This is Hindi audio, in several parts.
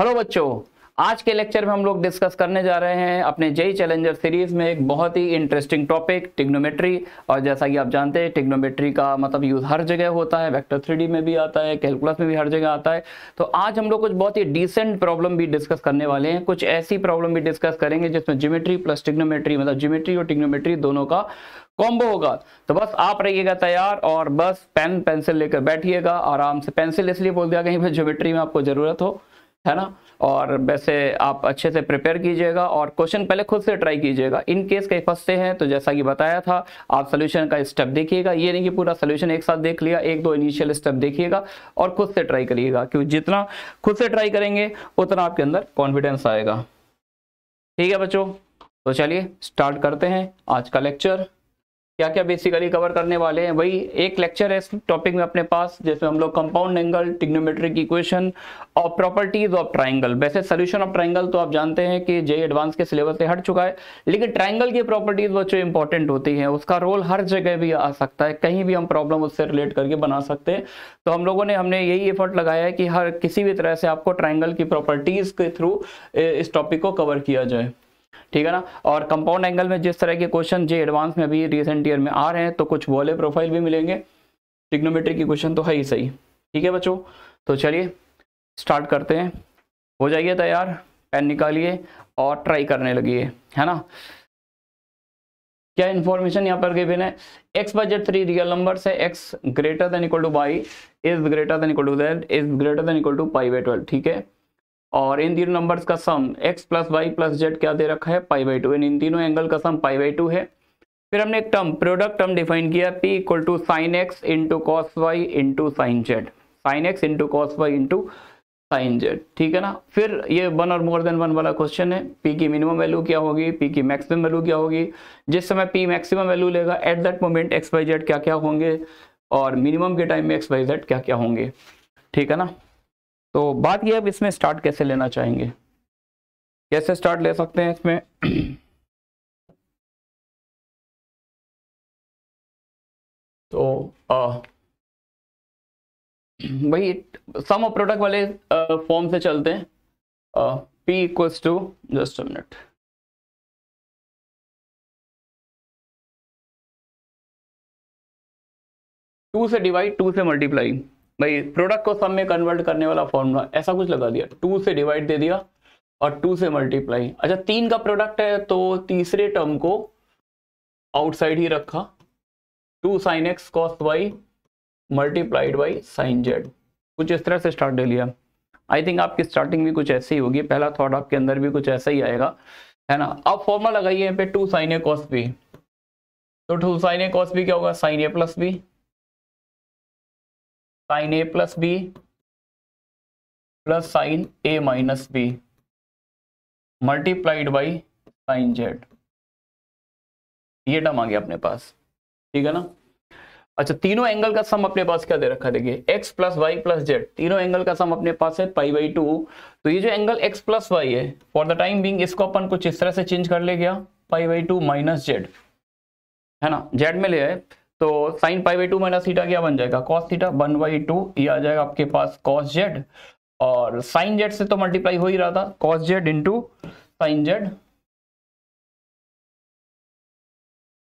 हेलो बच्चों आज के लेक्चर में हम लोग डिस्कस करने जा रहे हैं अपने जेई चैलेंजर सीरीज में एक बहुत ही इंटरेस्टिंग टॉपिक टिग्नोमेट्री और जैसा कि आप जानते हैं टिग्नोमेट्री का मतलब यूज हर जगह होता है वेक्टर थ्री में भी आता है कैलकुलस में भी हर जगह आता है तो आज हम लोग कुछ बहुत ही डिसेंट प्रॉब्लम भी डिस्कस करने वाले हैं कुछ ऐसी प्रॉब्लम भी डिस्कस करेंगे जिसमें जिमेट्री प्लस टिग्नोमेट्री मतलब जिमेट्री और टिग्नोमेट्री दोनों का कॉम्बो होगा तो बस आप रहिएगा तैयार और बस पेन पेंसिल लेकर बैठिएगा आराम से पेंसिल इसलिए बोल दिया कहीं पर ज्योमेट्री में आपको जरूरत हो है ना और वैसे आप अच्छे से प्रिपेयर कीजिएगा और क्वेश्चन पहले खुद से ट्राई कीजिएगा इन केस कहीं फंसते हैं तो जैसा कि बताया था आप सोल्यूशन का स्टेप देखिएगा ये नहीं कि पूरा सोल्यूशन एक साथ देख लिया एक दो इनिशियल स्टेप देखिएगा और खुद से ट्राई करिएगा क्योंकि जितना खुद से ट्राई करेंगे उतना आपके अंदर कॉन्फिडेंस आएगा ठीक है बच्चों तो चलिए स्टार्ट करते हैं आज का लेक्चर क्या क्या बेसिकली कवर करने वाले हैं वही एक लेक्चर है इस टॉपिक में अपने पास जैसे हम लोग कंपाउंड एंगल टिग्नोमेट्रिक इक्वेशन और प्रॉपर्टीज ऑफ ट्राइंगल वैसे सोल्यूशन ऑफ ट्राइंगल तो आप जानते हैं कि जे एडवांस के सिलेबस से हट चुका है लेकिन ट्राइंगल की प्रॉपर्टीज वो जो इंपॉर्टेंट होती है उसका रोल हर जगह भी आ सकता है कहीं भी हम प्रॉब्लम उससे रिलेट करके बना सकते हैं तो हम लोगों ने हमने यही एफर्ट लगाया है कि हर किसी भी तरह से आपको ट्राइंगल की प्रॉपर्टीज के थ्रू इस टॉपिक को कवर किया जाए ठीक है ना और कंपाउंड एंगल में जिस तरह के क्वेश्चन जो एडवांस में अभी रिसेंट ईयर में आ रहे हैं तो कुछ वॉले प्रोफाइल भी मिलेंगे टिग्नोमेट्री के क्वेश्चन तो है ही सही ठीक है बच्चों तो चलिए स्टार्ट करते हैं हो जाइए तैयार पेन निकालिए और ट्राई करने लगिए है ना क्या इन्फॉर्मेशन यहाँ पर गिवेन है एक्स बजट थ्री रियल नंबर है x greater than equal to y is greater than equal to z is greater than equal to pi by twelve ठीक है और इन तीनों नंबर्स का sum x plus y plus z क्या दे रखा है पाई बाई टू इन तीनों एंगल का सम पाई बाई टू है फिर हमने एक टर्म प्रोडक्ट टर्म डिफाइन किया p equal to sine x into cos y into sine z sine x into cos y into sine z ठीक है ना फिर ये वन और मोर देन वन वाला क्वेश्चन है p की मिनिमम वैल्यू क्या होगी p की मैक्सिमम वैल्यू क्या होगी जिस समय p मैक्सिमम वैल्यू लेगा at that moment x y z क्या क्या होंगे और मिनिमम के टाइम में एक्स वाई जेड क्या क्या होंगे ठीक है ना तो बात यह अब इसमें स्टार्ट कैसे लेना चाहेंगे कैसे स्टार्ट ले सकते हैं इसमें तो आ, वही सम ऑफ प्रोडक्ट वाले फॉर्म से चलते हैं P equals to just minute two से डिवाइड टू से मल्टीप्लाई भाई प्रोडक्ट को सम में कन्वर्ट करने वाला फॉर्मूला ऐसा कुछ लगा दिया टू से डिवाइड दे दिया और टू से मल्टीप्लाई अच्छा तीन का प्रोडक्ट है तो तीसरे टर्म को आउटसाइड ही रखा two sine x cos y multiplied by sine z कुछ इस तरह से स्टार्ट ले लिया आई थिंक आपकी स्टार्टिंग भी कुछ ऐसे ही होगी पहला थॉट आपके अंदर भी कुछ ऐसा ही आएगा है ना अब फॉर्मूला लगाइए यहाँ पे two sine A cos B तो two sine A cos B क्या होगा sine A plus B sine A plus B plus sine A minus B multiplied by sine z ये टर्म आ गया अपने पास ठीक है ना अच्छा तीनों एंगल का सम अपने पास क्या दे रखा देखिए x plus y plus z तीनों एंगल का सम अपने पास है पाई बाई टू तो ये जो एंगल x प्लस वाई है फॉर द टाइम बिंग इसको अपन कुछ इस तरह से चेंज कर ले गया pi by two minus z है ना जेड में ले आए तो sine pi by two minus theta क्या बन जाएगा cos theta one by two ये आ जाएगा आपके पास कॉस जेड और साइन जेड से तो मल्टीप्लाई हो ही रहा था cos z into sine z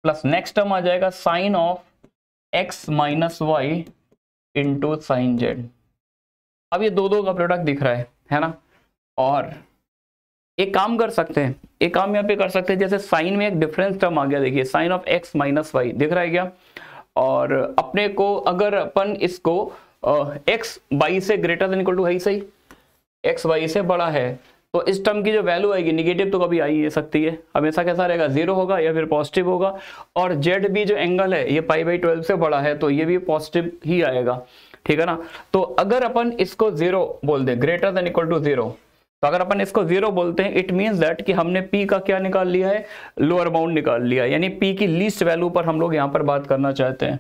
plus next term आ जाएगा sine of x minus y into sine z अब ये दो दो का प्रोडक्ट दिख रहा है है ना और एक काम कर सकते हैं एक काम यहाँ पे कर सकते हैं जैसे साइन में एक डिफरेंस टर्म आ गया देखिए sine of x minus y दिख रहा है क्या और अपने को अगर अपन इसको एक्स वाई से ग्रेटर देन इक्वल टू है सही एक्स वाई से बड़ा है तो इस टर्म की जो वैल्यू आएगी निगेटिव तो कभी आई ही सकती है हमेशा कैसा रहेगा जीरो होगा या फिर पॉजिटिव होगा और जेड भी जो एंगल है ये पाई बाई ट्वेल्व से बड़ा है तो ये भी पॉजिटिव ही आएगा ठीक है ना तो अगर अपन इसको जीरो बोल दें greater than equal to zero तो अगर अपन इसको जीरो बोलते हैं इट मीन दैट कि हमने पी का क्या निकाल लिया है लोअर बाउंड निकाल लिया यानी पी की लीस्ट वैल्यू पर हम लोग यहां पर बात करना चाहते हैं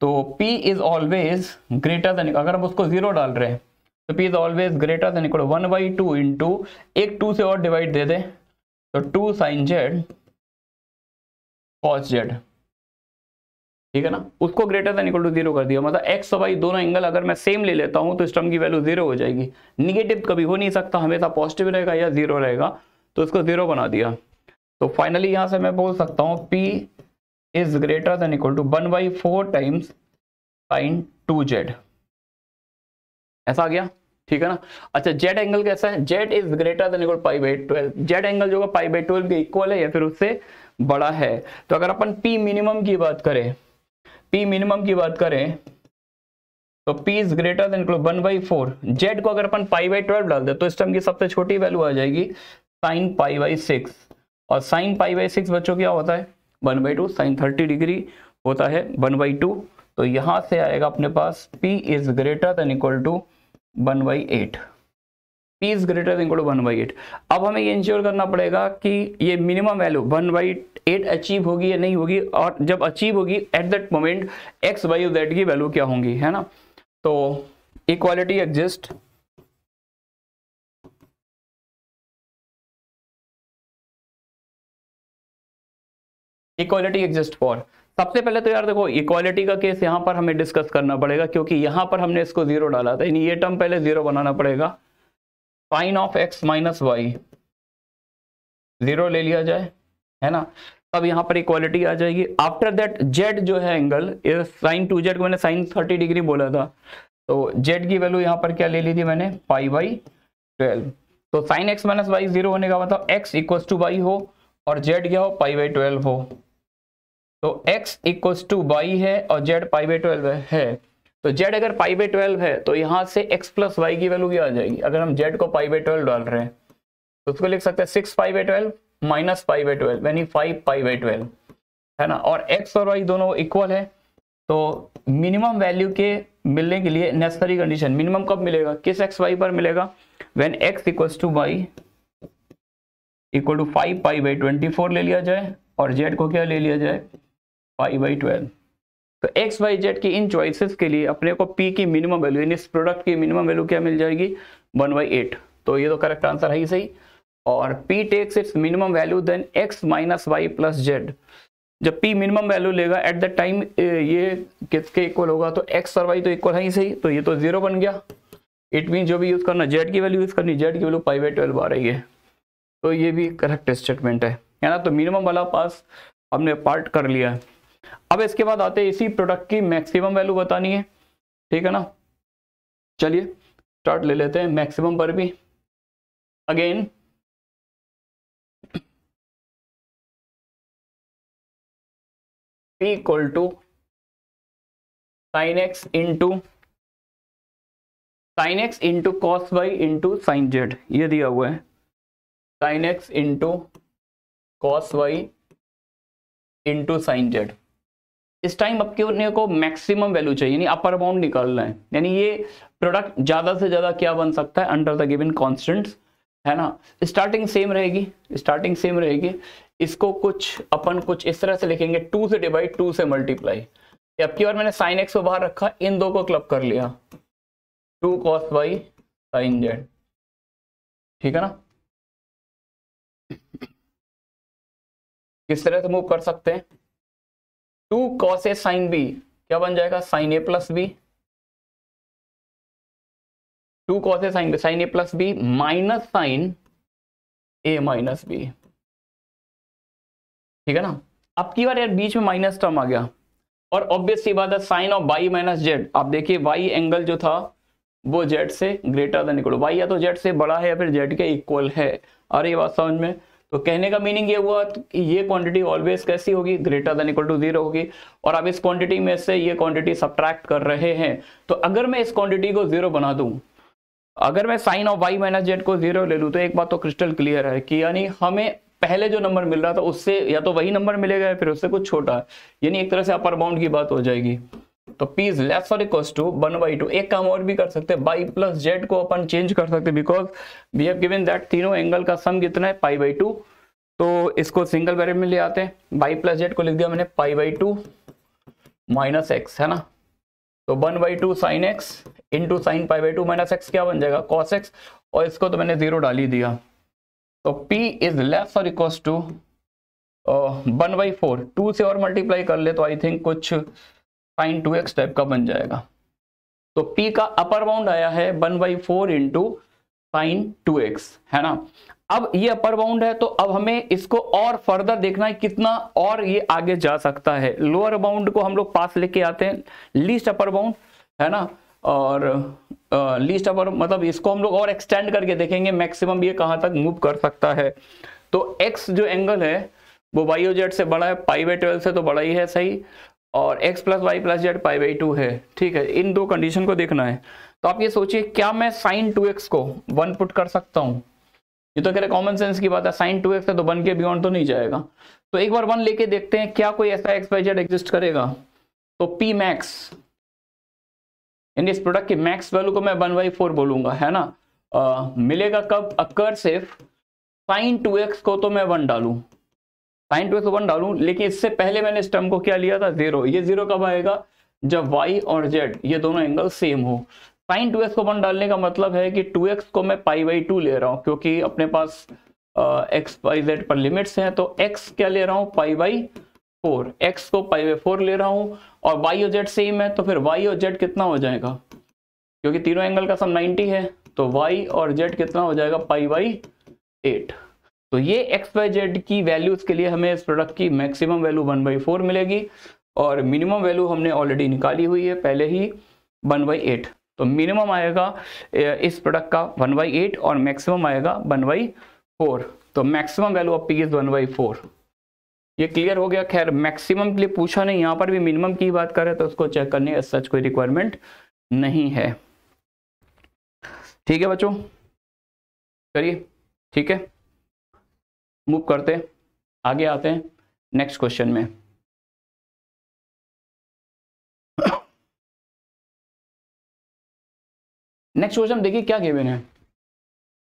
तो p is always greater than अगर हम उसको जीरो डाल रहे हैं तो p is always greater than equal one by two in into एक टू से और डिवाइड दे दें तो two sine z cos z ठीक है ना उसको greater than equal to zero कर दिया मतलब एक्स वाई दोनों एंगल अगर मैं सेम ले लेता हूं तो स्टम की वैल्यू जीरो हो जाएगी निगेटिव कभी हो नहीं सकता हमेशा पॉजिटिव रहेगा या जीरो रहेगा तो इसको जीरो बना दिया तो फाइनली यहां से मैं बोल सकता हूं p is greater than equal to one by four times sine two z ऐसा आ गया ठीक है ना अच्छा जेड एंगल कैसा है z is greater than equal pi by twelve z angle जो पाई बाई ट्वेल्व के इक्वल है या फिर उससे बड़ा है तो अगर अपन पी मिनिमम की बात करें पी मिनिमम की बात करें तो P is greater than one by four z को अगर अपन पाई बाई ट्वेल्व डाल दे तो इस टर्म की सबसे छोटी वैल्यू आ जाएगी साइन पाई बाई सिक्स और साइन पाई बाई सिक्स बच्चों क्या होता है one by two sine thirty degree होता है वन बाई टू तो यहां से आएगा अपने पास P is greater than equal to one by eight p is greater than equal to one by eight अब हमें ये इंश्योर करना पड़ेगा कि ये minimum value one by eight achieve होगी या नहीं होगी और जब अचीव होगी at that moment x Y और जेड की वैल्यू क्या होंगी है ना तो equality exist equality exist for सबसे पहले तो यार देखो इक्वालिटी का केस यहां पर हमें डिस्कस करना पड़ेगा क्योंकि यहां पर हमने इसको जीरो डाला था यानी ये टर्म पहले जीरो बनाना पड़ेगा sine of x minus y zero ले लिया जाए है ना अब यहाँ पर इक्वालिटी आ जाएगी आफ्टर दैट जेड जो है एंगल साइन टू जेड को मैंने साइन थर्टी डिग्री बोला था तो जेड की वैल्यू यहाँ पर क्या ले ली थी मैंने पाई बाई ट्वेल्व तो sine x minus y zero होने का मतलब एक्स इक्व टू वाई हो और जेड क्या हो पाई बाई ट्वेल्व हो तो एक्स इक्व टू वाई है और जेड पाई बाई ट्वेल्व है तो जेड अगर पाई बाई ट्वेल्व है तो यहाँ से एक्स प्लस वाई की वैल्यू क्या आ जाएगी अगर हम जेड को पाई बाई ट्वेल्व डाल रहे हैं तो उसको लिख सकते हैं six pi by twelve minus five by twelve यानी फाइव पाई बाई ट्वेल्व है ना और एक्स और वाई दोनों इक्वल है तो मिनिमम वैल्यू के मिलने के लिए नेसेसरी कंडीशन मिनिमम कब मिलेगा किस एक्स वाई पर मिलेगा when x equals to y equal to five pi by twenty four ले लिया जाए और जेड को क्या ले लिया जाए पाई बाई ट्वेल्व तो एक्स वाई जेड की इन चॉइसेस के लिए अपने को पी की मिनिमम वैल्यू यानी इस प्रोडक्ट की मिनिमम वैल्यू क्या मिल जाएगी वन बाई एट तो ये तो करेक्ट आंसर है ही सही और p takes its minimum value then x minus y plus z जब p मिनिमम वैल्यू लेगा एट द टाइम ये किसके इक्वल होगा तो x और y तो इक्वल है ही सही तो ये तो जीरो बन गया इट मीन जो भी यूज़ करना z की वैल्यू यूज़ करनी z की वैल्यू पाई बाई ट्वेल्व आ रही है तो ये भी करेक्ट स्टेटमेंट है है ना तो मिनिमम वाला पास हमने पार्ट कर लिया है अब इसके बाद आते हैं इसी प्रोडक्ट की मैक्सिमम वैल्यू बतानी है ठीक है ना चलिए स्टार्ट ले लेते हैं मैक्सिमम पर भी again p equal to sine x into sine x into cos y into sine z ये दिया हुआ है sine x into cos y into sine z इस टाइम अपने को मैक्सिमम वैल्यू चाहिए यानी अपर अमाउंट निकालना है यानी ये प्रोडक्ट ज़्यादा से ज़्यादा क्या बन सकता है अंडर द गिवन कॉन्स्टेंट्स है ना स्टार्टिंग सेम रहेगी स्टार्टिंग सेम रहेगी इसको कुछ अपन कुछ इस तरह से लिखेंगे टू से डिवाइड टू से मल्टीप्लाई अब की बार मैंने साइन एक्स को बाहर रखा इन दो को क्लब कर लिया two cos y sine z ठीक है ना किस तरह से मूव कर सकते हैं two cos A sine B क्या बन जाएगा sine A plus B two cos A sine B sine A plus B minus sine A minus B ठीक है ना अब की बार यार बीच में माइनस टर्म आ गया और ऑब्वियस सी बात है sine of y minus z आप देखिए वाई एंगल जो था वो जेड से ग्रेटर देन इक्वल वाई या तो जेड से बड़ा है या फिर जेड के इक्वल है अरे ये बात समझ में तो कहने का मीनिंग ये हुआ कि ये क्वांटिटी ऑलवेज कैसी होगी greater than equal to zero होगी और आप इस क्वांटिटी में से ये क्वांटिटी सब्ट्रैक्ट कर रहे हैं तो अगर मैं इस क्वांटिटी को जीरो बना दूं अगर मैं sine of y minus z को जीरो ले लूँ तो एक बात तो क्रिस्टल क्लियर है कि यानी हमें पहले जो नंबर मिल रहा था उससे या तो वही नंबर मिलेगा या फिर उससे कुछ छोटा यानी एक तरह से अपर बाउंड की बात हो जाएगी तो पी इज लेस और equal to one by two एक काम और भी कर सकते हैं बाई प्लस जेड को अपन चेंज कर सकते हैं because we have given that तीनों एंगल का सम कितना है पाई बाई टू तो इसको सिंगल वेरिएबल में ले आते हैं बाई प्लस जेड को लिख दिया मैंने pi by two minus x है ना तो one by two sine x into sine pi by two minus x क्या बन जाएगा कॉस एक्स और इसको तो मैंने जीरो डाल ही दिया तो P इज लेस और equal to one by four two से और मल्टीप्लाई कर ले तो आई थिंक कुछ साइन टू एक्स टाइप का बन जाएगा तो P का अपर बाउंड आया है one by four into sine two x है ना अब ये अपर बाउंड है तो अब हमें इसको और फर्दर देखना है कितना और ये आगे जा सकता है लोअर बाउंड को हम लोग पास लेके आते हैं लीस्ट अपर बाउंड है ना और लिस्ट अपर मतलब इसको हम लोग और एक्सटेंड करके देखेंगे मैक्सिमम ये कहाँ तक मूव कर सकता है तो एक्स जो एंगल है वो वाई जेड से बड़ा है पाई बाई ट्वेल्व से तो बड़ा ही है सही और x plus y plus z pi by two है ठीक है इन दो कंडीशन को देखना है तो आप ये सोचिए क्या मैं साइन टू एक्स को वन पुट कर सकता हूँ ये तो कह रहे कॉमन सेंस की बात है साइन टू एक्स है तो वन के बियॉन्ड तो नहीं जाएगा तो एक बार वन लेके देखते हैं क्या कोई ऐसा एक्स वाई जेड एग्जिस्ट करेगा तो पी मैक्स यानी इस प्रोडक्ट की मैक्स वैल्यू को मैं वन बाई फोर बोलूंगा है ना आ, मिलेगा कब अकर सिर्फ साइन टू एक्स को तो मैं वन डालू साइन टू एक्स वन डालू लेकिन इससे पहले मैंने इस टर्म को क्या लिया था जीरो ये जीरो कब आएगा जब वाई और जेड ये दोनों एंगल सेम हो साइन टू एक्स को वन डालने का मतलब है कि टू एक्स को मैं पाई बाई टू ले रहा हूँ क्योंकि अपने पास एक्स वाई जेड पर लिमिट्स हैं तो एक्स क्या ले रहा हूँ पाई बाई फोर एक्स को पाई बाई फोर ले रहा हूँ और वाई और जेड सेम है तो फिर वाई और जेड कितना हो जाएगा क्योंकि तीनों एंगल का सम 90 है तो वाई और जेड कितना हो जाएगा पाई बाई एट तो ये एक्स वाई जेड की वैल्यूज के लिए हमें इस प्रोडक्ट की maximum value one by four मिलेगी और मिनिमम वैल्यू हमने ऑलरेडी निकाली हुई है पहले ही वन बाई एट तो मिनिमम आएगा इस प्रोडक्ट का वन बाई एट और मैक्सिमम आएगा वन बाई फोर तो maximum value of p is one by four ये क्लियर हो गया खैर मैक्सिमम के लिए पूछा नहीं यहाँ पर भी मिनिमम की बात करें तो उसको चेक करने का सच कोई रिक्वायरमेंट नहीं है ठीक है बच्चों चलिए ठीक है मूव करते आगे आते हैं नेक्स्ट क्वेश्चन में नेक्स्ट क्वेश्चन देखिए क्या गिवन है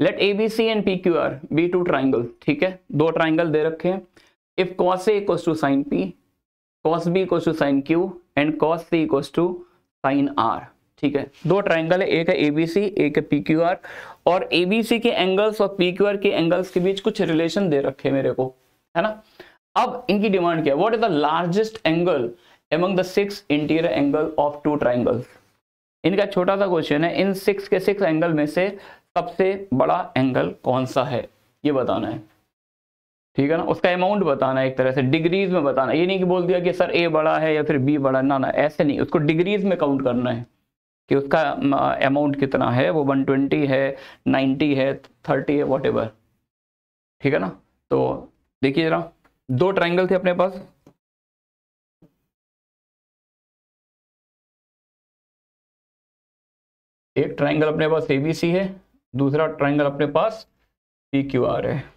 let A B C and P Q R be two triangle ठीक है दो ट्राइंगल दे रखे हैं if cos A equals to sine P cos B equals to sine Q and cos C equals to sine R ठीक है दो ट्राइंगल है एक है एबीसी एक है पी क्यू आर और एबीसी के एंगल्स और पी क्यू आर के एंगल्स के बीच कुछ रिलेशन दे रखे मेरे को है ना अब इनकी डिमांड क्या है what is the largest angle among the six interior angle of two triangle इनका छोटा सा क्वेश्चन है इन सिक्स के सिक्स एंगल में से सबसे बड़ा एंगल कौन सा है ये बताना है ठीक है ना उसका अमाउंट बताना है एक तरह से डिग्रीज में बताना ये नहीं कि बोल दिया कि सर ए बड़ा है या फिर बी बड़ा ना ना ऐसे नहीं उसको डिग्रीज में काउंट करना है कि उसका अमाउंट कितना है वो 120 है 90 है 30 है वॉट ठीक है ना तो देखिए जरा दो ट्राइंगल थे अपने पास एक ट्राइंगल अपने पास एबीसी है दूसरा ट्राइंगल अपने पास पी क्यू आर है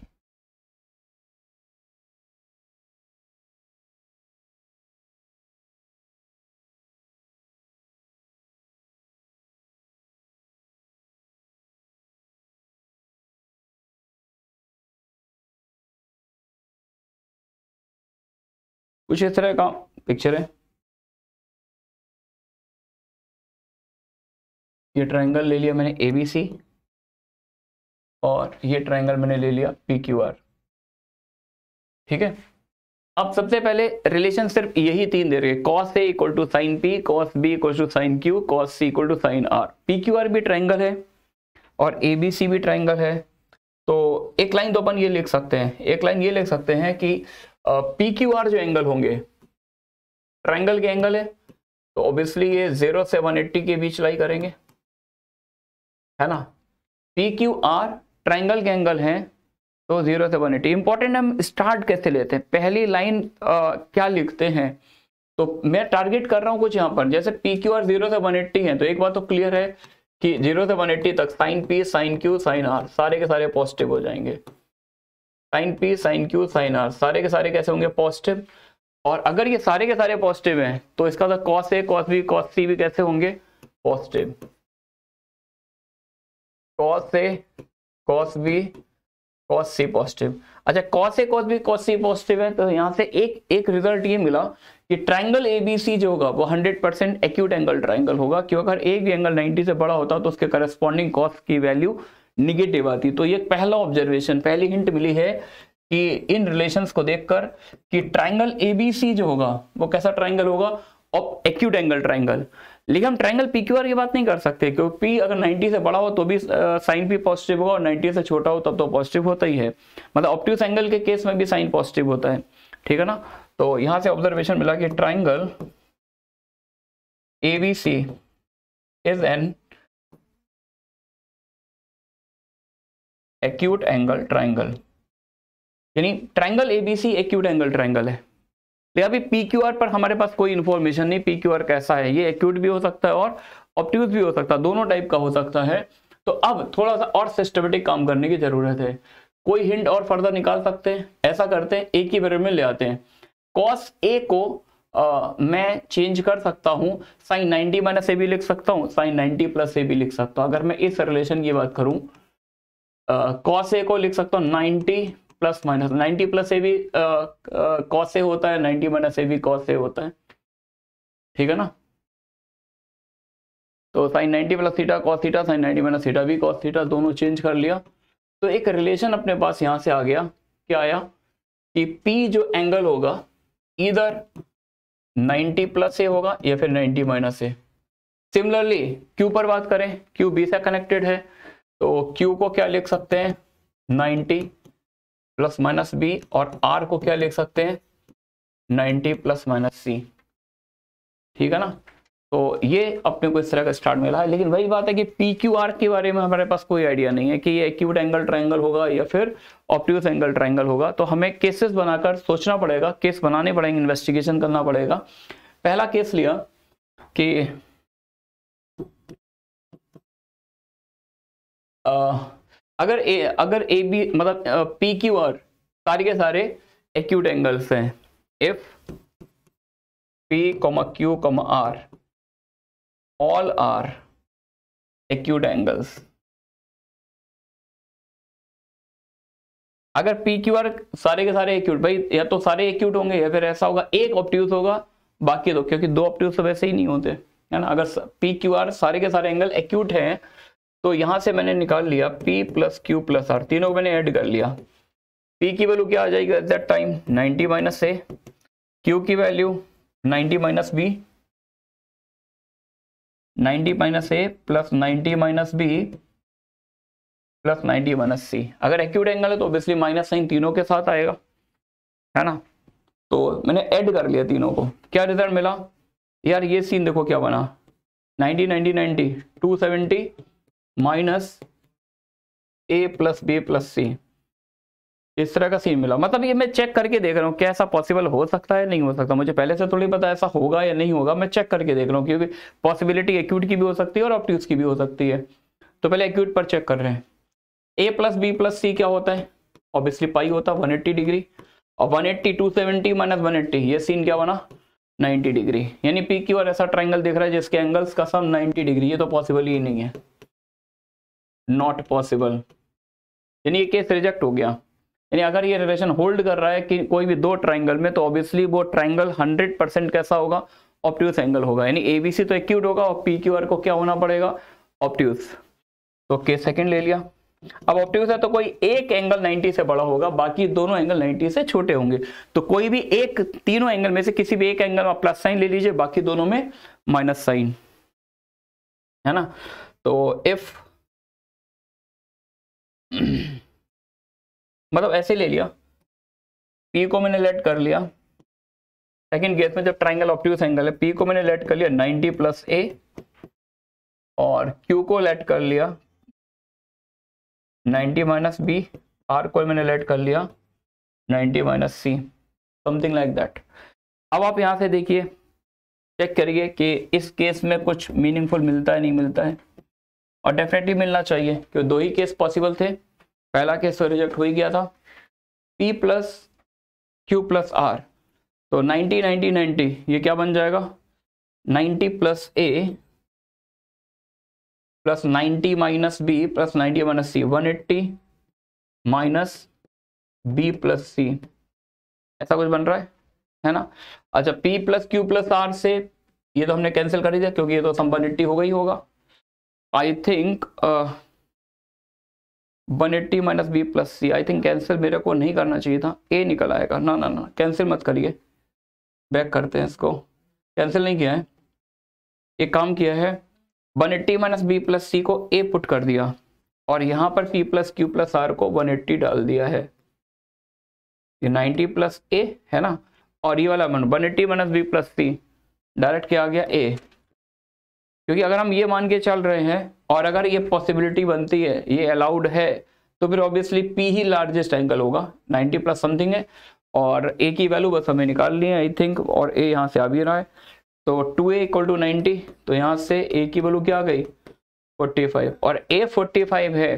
कुछ इस तरह का पिक्चर है ये ट्रायंगल ले लिया मैंने एबीसी और ये ट्रायंगल मैंने ले लिया पीक्यूआर ठीक है अब सबसे पहले रिलेशन सिर्फ यही तीन दे रहे cos A equal to sine P cos B equal to sine Q cos C equal to sine R P Q R भी ट्रायंगल है और ए बी सी भी ट्रायंगल है तो एक लाइन तो अपन ये लिख सकते हैं एक लाइन ये लिख सकते हैं कि पी क्यू आर जो एंगल होंगे ट्राइंगल के एंगल है तो ऑब्वियसली ये जीरो से वन एट्टी के बीच लाई करेंगे है ना पी क्यू आर ट्राइंगल के एंगल हैं तो जीरो से वन एट्टी इंपॉर्टेंट हम स्टार्ट कैसे लेते हैं पहली लाइन क्या लिखते हैं तो मैं टारगेट कर रहा हूं कुछ यहां पर जैसे पी क्यू आर जीरो से वन एट्टी है तो एक बात तो क्लियर है कि जीरो से वन एट्टी तक sine P sine Q sine R सारे के सारे पॉजिटिव हो जाएंगे sine P sine Q sine R सारे के सारे कैसे होंगे पॉजिटिव और अगर ये सारे के सारे पॉजिटिव हैं तो इसका तो कॉस ए कॉस बी कॉस सी भी कैसे होंगे पॉजिटिव कॉस ए cos B cos C positive अच्छा कॉस ए cos B cos C positive है तो यहां से एक एक रिजल्ट ये मिला कि ट्राइंगल ए बी सी जो होगा वो 100% परसेंट एक्यूट एंगल ट्राइंगल होगा क्योंकि अगर एक भी एंगल 90 से बड़ा होता तो उसके करस्पॉन्डिंग कॉस की वैल्यू निगेटिव आती तो ये पहला ऑब्जर्वेशन पहली हिंट मिली है कि इन रिलेशन को देखकर कि ट्राइंगल एबीसी जो होगा वो कैसा ट्राइंगल होगा और एक्यूट एंगल ट्राइंगल लेकिन हम ट्राइंगल पी क्यू आर की बात नहीं कर सकते क्योंकि पी अगर 90 से बड़ा हो तो भी साइन पी पॉजिटिव होगा और 90 से छोटा हो तब तो पॉजिटिव होता ही है मतलब ऑप्टिक्स एंगल के केस में भी साइन पॉजिटिव होता है ठीक है ना तो यहां से ऑब्जर्वेशन मिला कि triangle A B C is an acute angle triangle यानी triangle ABC acute angle triangle है लेकिन अभी पी क्यू आर पर हमारे पास कोई इन्फॉर्मेशन नहीं पी क्यू आर कैसा है ये एक्यूट भी हो सकता है और ऑप्टिक्स भी हो सकता है दोनों टाइप का हो सकता है तो अब थोड़ा सा और सिस्टमेटिक काम करने की जरूरत है कोई हिंट और फर्दर निकाल सकते हैं ऐसा करते हैं एक ही पीरियड में ले आते हैं कॉस ए को आ, मैं चेंज कर सकता हूँ साइन 90 माइनस ए भी लिख सकता हूँ साइन 90 प्लस ए भी लिख सकता हूँ अगर मैं इस रिलेशन की बात करूँ कॉस ए को लिख सकता हूं ninety plus minus ninety plus A भी कॉस ए होता है नाइनटी माइनस ए भी कॉस ए होता है ठीक है ना तो sine ninety plus theta cos theta sine ninety minus theta भी कॉस थीटा दोनों चेंज कर लिया तो एक रिलेशन अपने पास यहां से आ गया क्या आया कि पी जो एंगल होगा इधर 90 प्लस ए होगा या फिर 90 माइनस ए सिमिलरली क्यू पर बात करें क्यू बी से कनेक्टेड है तो Q को क्या लिख सकते हैं 90 प्लस माइनस बी और R को क्या लिख सकते हैं 90 प्लस माइनस सी ठीक है ना तो ये अपने को इस तरह का स्टार्ट मिला है लेकिन वही बात है कि पी क्यू आर के बारे में हमारे पास कोई आइडिया नहीं है कि ये एक्यूट एंगल ट्रायंगल होगा या फिर ऑप्टिक्स एंगल ट्रायंगल होगा तो हमें केसेस बनाकर सोचना पड़ेगा केस बनाने पड़ेंगे इन्वेस्टिगेशन करना पड़ेगा पहला केस लिया कि अगर ए अगर ए बी मतलब पी क्यू आर सारे के सारे एक्यूट एंगल्स हैं if P comma Q comma R all are acute angles अगर पी क्यू आर सारे के सारे एक्यूट भाई या तो सारे एक्यूट होंगे या फिर ऐसा होगा एक ऑप्ट्यूज होगा बाकी दो क्योंकि दो ऑप्ट्यूज तो वैसे ही नहीं होते है ना अगर पी क्यू आर सारे के सारे एंगल एक्यूट हैं तो यहां से मैंने निकाल लिया P plus Q plus R तीनों को मैंने ऐड कर लिया P की वैल्यू क्या आ जाएगी at that time 90 minus A Q की value 90 minus B 90 minus A plus ninety minus B plus ninety minus C अगर एक्यूट एंगल है तो ऑब्वियसली माइनस साइन तीनों के साथ आएगा है ना तो मैंने ऐड कर लिया तीनों को क्या रिजल्ट मिला यार ये सीन देखो क्या बना 90 90 90 270 minus A plus B plus C इस तरह का सीन मिला मतलब ये मैं चेक करके देख रहा हूँ कैसा ऐसा पॉसिबल हो सकता है नहीं हो सकता मुझे पहले से थोड़ी पता ऐसा होगा या नहीं होगा मैं चेक करके देख रहा हूँ क्योंकि पॉसिबिलिटी एक्यूट की भी हो सकती है और ऑप्टिक्स की भी हो सकती है तो पहले एक्यूट पर चेक कर रहे हैं A plus B plus C क्या होता है ऑब्वियसली पाई होता है वन एट्टी डिग्री और one eighty two seventy minus one eighty ये सीन क्या बना नाइन्टी डिग्री यानी पी क्यू और ऐसा ट्राइंगल देख रहा है जिसके एंगल्स का सम नाइन्टी डिग्री ये तो पॉसिबल ही नहीं है नॉट पॉसिबल यानी ये केस रिजेक्ट हो गया यानी अगर ये रिलेशन होल्ड कर रहा है कि कोई भी दो ट्राइंगल में तो ऑब्वियसली वो ट्राइंगल 100 परसेंट कैसा होगा ऑप्ट्यूस एंगल होगा यानी ए बी सी तो एक्यूट होगा और पी क्यू आर को क्या होना पड़ेगा ऑप्ट्यूस तो के सेकेंड ले लिया अब ऑप्टिक्स है तो कोई एक एंगल 90 से बड़ा होगा बाकी दोनों एंगल 90 से छोटे होंगे तो कोई भी एक तीनों एंगल में से किसी भी एक एंगल में प्लस साइन ले लीजिए बाकी दोनों में माइनस साइन है ना तो इफ मतलब ऐसे ले लिया पी को मैंने लेट कर लिया सेकेंड केस में जब ट्राइंगल ऑप्टिक्स एंगल है पी को मैंने लेट कर लिया 90 प्लस ए और क्यू को लेट कर लिया 90 माइनस बी आर को मैंने लेट कर लिया 90 minus C something like that अब आप यहां से देखिए चेक करिए कि इस केस में कुछ मीनिंगफुल मिलता है नहीं मिलता है और डेफिनेटली मिलना चाहिए क्यों दो ही केस पॉसिबल थे पहला केस तो रिजेक्ट हो ही गया था P plus Q plus R तो 90 90 90 ये क्या बन जाएगा 90 plus A plus 90 minus B plus 90 minus C 180 minus B plus C ऐसा कुछ बन रहा है है ना अच्छा p plus Q plus R से ये तो हमने कैंसिल कर ही दिया क्योंकि ये तो संपनिटी हो गई होगा I think one eighty minus B plus C I think cancel मेरे को नहीं करना चाहिए था ए निकल आएगा ना ना ना कैंसिल मत करिए बैक करते हैं इसको कैंसिल नहीं किया है एक काम किया है one eighty minus B plus C को ए पुट कर दिया और यहाँ पर P plus Q plus R को वन एट्टी डाल दिया है ये नाइन्टी प्लस ए है ना और ये वाला one eighty minus B plus C direct क्या आ गया ए क्योंकि अगर हम ये मान के चल रहे हैं और अगर ये पॉसिबिलिटी बनती है ये अलाउड है तो फिर ऑब्वियसली पी ही लार्जेस्ट एंगल होगा 90 प्लस समथिंग है और ए की वैल्यू बस हमें ली है आई थिंक और ए यहाँ से आ भी रहा है तो two A equal to ninety तो यहाँ से ए की वैल्यू क्या आ गई 45 और ए 45 है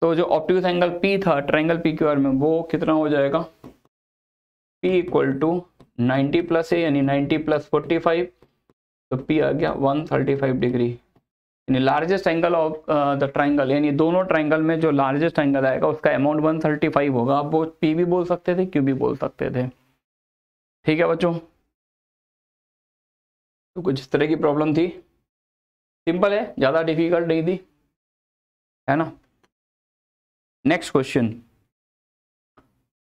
तो जो ऑप्टिकस एंगल पी था ट्राइंगल पी क्यू में वो कितना हो जाएगा P equal to ninety plus A यानी नाइन्टी प्लस फोर्टी फाइव तो पी आ गया 135 डिग्री यानी largest angle of the triangle यानी दोनों ट्राइंगल में जो लार्जेस्ट एंगल आएगा उसका अमाउंट 135 होगा आप वो पी भी बोल सकते थे क्यू भी बोल सकते थे ठीक है बच्चों तो कुछ इस तरह की प्रॉब्लम थी सिंपल है ज़्यादा डिफिकल्ट नहीं थी है ना नेक्स्ट क्वेश्चन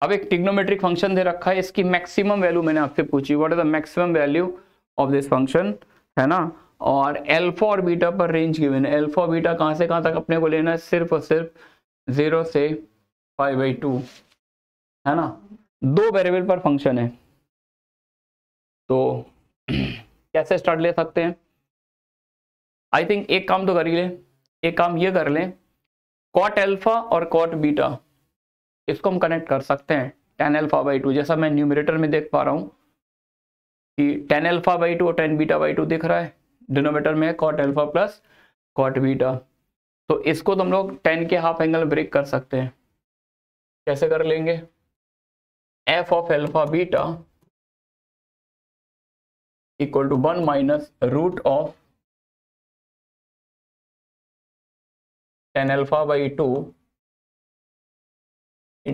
अब एक टिग्नोमेट्रिक फंक्शन दे रखा है इसकी मैक्सिमम वैल्यू मैंने आपसे पूछी what is the maximum value of this function है ना और एल्फा और बीटा पर रेंज गिवन है एल्फा बीटा कहाँ से कहाँ तक अपने को लेना है सिर्फ और सिर्फ जीरो से फाइव बाई टू है ना दो वेरिएबल पर फंक्शन है तो कैसे स्टार्ट ले सकते हैं आई थिंक एक काम तो कर ही ले एक काम ये कर लें कॉट एल्फा और कॉट बीटा इसको हम कनेक्ट कर सकते हैं टेन एल्फा बाई टू जैसा मैं न्यूमिनेटर में देख पा रहा हूँ कि टेन अल्फा बाई टू और टेन बीटा बाई टू दिख रहा है डिनोमीटर में cot alpha plus cot beta तो इसको तो हम लोग टेन के हाफ एंगल ब्रेक कर सकते हैं कैसे कर लेंगे F of alpha beta equal to one minus root of tan alpha by two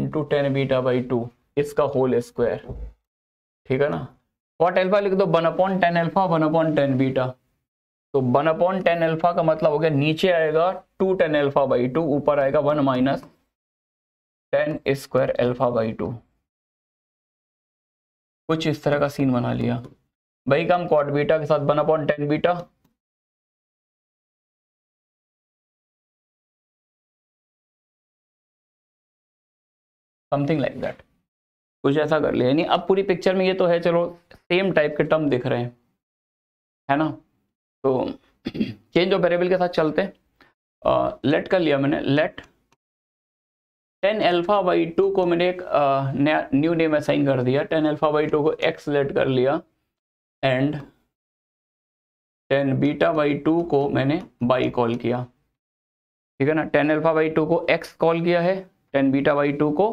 into tan beta by two इसका होल स्क्वायर ठीक है ना कॉट एल्फा लिख दो one upon tan alpha one upon tan beta तो वन अपॉन टेन एल्फा का मतलब हो गया नीचे आएगा two tan alpha by two ऊपर आएगा one minus tan square alpha by two कुछ इस तरह का सीन बना लिया भाई काम कॉट बीटा के साथ one upon tan beta something like that कुछ ऐसा कर लिया यानी अब पूरी पिक्चर में ये तो है चलो सेम टाइप के टर्म दिख रहे हैं है ना तो चेंज ऑफ वेरिएबल के साथ चलते हैं लेट कर लिया मैंने let tan alpha by two को मैंने एक नया न्यू नेम असाइन कर दिया टेन एल्फा वाई टू को एक्स लेट कर लिया and tan beta by two को मैंने बाई कॉल किया ठीक है ना टेन एल्फा वाई टू को एक्स कॉल किया है टेन बीटा वाई टू को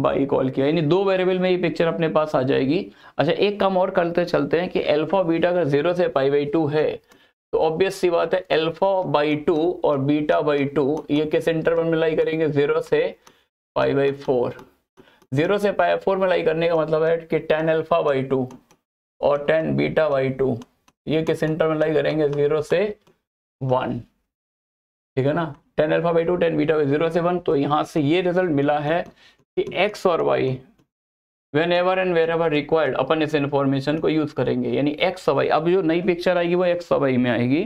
बाई कॉल किया यानी दो वेरिएबल में ये पिक्चर अपने पास आ जाएगी अच्छा एक काम और करते चलते हैं कि अल्फा बीटा का जीरो से पाई बाई टू है तो ऑब्वियस सी बात है अल्फा बाई टू और बीटा बाई टू ये किस इंटरवल में लाई करेंगे जीरो से पाई बाई फोर जीरो से पाई फोर में लाई करने का मतलब है कि टेन अल्फा बाई टू और टेन बीटा बाई टू ये किस इंटरवल में लाई करेंगे जीरो से वन ठीक है ना tan alpha by two tan beta by zero से वन तो यहाँ से ये रिजल्ट मिला है कि x और y whenever and wherever required अपन इस इन्फॉर्मेशन को यूज करेंगे यानी एक्स y अब जो नई पिक्चर आएगी वो एक्स y में आएगी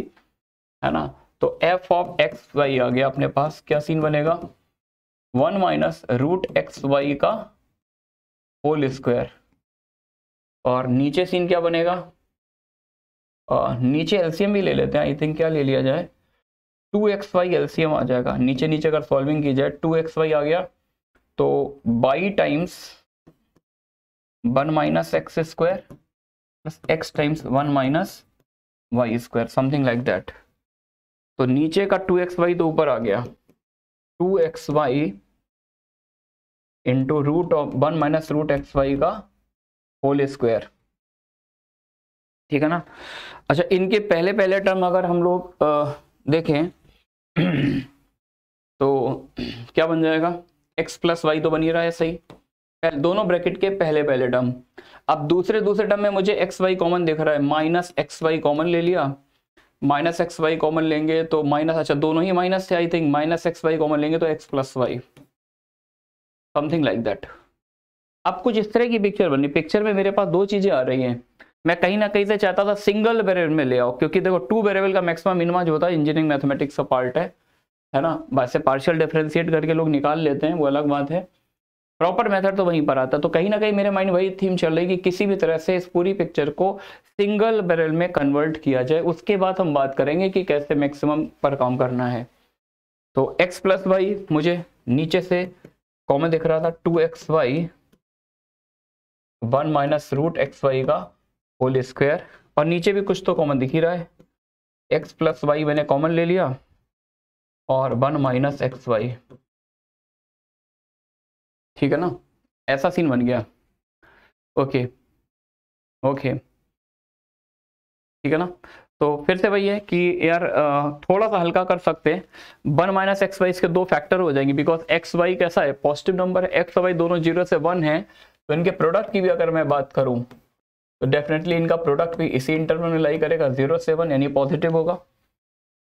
है ना तो एफ ऑफ एक्स वाई आ गया अपने पास क्या सीन बनेगा one minus root X Y का होल स्क्वायर और नीचे सीन क्या बनेगा और नीचे एलसीएम भी ले लेते हैं आई थिंक क्या ले लिया जाए टू एक्स वाई एलसीएम आ जाएगा नीचे नीचे अगर सॉल्विंग की जाए टू एक्स वाई आ गया तो Y times one minus X square plus X times one minus Y square something like that तो नीचे का टू एक्स वाई तो ऊपर आ गया two X Y into root of one minus root X Y का होल स्क्वायर ठीक है ना अच्छा इनके पहले पहले टर्म अगर हम लोग देखें तो क्या बन जाएगा एक्स प्लस वाई तो बनी रहा है सही पहले दोनों ब्रैकेट के पहले पहले टर्म अब दूसरे दूसरे टर्म में मुझे एक्स वाई कॉमन दिख रहा है माइनस एक्स वाई कॉमन ले लिया माइनस एक्स वाई कॉमन लेंगे तो माइनस अच्छा दोनों ही माइनस है I think minus X Y common लेंगे तो X plus Y something like that अब कुछ इस तरह की पिक्चर बनी पिक्चर में मेरे पास दो चीज़ें आ रही हैं मैं कहीं ना कहीं से चाहता था सिंगल वेरिएबल में ले आओ क्योंकि देखो टू वेरिएबल का मैक्सिमम मिनिमम जो होता है इंजीनियरिंग मैथमेटिक्स का पार्ट है है ना वैसे पार्शियल डिफ्रेंशिएट करके लोग निकाल लेते हैं वो अलग बात है प्रॉपर मेथड तो वहीं पर आता तो कहीं ना कहीं मेरे माइंड वही थीम चल रही कि किसी भी तरह से इस पूरी पिक्चर को सिंगल बैरल में कन्वर्ट किया जाए उसके बाद हम बात करेंगे कि कैसे मैक्सिमम पर काम करना है तो x प्लस वाई मुझे नीचे से कॉमन दिख रहा था two X Y one minus root X Y का होल स्क्वायर और नीचे भी कुछ तो कॉमन दिख ही रहा है एक्स प्लस वाई मैंने कॉमन ले लिया और वन माइनस एक्स वाई ठीक है ना ऐसा सीन बन गया ओके ओके ठीक है ना तो फिर से वही है कि यार थोड़ा सा हल्का कर सकते हैं वन माइनस एक्स वाई इसके दो फैक्टर हो जाएंगे बिकॉज एक्स वाई कैसा है पॉजिटिव नंबर है एक्स वाई दोनों जीरो से वन है तो इनके प्रोडक्ट की भी अगर मैं बात करूं तो डेफिनेटली इनका प्रोडक्ट भी इसी इंटरवल में लाई करेगा जीरो सेवन यानी पॉजिटिव होगा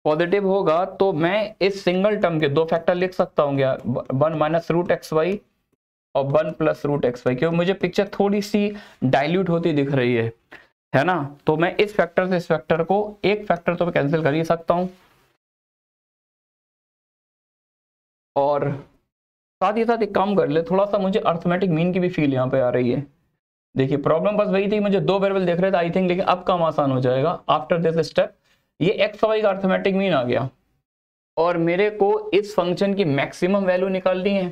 पॉजिटिव होगा तो मैं इस सिंगल टर्म के दो फैक्टर लिख सकता हूँ क्या one minus root X Y और one plus root X Y क्यों मुझे पिक्चर थोड़ी सी डाइल्यूट होती दिख रही है है ना तो मैं इस फैक्टर से इस फैक्टर को एक फैक्टर तो मैं कैंसिल कर ही सकता हूँ और साथ ही साथ एक काम कर ले थोड़ा सा मुझे अर्थमेटिक मीन की भी फील यहाँ पे आ रही है देखिए प्रॉब्लम बस वही थी मुझे दो वेरिएबल देख रहे थे आई थिंक लेकिन अब काम आसान हो जाएगा आफ्टर दिस स्टेप ये एक्स वाई का अर्थमेटिक मीन आ गया और मेरे को इस फंक्शन की मैक्सिमम वैल्यू निकालनी है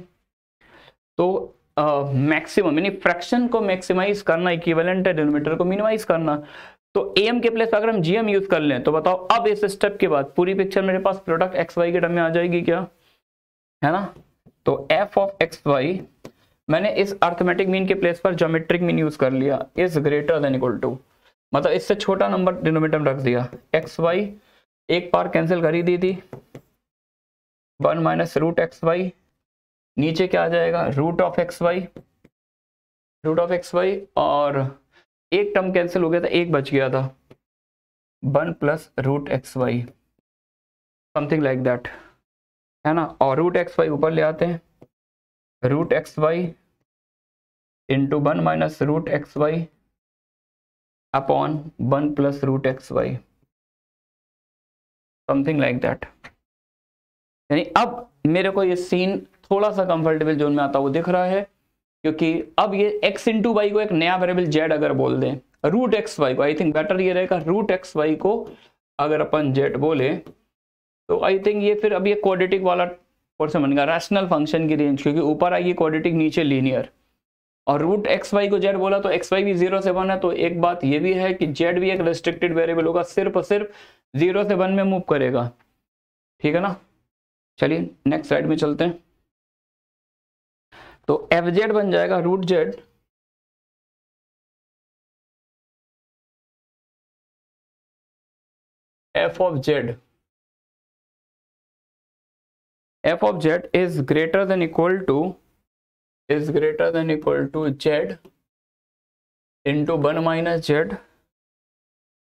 तो मैक्सिमम यानी फ्रैक्शन को मैक्सिमाइज करना इक्विवेलेंट है डिनोमीटर को मिनिमाइज करना तो ए एम के प्लेस अगर हम जी एम यूज कर लें तो बताओ अब इस स्टेप के बाद पूरी पिक्चर मेरे पास प्रोडक्ट एक्स वाई के टर्म में आ जाएगी क्या है ना तो एफ ऑफ एक्स वाई मैंने इस अर्थमेटिक मीन के प्लेस पर जोमेट्रिक मीन यूज कर लिया is greater than equal to मतलब इससे छोटा नंबर डिनोमीटर रख दिया एक्स वाई एक पार कैंसिल कर ही दी थी one minus root X Y नीचे क्या आ जाएगा root of X Y root of X Y और एक टर्म कैंसिल हो गया था एक बच गया था one plus root X Y something like that है ना और रूट एक्स वाई ऊपर ले आते हैं root X Y into one minus root X Y upon one plus root X Y something like that यानी अब मेरे को ये सीन थोड़ा सा कंफर्टेबल जोन में आता हुआ दिख रहा है क्योंकि अब ये x इंटू वाई को एक नया वेरेबल z अगर बोल दें रूट एक्स वाई को आई थिंक बेटर ये रहेगा रूट एक्स वाई को अगर अपन z बोले तो आई थिंक ये फिर अब ये क्वाड्रेटिक वाला पोर्सन बनेगा रैशनल फंक्शन की रेंज क्योंकि ऊपर आएगी क्वाड्रेटिक नीचे लीनियर और रूट एक्स वाई को जेड बोला तो एक्स वाई भी जीरो से वन है तो एक बात यह भी है कि जेड भी एक रेस्ट्रिक्टेड वेरिएबल होगा सिर्फ और सिर्फ जीरो से वन में मूव करेगा ठीक है ना चलिए नेक्स्ट साइड में चलते हैं तो एफ जेड बन जाएगा root Z F of Z F of Z is greater than equal to is greater than equal to Z into one minus Z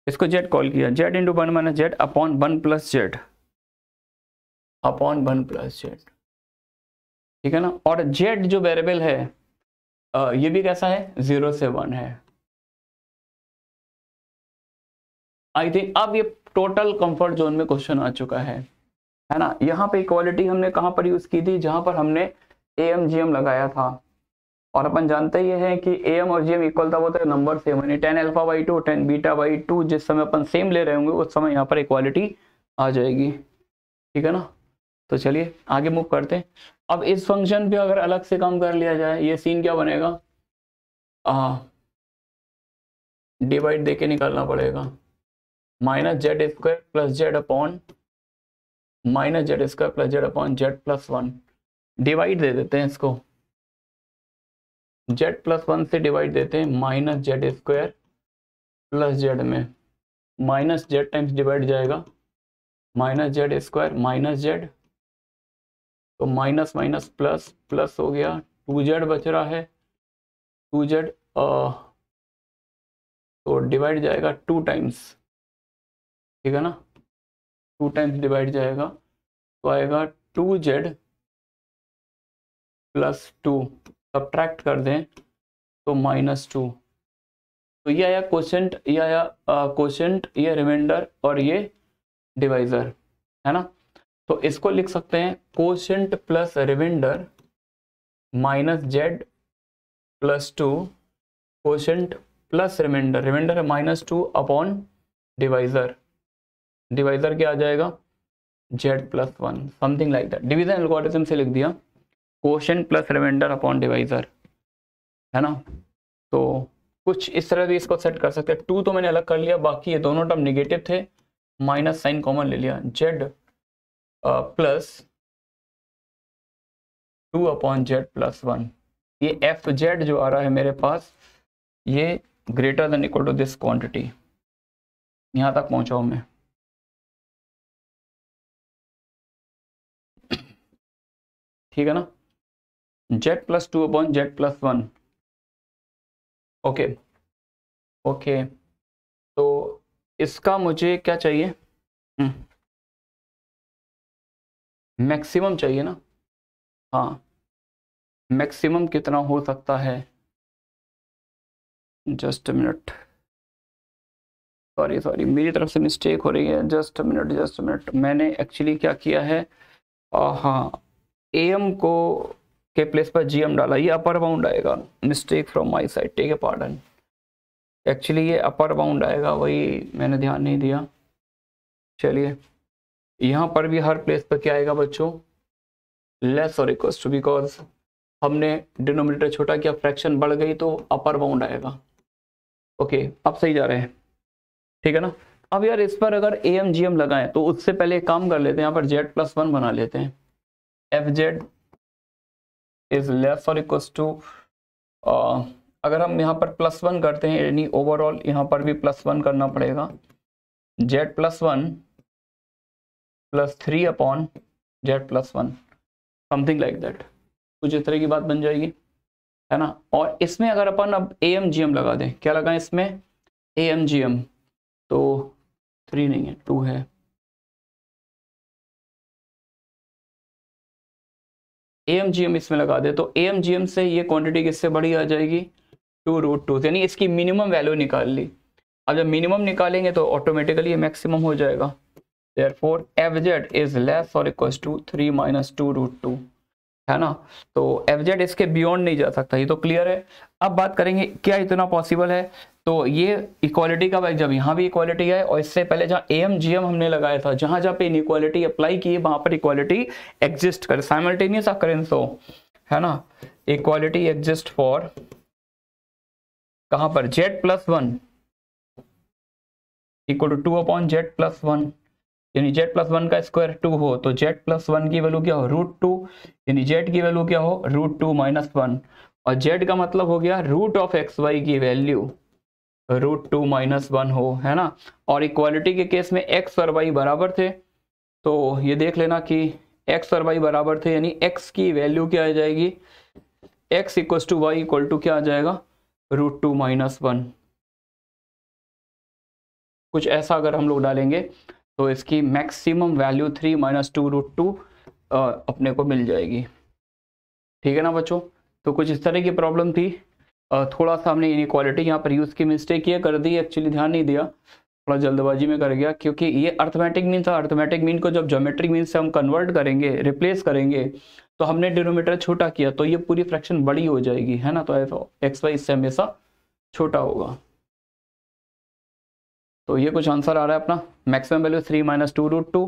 इसको जेड कॉल किया Z into one minus Z upon one plus Z upon one plus Z ठीक है ना और जेड जो वेरिएबल है ये भी कैसा है जीरो से वन है आई थिंक अब ये टोटल कंफर्ट जोन में क्वेश्चन आ चुका है है ना यहाँ पे इक्वालिटी हमने कहाँ पर यूज की थी जहां पर हमने ए एम जी एम लगाया था और अपन जानते ही है कि ए एम और जी एम इक्वल था वो तो नंबर सेम यानी tan alpha by two tan beta by two जिस समय अपन सेम ले रहे होंगे उस समय यहाँ पर इक्वालिटी आ जाएगी ठीक है ना तो चलिए आगे मूव करते हैं अब इस फंक्शन पे अगर अलग से काम कर लिया जाए ये सीन क्या बनेगा डिवाइड दे के निकालना पड़ेगा minus Z square plus Z upon minus Z square plus Z upon Z plus one divide दे देते हैं इसको जेड प्लस वन से डिवाइड देते हैं minus Z square plus Z में माइनस जेड टाइम्स डिवाइड जाएगा minus Z square minus Z तो माइनस माइनस प्लस प्लस हो गया टू जेड बच रहा है टू जेड तो डिवाइड जाएगा टू टाइम्स ठीक है ना टू टाइम्स डिवाइड जाएगा तो आएगा two Z plus two subtract कर दें तो माइनस टू तो ये आया क्वेश्चन ये आया क्वेश्चन ये रिमाइंडर और ये डिवाइजर है ना तो इसको लिख सकते हैं question plus remainder minus Z plus two question plus remainder remainder है minus two upon divisor divisor क्या आ जाएगा Z plus one something like that division algorithm से लिख दिया question plus remainder upon divisor है ना तो कुछ इस तरह भी इसको सेट कर सकते हैं टू तो मैंने अलग कर लिया बाकी ये दोनों टर्म निगेटिव थे माइनस साइन कॉमन ले लिया Z plus two upon Z plus one ये एफ जेड जो आ रहा है मेरे पास ये greater than equal to this quantity यहां तक हूं मैं ठीक है ना Z plus two upon Z plus one okay okay तो इसका मुझे क्या चाहिए मैक्सिमम चाहिए ना हाँ मैक्सिमम कितना हो सकता है जस्ट मिनट सॉरी सॉरी मेरी तरफ से मिस्टेक हो रही है जस्ट मिनट जस्ट मिनट मैंने एक्चुअली क्या किया है हाँ एम को के प्लेस पर जी एम डाला ये अपर बाउंड आएगा mistake from my side take a pardon actually ये अपर बाउंड आएगा वही मैंने ध्यान नहीं दिया चलिए यहाँ पर भी हर प्लेस पर क्या आएगा बच्चों लेस और रिक्वेस्ट बिकॉज हमने डिनोमिनेटर छोटा किया फ्रैक्शन बढ़ गई तो अपर बाउंड आएगा ओके अब सही जा रहे हैं ठीक है ना अब यार इस पर अगर ए एम जी एम लगाएं तो उससे पहले एक काम कर लेते हैं यहाँ पर जेड प्लस वन बना लेते हैं एफ जेड इज लेस और इक्वल्स टू अगर हम यहाँ पर प्लस वन करते हैं यानी ओवरऑल यहाँ पर भी प्लस वन करना पड़ेगा Z plus one plus three upon Z plus one something like that कुछ इस तरह की बात बन जाएगी है ना और इसमें अगर अपन अब ए एम जी एम लगा दें क्या लगाएं इसमें ए एम जी एम तो थ्री नहीं है टू है एम इसमें लगा दे तो एम से ये क्वांटिटी किससे बड़ी आ जाएगी टू रूट टू यानी इसकी मिनिमम वैल्यू निकाल ली अब जब मिनिमम निकालेंगे तो ऑटोमेटिकली ये मैक्सिमम हो जाएगा therefore F Z is less और equals to three minus two root two है ना तो एफ जेड इसके बियॉन्ड नहीं जा सकता ये तो क्लियर है अब बात करेंगे क्या इतना पॉसिबल है तो ये इक्वालिटी का जब यहाँ भी इक्वालिटी है और इससे पहले जहाँ ए एम जी एम हमने लगाया था जहाँ जहाँ पे इन इक्वालिटी अप्लाई की वहाँ पर इक्वालिटी एग्जिस्ट करे साइमल्टेनियस अकरेंस हो है ना इक्वालिटी एग्जिस्ट फॉर कहाँ पर Z plus one equal to two upon Z plus one यानी जेड प्लस वन का स्क्वायर टू हो तो जेड प्लस वन की वैल्यू क्या हो रूट टू यानी जेड की वैल्यू क्या हो रूट टू माइनस वन और जेड का मतलब हो गया रूट ऑफ एक्स वाई की value root two minus one हो है ना और इक्वालिटी के केस में एक्स और वाई बराबर थे तो ये देख लेना कि एक्स और वाई बराबर थे यानी एक्स की वैल्यू क्या आ जाएगी x equal to y equal to क्या आ जाएगा रूट टू माइनस वन कुछ ऐसा अगर हम लोग डालेंगे तो इसकी maximum value three minus two root two अपने को मिल जाएगी ठीक है ना बच्चों तो कुछ इस तरह की प्रॉब्लम थी आ, थोड़ा सा हमने इन इक्वालिटी यहाँ पर यूज़ की मिस्टेक ये कर दी एक्चुअली ध्यान नहीं दिया थोड़ा जल्दबाजी में कर गया क्योंकि ये अर्थमेटिक मीन था अर्थमेटिक मीन को जब जोमेट्रिक मीन से हम कन्वर्ट करेंगे रिप्लेस करेंगे तो हमने डिनोमीटर छोटा किया तो ये पूरी फ्रैक्शन बड़ी हो जाएगी है ना तो एक्स वाई इससे हमेशा छोटा होगा तो ये कुछ आंसर आ रहा है अपना maximum value three minus two root two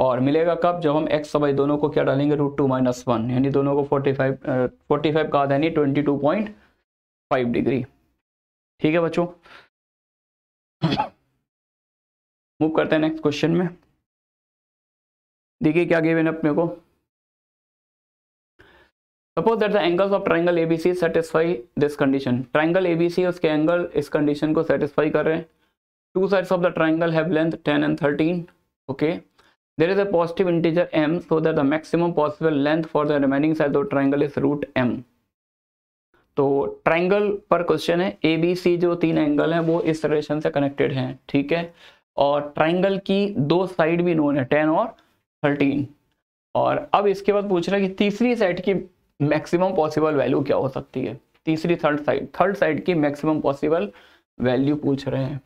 और मिलेगा कब जब हम एक्स सवाई दोनों को क्या डालेंगे रूट टू माइनस वन यानी दोनों को फोर्टी फाइव फोर्टी फाइव का यानी twenty two point five degree ठीक है बच्चों मूव करते हैं नेक्स्ट क्वेश्चन में देखिए क्या गिवन अपने को suppose that the angles of triangle ABC satisfy this condition triangle ABC उसके एंगल इस कंडीशन को सेटिस्फाई कर रहे हैं two sides of the triangle have length 10 and 13 okay there is a positive integer m so that the maximum possible length for the remaining sides of triangle is root m तो ट्राइंगल पर क्वेश्चन है ए बी सी जो तीन एंगल हैं वो इस रिलेशन से कनेक्टेड हैं ठीक है और ट्राइंगल की दो साइड भी नोन है टेन और थर्टीन और अब इसके बाद पूछ रहे हैं कि तीसरी साइड की मैक्सिमम पॉसिबल वैल्यू क्या हो सकती है तीसरी थर्ड साइड थर्ड साइड की मैक्सिमम पॉसिबल वैल्यू पूछ रहे हैं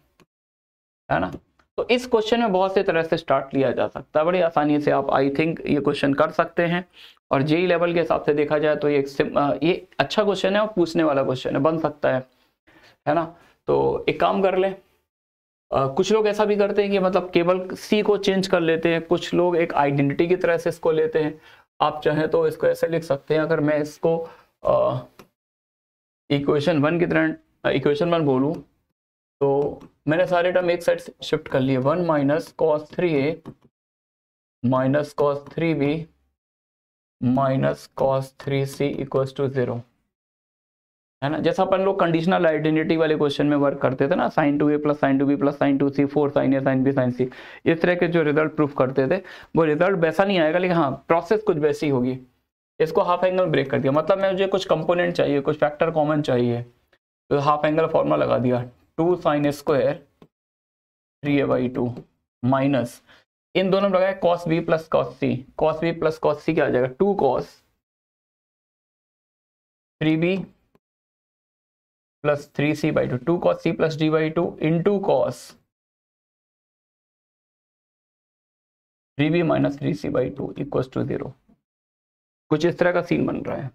है ना तो इस क्वेश्चन में बहुत से तरह से स्टार्ट लिया जा सकता है बड़ी आसानी से आप आई थिंक ये क्वेश्चन कर सकते हैं और जेई लेवल के हिसाब से देखा जाए तो ये ये अच्छा क्वेश्चन है और पूछने वाला क्वेश्चन है बन सकता है है ना तो एक काम कर लें कुछ लोग ऐसा भी करते हैं कि मतलब केवल सी को चेंज कर लेते हैं कुछ लोग एक आइडेंटिटी की तरह से इसको लेते हैं आप चाहें तो इसको ऐसे लिख सकते हैं अगर मैं इसको इक्वेशन वन की तरह इक्वेशन वन बोलूँ तो मैंने सारे टर्म एक साइड शिफ्ट कर लिए one minus cos three A minus cos three B minus cos three C equal to zero है ना जैसा अपन लोग कंडीशनल आइडेंटिटी वाले क्वेश्चन में वर्क करते थे ना sine two A plus sine two B plus sine two C four sine A sine B sine C इस तरह के जो रिजल्ट प्रूफ करते थे वो रिजल्ट वैसा नहीं आएगा लेकिन हाँ प्रोसेस कुछ वैसी होगी इसको हाफ एंगल ब्रेक कर दिया मतलब मैं मुझे कुछ कंपोनेंट चाहिए कुछ फैक्टर कॉमन चाहिए तो हाफ एंगल फॉर्मूला लगा दिया two sine square three A by two minus इन दोनों में लगाया cos B plus cos C cos B plus cos C क्या आ जाएगा two cos three B plus three C by two two cos C plus D by two in two cos three B minus three C by two equal to zero कुछ इस तरह का सीन बन रहा है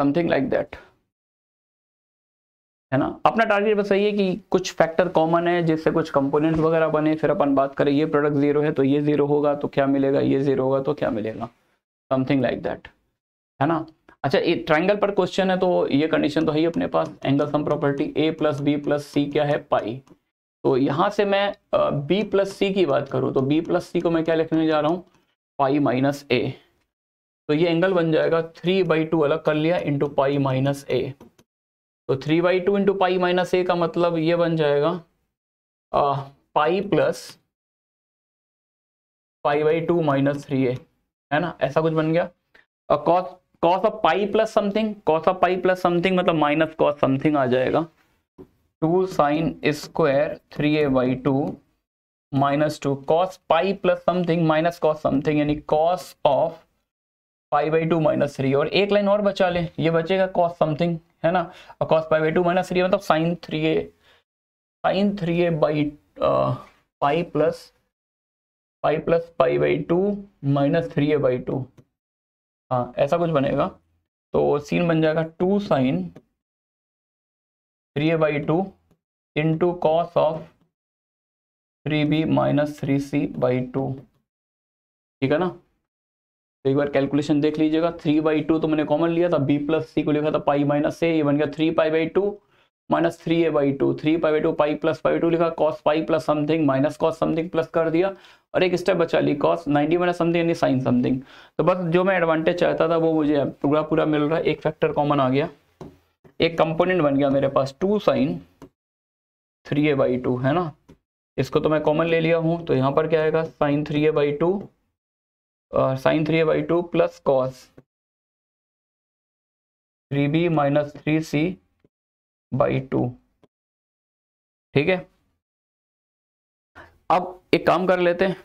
समथिंग लाइक दैट है ना अपना टारगेट बस यही है कि कुछ फैक्टर कॉमन है जिससे कुछ कंपोनेंट वगैरह बने फिर अपन बात करें ये प्रोडक्ट जीरो है तो ये जीरो होगा तो क्या मिलेगा ये जीरो होगा तो क्या मिलेगा समथिंग लाइक दैट है ना अच्छा ये ट्राइंगल पर क्वेश्चन है तो ये कंडीशन तो है ही अपने पास angle sum property A plus B plus C क्या है पाई तो यहाँ से मैं बी प्लस सी की बात करूँ तो बी प्लस सी को मैं क्या लिखने जा रहा हूँ पाई माइनस ए तो ये एंगल बन जाएगा थ्री बाई टू अलग कर लिया इंटू पाई माइनस ए तो three by two into pi minus A का मतलब ये बन जाएगा आ, pi plus pi by two minus three A है ना ऐसा कुछ बन गया cos of pi plus something cos of pi plus something मतलब माइनस कॉस समथिंग आ जाएगा two sine square three A by two minus two cos pi plus something minus cos something यानी cos of pi by two minus three और एक लाइन और बचा ले ये बचेगा कॉस समथिंग है ना और cos pi by two minus three मतलब sine three A sine three A by pi plus pi plus pi by two minus three A by two हाँ ऐसा कुछ बनेगा तो सीन बन जाएगा two sine three A by two into cos of three B minus three C by two ठीक है ना तो एक बार कैलकुलेशन देख लीजिएगा थ्री बाई टू तो मैंने कॉमन लिया था बी प्लस सी को लिखा था पाई माइनस ए ये बन गया three pi by two minus three A by two three pi by two pi plus pi two लिखा cos pi plus something minus cos something plus कर दिया और एक स्टेप बचा ली कॉस नाइनटी माइनस समथिंग यानी साइन समथिंग तो बस जो मैं एडवांटेज चाहता था वो मुझे पूरा पूरा मिल रहा है एक फैक्टर कॉमन आ गया एक कंपोनेंट बन गया मेरे पास two sine three A by two है ना इसको तो मैं कॉमन ले लिया हूँ तो यहाँ पर क्या आएगा sine three A by two sine three by two plus cos three B minus three C by two ठीक है अब एक काम कर लेते हैं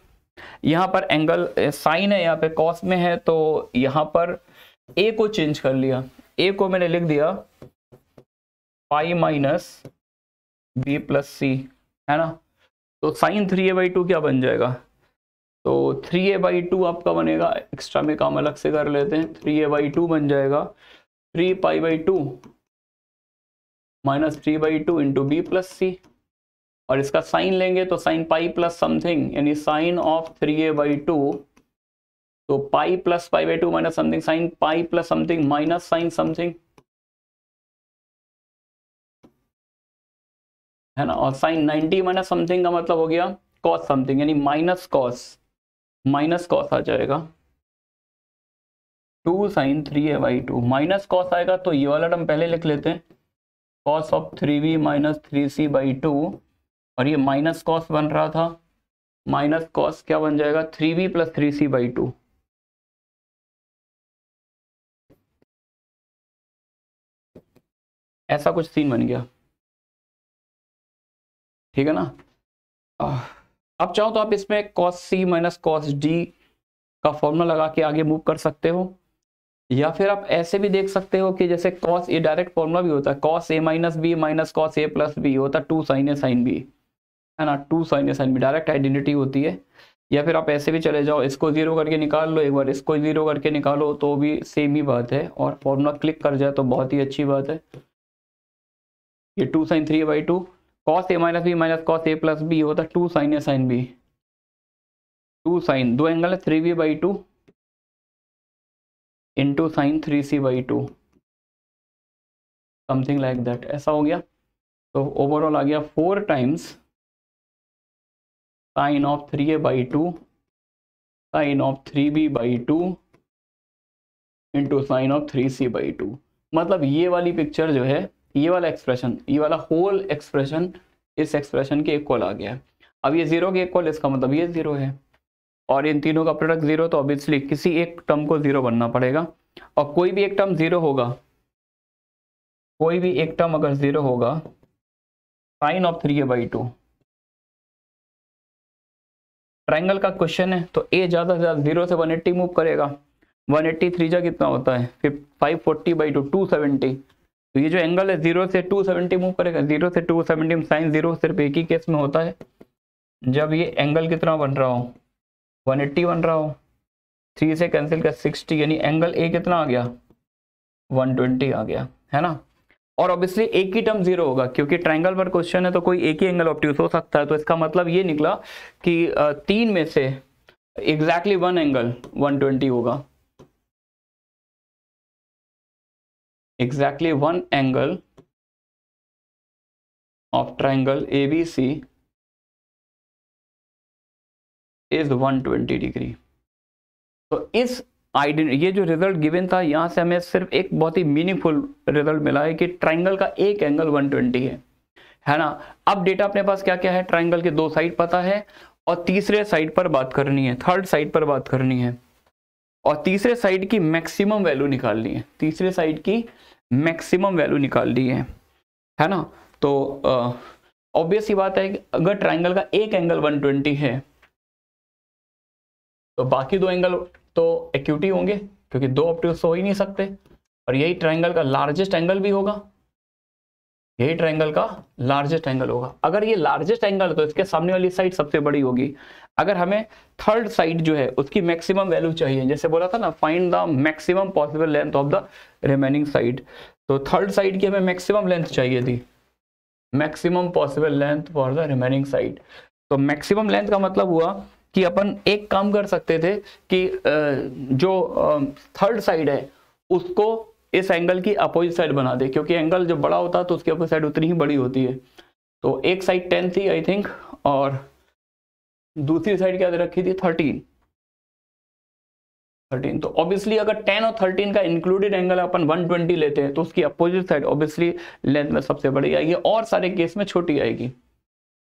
यहां पर एंगल साइन है यहां पे कॉस में है तो यहां पर ए को चेंज कर लिया ए को मैंने लिख दिया pi minus B plus C है ना तो sine three A by two क्या बन जाएगा तो थ्री ए बाई टू आपका बनेगा एक्स्ट्रा में काम अलग से कर लेते हैं थ्री ए बाई टू बन जाएगा three pi by two minus three by two into B plus C और इसका साइन लेंगे तो साइन पाई प्लस समथिंग यानी sine of three A by two तो pi plus pi by two minus something sine pi plus something minus sine something है ना और साइन 90 माइनस समथिंग का मतलब हो गया कॉस समथिंग यानी माइनस कॉस माइनस कॉस आ जाएगा two sine three A by two minus cos आएगा तो ये वाला टर्म पहले लिख लेते हैं cos of three B minus three C by two और ये माइनस कॉस बन रहा था माइनस कॉस क्या बन जाएगा three B plus three C by two ऐसा कुछ सीन बन गया ठीक है ना अब चाहो तो आप इसमें कॉस सी माइनस कॉस डी का फॉर्मूला लगा के आगे मूव कर सकते हो या फिर आप ऐसे भी देख सकते हो कि जैसे कॉस ए डायरेक्ट फॉर्मूला भी होता है कॉस ए माइनस बी माइनस कॉस ए प्लस बी होता है two sine A sine B है ना two sine A sine B direct identity होती है या फिर आप ऐसे भी चले जाओ इसको जीरो करके निकाल लो एक बार इसको जीरो करके निकालो तो भी सेम ही बात है और फॉर्मूला क्लिक कर जाए तो बहुत ही अच्छी बात है ये two sine three by two cos A minus B minus cos A plus B होता है two sine A sine B two sine दो एंगल है three B by two into sine three C by two something like that ऐसा हो गया तो ओवरऑल आ गया four times sine of three A by two sine of three B by two into sine of three C by to मतलब ये वाली पिक्चर जो है ये वाला एक्सप्रेशन ये वाला होल एक्सप्रेशन इस एक्सप्रेशन के इक्वल आ गया अब ये जीरो के इक्वल इसका मतलब ये जीरो है और इन तीनों का प्रोडक्ट जीरो तो ऑब्वियसली किसी एक टर्म को जीरो बनना पड़ेगा और कोई भी एक टर्म जीरो होगा कोई भी एक टर्म अगर जीरो होगा sine of three A by two triangle का क्वेश्चन है तो ए ज़्यादा से ज़्यादा जीरो से वन एट्टी मूव करेगा वन एट्टी थ्री जा कितना होता है five forty by two two seventy तो ये जो एंगल है जीरो से टू सेवेंटी मूव करेगा जीरो से टू सेवेंटी में साइन जीरो सिर्फ एक ही केस में होता है जब ये एंगल कितना बन रहा हो वन एट्टी बन रहा हो थ्री से कैंसिल कर सिक्सटी यानी एंगल ए कितना आ गया वन ट्वेंटी आ गया है ना और ऑब्वियसली एक ही टर्म जीरो होगा क्योंकि ट्राइंगल पर क्वेश्चन है तो कोई एक ही एंगल ऑप्टिव हो सकता है तो इसका मतलब ये निकला कि तीन में से एग्जैक्टली वन एंगल ट्वेंटी होगा exactly one angle of triangle ABC is 120 degree तो इस आइडेंट ये जो रिजल्ट गिवन था यहाँ से हमें सिर्फ एक बहुत ही मीनिंगफुल रिजल्ट मिला है कि ट्राइंगल का एक एंगल 120 है है ना अब डेटा अपने पास क्या क्या है ट्राइंगल के दो साइड पता है और तीसरे साइड पर बात करनी है थर्ड साइड पर बात करनी है और तीसरे साइड की मैक्सिमम वैल्यू निकालनी है तीसरे साइड की मैक्सिमम वैल्यू निकाल दी है है ना तो ऑब्वियस ही बात है कि अगर ट्राइंगल का एक एंगल 120 है तो बाकी दो एंगल तो एक्यूटी होंगे क्योंकि दो ऑप्टिक्स हो ही नहीं सकते और यही ट्राइंगल का लार्जेस्ट एंगल भी होगा यही ट्रायंगल का लार्जेस्ट एंगल होगा अगर ये लार्जेस्ट एंगल तो इसके सामने वाली साइड सबसे बड़ी होगी अगर हमें थर्ड साइड जो है उसकी मैक्सिमम वैल्यू चाहिए जैसे बोला था ना find the maximum possible length of the remaining side तो थर्ड साइड की हमें मैक्सिमम लेंथ चाहिए थी maximum possible length for the remaining side तो मैक्सिमम लेंथ का मतलब हुआ कि अपन एक काम कर सकते थे कि जो थर्ड साइड है उसको इस एंगल की अपोजिट साइड बना दे क्योंकि एंगल जब बड़ा होता है तो उसकी अपोजिट साइड उतनी ही बड़ी होती है तो एक साइड टेन थी आई थिंक और दूसरी साइड क्या रखी थी थर्टीन थर्टीन तो ऑब्वियसली अगर टेन और थर्टीन का इंक्लूडेड एंगल अपन वन ट्वेंटी लेते हैं तो उसकी अपोजिट साइड ऑब्वियसली लेंथ में सबसे बड़ी आएगी और सारे केस में छोटी आएगी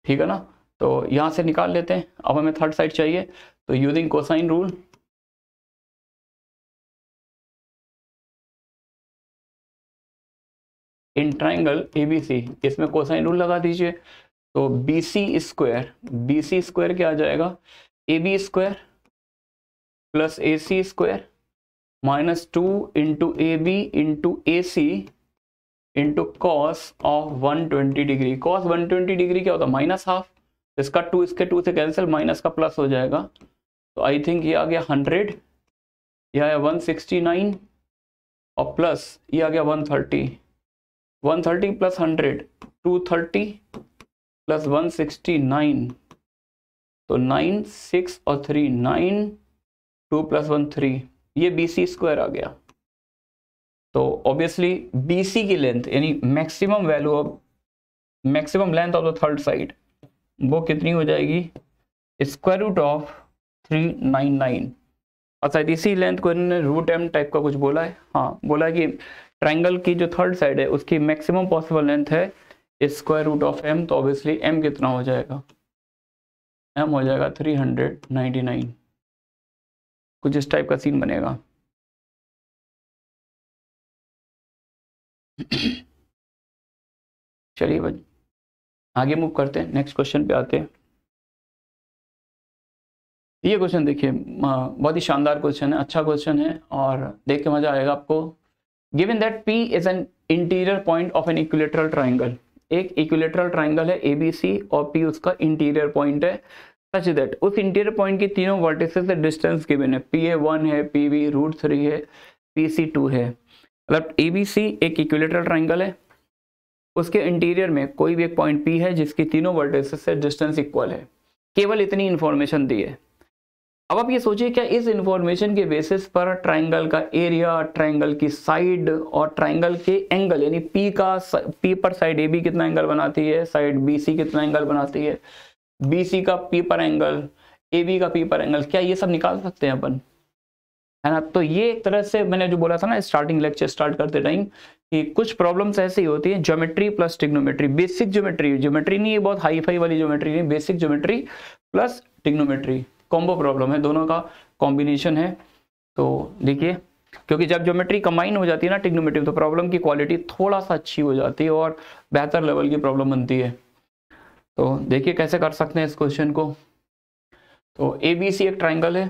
ठीक है ना तो यहां से निकाल लेते हैं अब हमें थर्ड साइड चाहिए तो using cosine rule in triangle A B C इसमें कोसाइन रूल लगा दीजिए तो B C square B C square क्या आ जाएगा A B square plus A C square minus two into A B into A C into cos of one twenty degree cos one twenty degree क्या होता है माइनस हाफ इसका टू इसके टू से कैंसिल माइनस का प्लस हो जाएगा तो आई थिंक ये आ गया हंड्रेड या वन सिक्सटी नाइन और प्लस ये आ गया one thirty one thirty plus hundred two thirty plus one sixty nine तो नाइन सिक्स और three nine two plus one three ये बी सी स्क्वायर आ गया तो ऑब्वियसली बी सी की लेंथ यानी maximum value of maximum length of the third side वो कितनी हो जाएगी square root of three nine nine और शायद इसी लेंथ को इन्होंने रूट एम टाइप का कुछ बोला है हाँ बोला है कि ट्राइंगल की जो थर्ड साइड है उसकी मैक्सिमम पॉसिबल लेंथ है स्क्वायर रूट ऑफ एम तो ऑब्वियसली एम कितना हो जाएगा एम हो जाएगा 399 कुछ इस टाइप का सीन बनेगा चलिए भाई आगे मूव करते हैं नेक्स्ट क्वेश्चन पे आते हैं ये क्वेश्चन देखिए बहुत ही शानदार क्वेश्चन है अच्छा क्वेश्चन है और देख के मज़ा आएगा आपको given that P is an interior point of an equilateral triangle एक इक्विलेटरल ट्राइंगल है ए बी सी और पी उसका इंटीरियर पॉइंट है सच दैट उस इंटीरियर पॉइंट की तीनों वर्टिसेस से डिस्टेंस गिवन है पी ए वन है पी बी रूट थ्री है पी सी टू है मतलब ए बी सी एक इक्विलेटरल ट्राइंगल है उसके इंटीरियर में कोई भी एक पॉइंट पी है जिसकी तीनों वर्टिसेस से डिस्टेंस इक्वल है केवल इतनी इन्फॉर्मेशन दी है अब आप ये सोचिए क्या इस इंफॉर्मेशन के बेसिस पर ट्राइंगल का एरिया ट्राइंगल की साइड और ट्राइंगल के एंगल यानी पी का पी पर साइड ए बी कितना एंगल बनाती है साइड बी सी कितना एंगल बनाती है बी सी का पी पर एंगल ए बी का पी पर एंगल क्या ये सब निकाल सकते हैं अपन है ना तो ये एक तरह से मैंने जो बोला था ना स्टार्टिंग लेक्चर स्टार्ट करते टाइम कि कुछ प्रॉब्लम्स ऐसे ही होती है geometry plus trigonometry basic geometry geometry नहीं है बहुत हाई फाई वाली ज्योमेट्री नहीं basic geometry plus trigonometry combo problem है दोनों का कॉम्बिनेशन है तो देखिए क्योंकि जब ज्योमेट्री कंबाइन हो जाती है ना टिग्नोमेट्री तो प्रॉब्लम की क्वालिटी थोड़ा सा अच्छी हो जाती है और बेहतर लेवल की प्रॉब्लम बनती है तो देखिए कैसे कर सकते हैं इस क्वेश्चन को तो ए बी सी एक ट्राइंगल है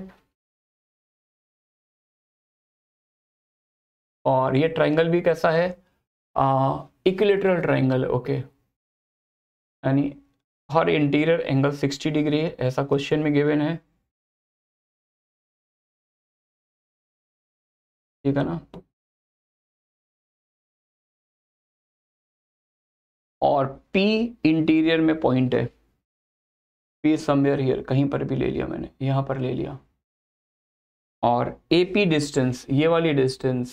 और ये ट्राइंगल भी कैसा है इक्विलेटरल ट्राइंगल ओके यानी हर इंटीरियर एंगल 60 डिग्री है ऐसा क्वेश्चन में गिवन है ठीक है ना और P इंटीरियर में पॉइंट है P समवेयर हियर कहीं पर भी ले लिया मैंने यहां पर ले लिया और AP डिस्टेंस ये वाली डिस्टेंस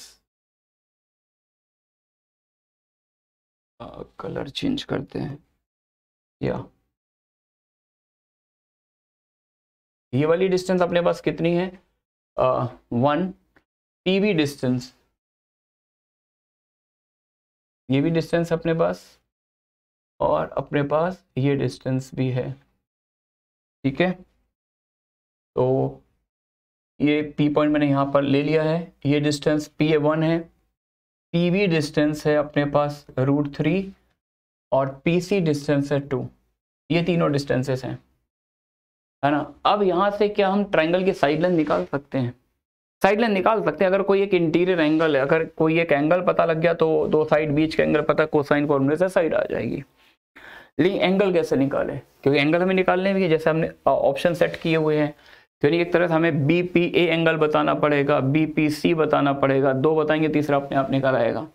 कलर चेंज करते हैं या ये वाली डिस्टेंस अपने पास कितनी है वन पीवी डिस्टेंस ये भी डिस्टेंस अपने पास और अपने पास ये डिस्टेंस भी है ठीक है तो ये पी पॉइंट मैंने यहाँ पर ले लिया है ये डिस्टेंस पी ए वन है पी वी डिस्टेंस है अपने पास रूट थ्री और पी सी डिस्टेंस है टू ये तीनों डिस्टेंसेस हैं है ना अब यहाँ से क्या हम ट्राइंगल की साइड लाइन निकाल सकते हैं साइड लाइन निकाल सकते हैं अगर कोई एक इंटीरियर एंगल है अगर कोई एक एंगल पता लग गया तो दो साइड बीच का एंगल पता कोसाइन फॉर्मूले से साइड आ जाएगी लेकिन एंगल कैसे निकाले क्योंकि एंगल हमें निकालने भी जैसे हमने ऑप्शन सेट किए हुए हैं यानी एक तरह से हमें बी पी ए एंगल बताना पड़ेगा बी पी सी बताना पड़ेगा दो बताएंगे तीसरा अपने आप निकल आएगा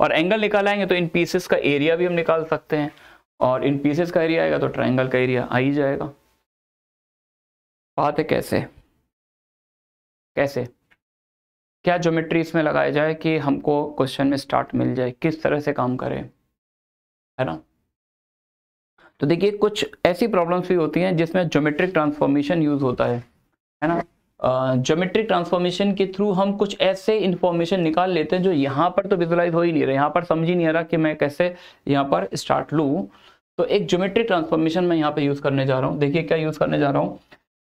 और एंगल आएंगे तो इन पीसेस का एरिया भी हम निकाल सकते हैं और इन पीसेस का एरिया आएगा तो ट्राइंगल का एरिया आ ही जाएगा बात है कैसे कैसे क्या ज्योमेट्री इसमें लगाया जाए कि हमको क्वेश्चन में स्टार्ट मिल जाए किस तरह से काम करें है ना तो देखिए कुछ ऐसी प्रॉब्लम्स भी होती हैं जिसमें ज्योमेट्रिक ट्रांसफॉर्मेशन यूज होता है है ना ज्योमेट्रिक ट्रांसफॉर्मेशन के थ्रू हम कुछ ऐसे इन्फॉर्मेशन निकाल लेते हैं जो यहाँ पर तो विजुलाइज हो ही नहीं रहा यहाँ पर समझ ही नहीं आ रहा कि मैं कैसे यहाँ पर स्टार्ट लूँ तो एक ज्योमेट्रिक ट्रांसफॉर्मेशन मैं यहाँ पे यूज करने जा रहा हूँ देखिए क्या यूज करने जा रहा हूँ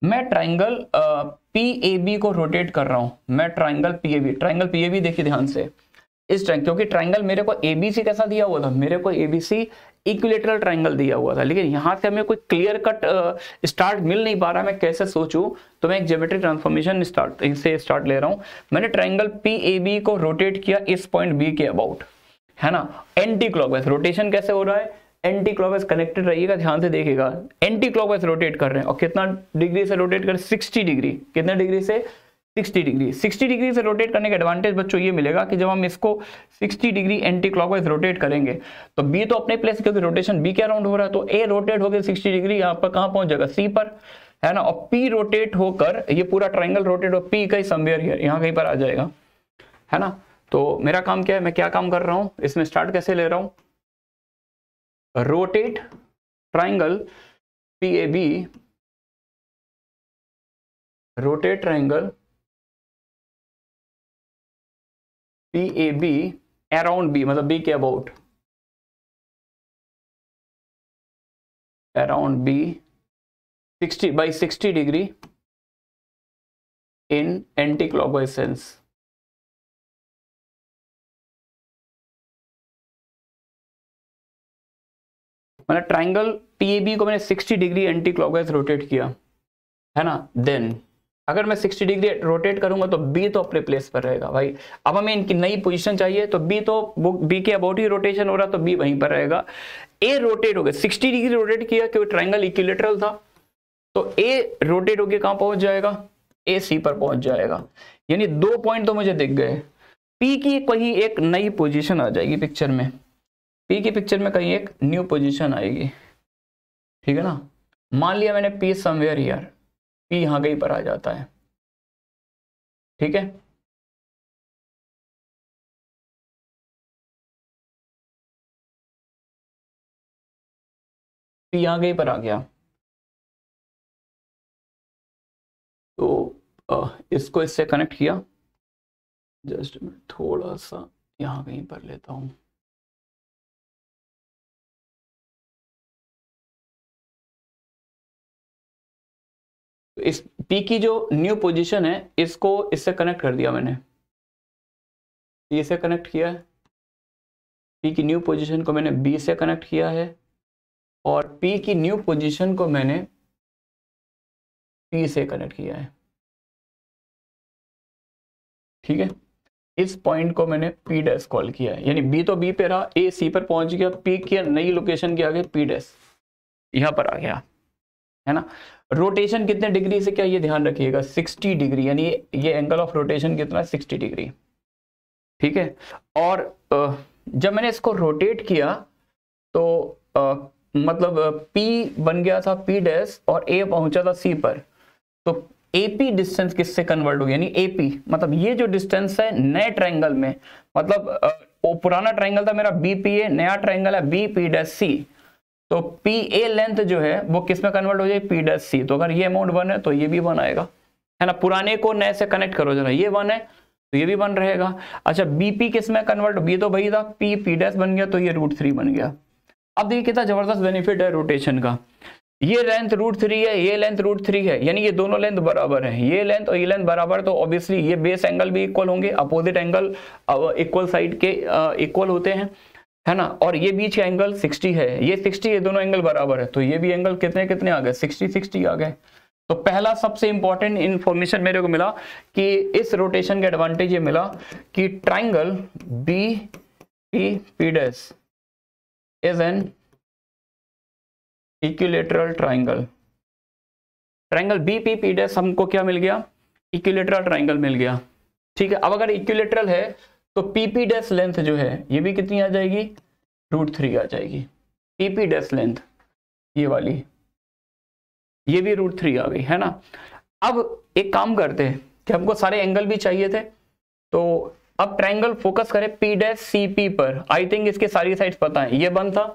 मैं ट्राइंगल पी ए बी को रोटेट कर रहा हूं मैं triangle P A B triangle P A B देखिए ध्यान से इस ट्राइंग क्योंकि ट्राइंगल मेरे को ए बी सी कैसा दिया हुआ था मेरे को A B C equilateral triangle दिया हुआ था लेकिन यहां से हमें कोई क्लियर कट स्टार्ट मिल नहीं पा रहा मैं कैसे सोचूं तो मैं एक ज्योमेट्री ट्रांसफॉर्मेशन स्टार्ट इससे स्टार्ट ले रहा हूं मैंने ट्राइंगल पी ए बी को रोटेट किया इस पॉइंट बी के अबाउट है ना एंटी क्लॉकवाइज रोटेशन कैसे हो रहा है एंटी क्लॉकवाइज कनेक्टेड रहिएगा ध्यान से देखिएगा एंटी क्लॉकवाइज रोटेट कर रहे हैं और कितना डिग्री से रोटेट कर सिक्सटी डिग्री कितने डिग्री से 60 डिग्री 60 डिग्री से रोटेट करने का एडवांटेज बच्चों ये मिलेगा कि जब हम इसको 60 डिग्री एंटी क्लॉकवाइज रोटेट करेंगे तो बी तो अपने प्लेस क्योंकि रोटेशन बी के अराउंड हो रहा है तो ए रोटेट होकर 60 डिग्री यहाँ पर कहाँ पहुंच जाएगा सी पर है ना और पी रोटेट होकर ये पूरा ट्राइंगल रोटेट हो पी का ही समवेयर हियर यहाँ कहीं पर आ जाएगा है ना तो मेरा काम क्या है मैं क्या काम कर रहा हूँ इसमें स्टार्ट कैसे ले रहा हूँ rotate triangle PAB, rotate triangle PAB around B, मतलब B के about around B 60 by 60 degree in anti-clockwise sense. मतलब ट्राइंगल टी को मैंने 60 डिग्री एंटी क्लॉकवाइज रोटेट किया है ना देन अगर मैं 60 डिग्री रोटेट करूंगा तो बी तो अपने प्लेस पर रहेगा भाई अब हमें इनकी नई पोजीशन चाहिए तो बी तो बी के अबाउट ही रोटेशन हो रहा तो बी वहीं पर रहेगा ए रोटेट हो गया सिक्सटी डिग्री रोटेट किया क्योंकि ट्राइंगल इक्विलेटरल था तो ए रोटेट होके कहाँ पहुंच जाएगा ए सी पर पहुंच जाएगा यानी दो पॉइंट तो मुझे दिख गए पी की कहीं एक नई पोजीशन आ जाएगी पिक्चर में पी की पिक्चर में कहीं एक न्यू पोजीशन आएगी ठीक है ना मान लिया मैंने पी समवेयर हियर पी यहां कहीं पर आ जाता है ठीक है पी यहां कहीं पर आ गया तो इसको इससे कनेक्ट किया जस्ट मैं थोड़ा सा यहां कहीं पर लेता हूं इस पी की जो न्यू पोजीशन है इसको इससे कनेक्ट कर दिया मैंने ये से कनेक्ट किया है पी की न्यू पोजीशन को मैंने बी से कनेक्ट किया है और पी की न्यू पोजीशन को मैंने पी से कनेक्ट किया है ठीक है इस पॉइंट को मैंने पी डैस कॉल किया है यानी बी तो बी पे रहा ए सी पर पहुंच गया पी की नई लोकेशन के आगे पी डैस यहां पर आ गया है ना रोटेशन कितने डिग्री से क्या ये ध्यान रखिएगा 60 डिग्री यानी ये एंगल ऑफ रोटेशन कितना है 60 डिग्री ठीक है और जब मैंने इसको रोटेट किया तो मतलब P बन गया था P डैस और A पहुंचा था C पर तो AP डिस्टेंस किससे कन्वर्ट हो गया यानी AP मतलब ये जो डिस्टेंस है नए ट्रायंगल में मतलब वो पुराना ट्रायंगल था मेरा BPA नया ट्रायंगल है BP डैस सी तो पी ए लेंथ जो है वो किस में कन्वर्ट हो जाए पी डस सी तो अगर ये अमाउंट वन है तो ये भी वन आएगा है ना पुराने को नए से कनेक्ट करो जरा ये वन है तो ये भी वन रहेगा अच्छा बीपी किस में कन्वर्ट ये तो भाई था पी पी डस बन गया तो ये रूट थ्री बन गया अब देखिए कितना जबरदस्त बेनिफिट है रोटेशन का ये लेंथ रूट थ्री है ये लेंथ रूट थ्री है यानी ये दोनों लेंथ बराबर है ये लेंथ और ये लेंथ बराबर तो ऑब्वियसली ये बेस एंगल भी इक्वल होंगे अपोजिट एंगल इक्वल साइड के इक्वल होते हैं है ना और ये बीच का एंगल 60 है ये 60 ये दोनों एंगल बराबर है तो ये भी एंगल कितने कितने आ गए 60 60 आ गए तो पहला सबसे इंपॉर्टेंट इंफॉर्मेशन मेरे को मिला कि इस रोटेशन का एडवांटेज ये मिला कि triangle B P P dash is an equilateral triangle triangle B P P हमको क्या मिल गया इक्यूलेटरल ट्राइंगल मिल गया ठीक है अब अगर इक्यूलेटरल है तो पीपी डैश लेंथ जो है ये भी कितनी आ जाएगी रूट थ्री आ जाएगी पीपी डैश लेंथ ये वाली ये भी रूट थ्री आ गई है ना अब एक काम करते हैं कि हमको सारे एंगल भी चाहिए थे तो अब ट्रायंगल फोकस करें पी डैश सी पी पर आई थिंक इसके सारी साइड्स पता है ये वन था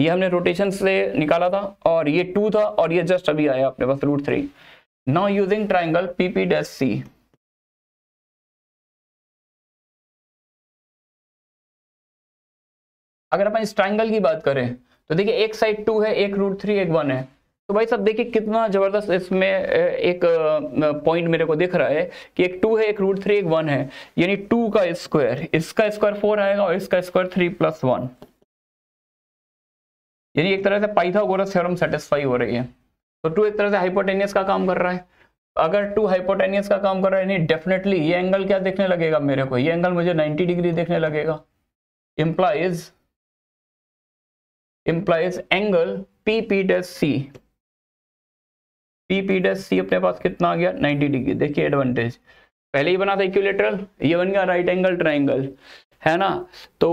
ये हमने रोटेशन से निकाला था और ये टू था और ये जस्ट अभी आया अपने पास root three now using triangle P P dash C अगर अपन इस ट्राइंगल की बात करें तो देखिए एक साइड टू है एक रूट थ्री एक वन है तो भाई साहब देखिए कितना जबरदस्त इसमें एक पॉइंट मेरे को दिख रहा है कि एक टू है एक रूट थ्री एक वन है यानी टू का स्क्वायर इसका स्क्वायर फोर आएगा और इसका स्क्वायर थ्री प्लस वन यानी एक तरह से पाइथागोरस थ्योरम सेटिस्फाई हो रही है तो टू एक तरह से हाइपोटेनियस का काम कर रहा है अगर टू हाइपोटेनियस का काम कर रहा है यानी डेफिनेटली ये एंगल क्या देखने लगेगा मेरे को ये एंगल मुझे 90 डिग्री देखने लगेगा implies P angle PP C P PP dash C अपने पास कितना आ गया 90 डिग्री देखिए एडवांटेज पहले ही बना था इक्विलेटरल ये बन गया राइट एंगल ट्राइंगल है ना तो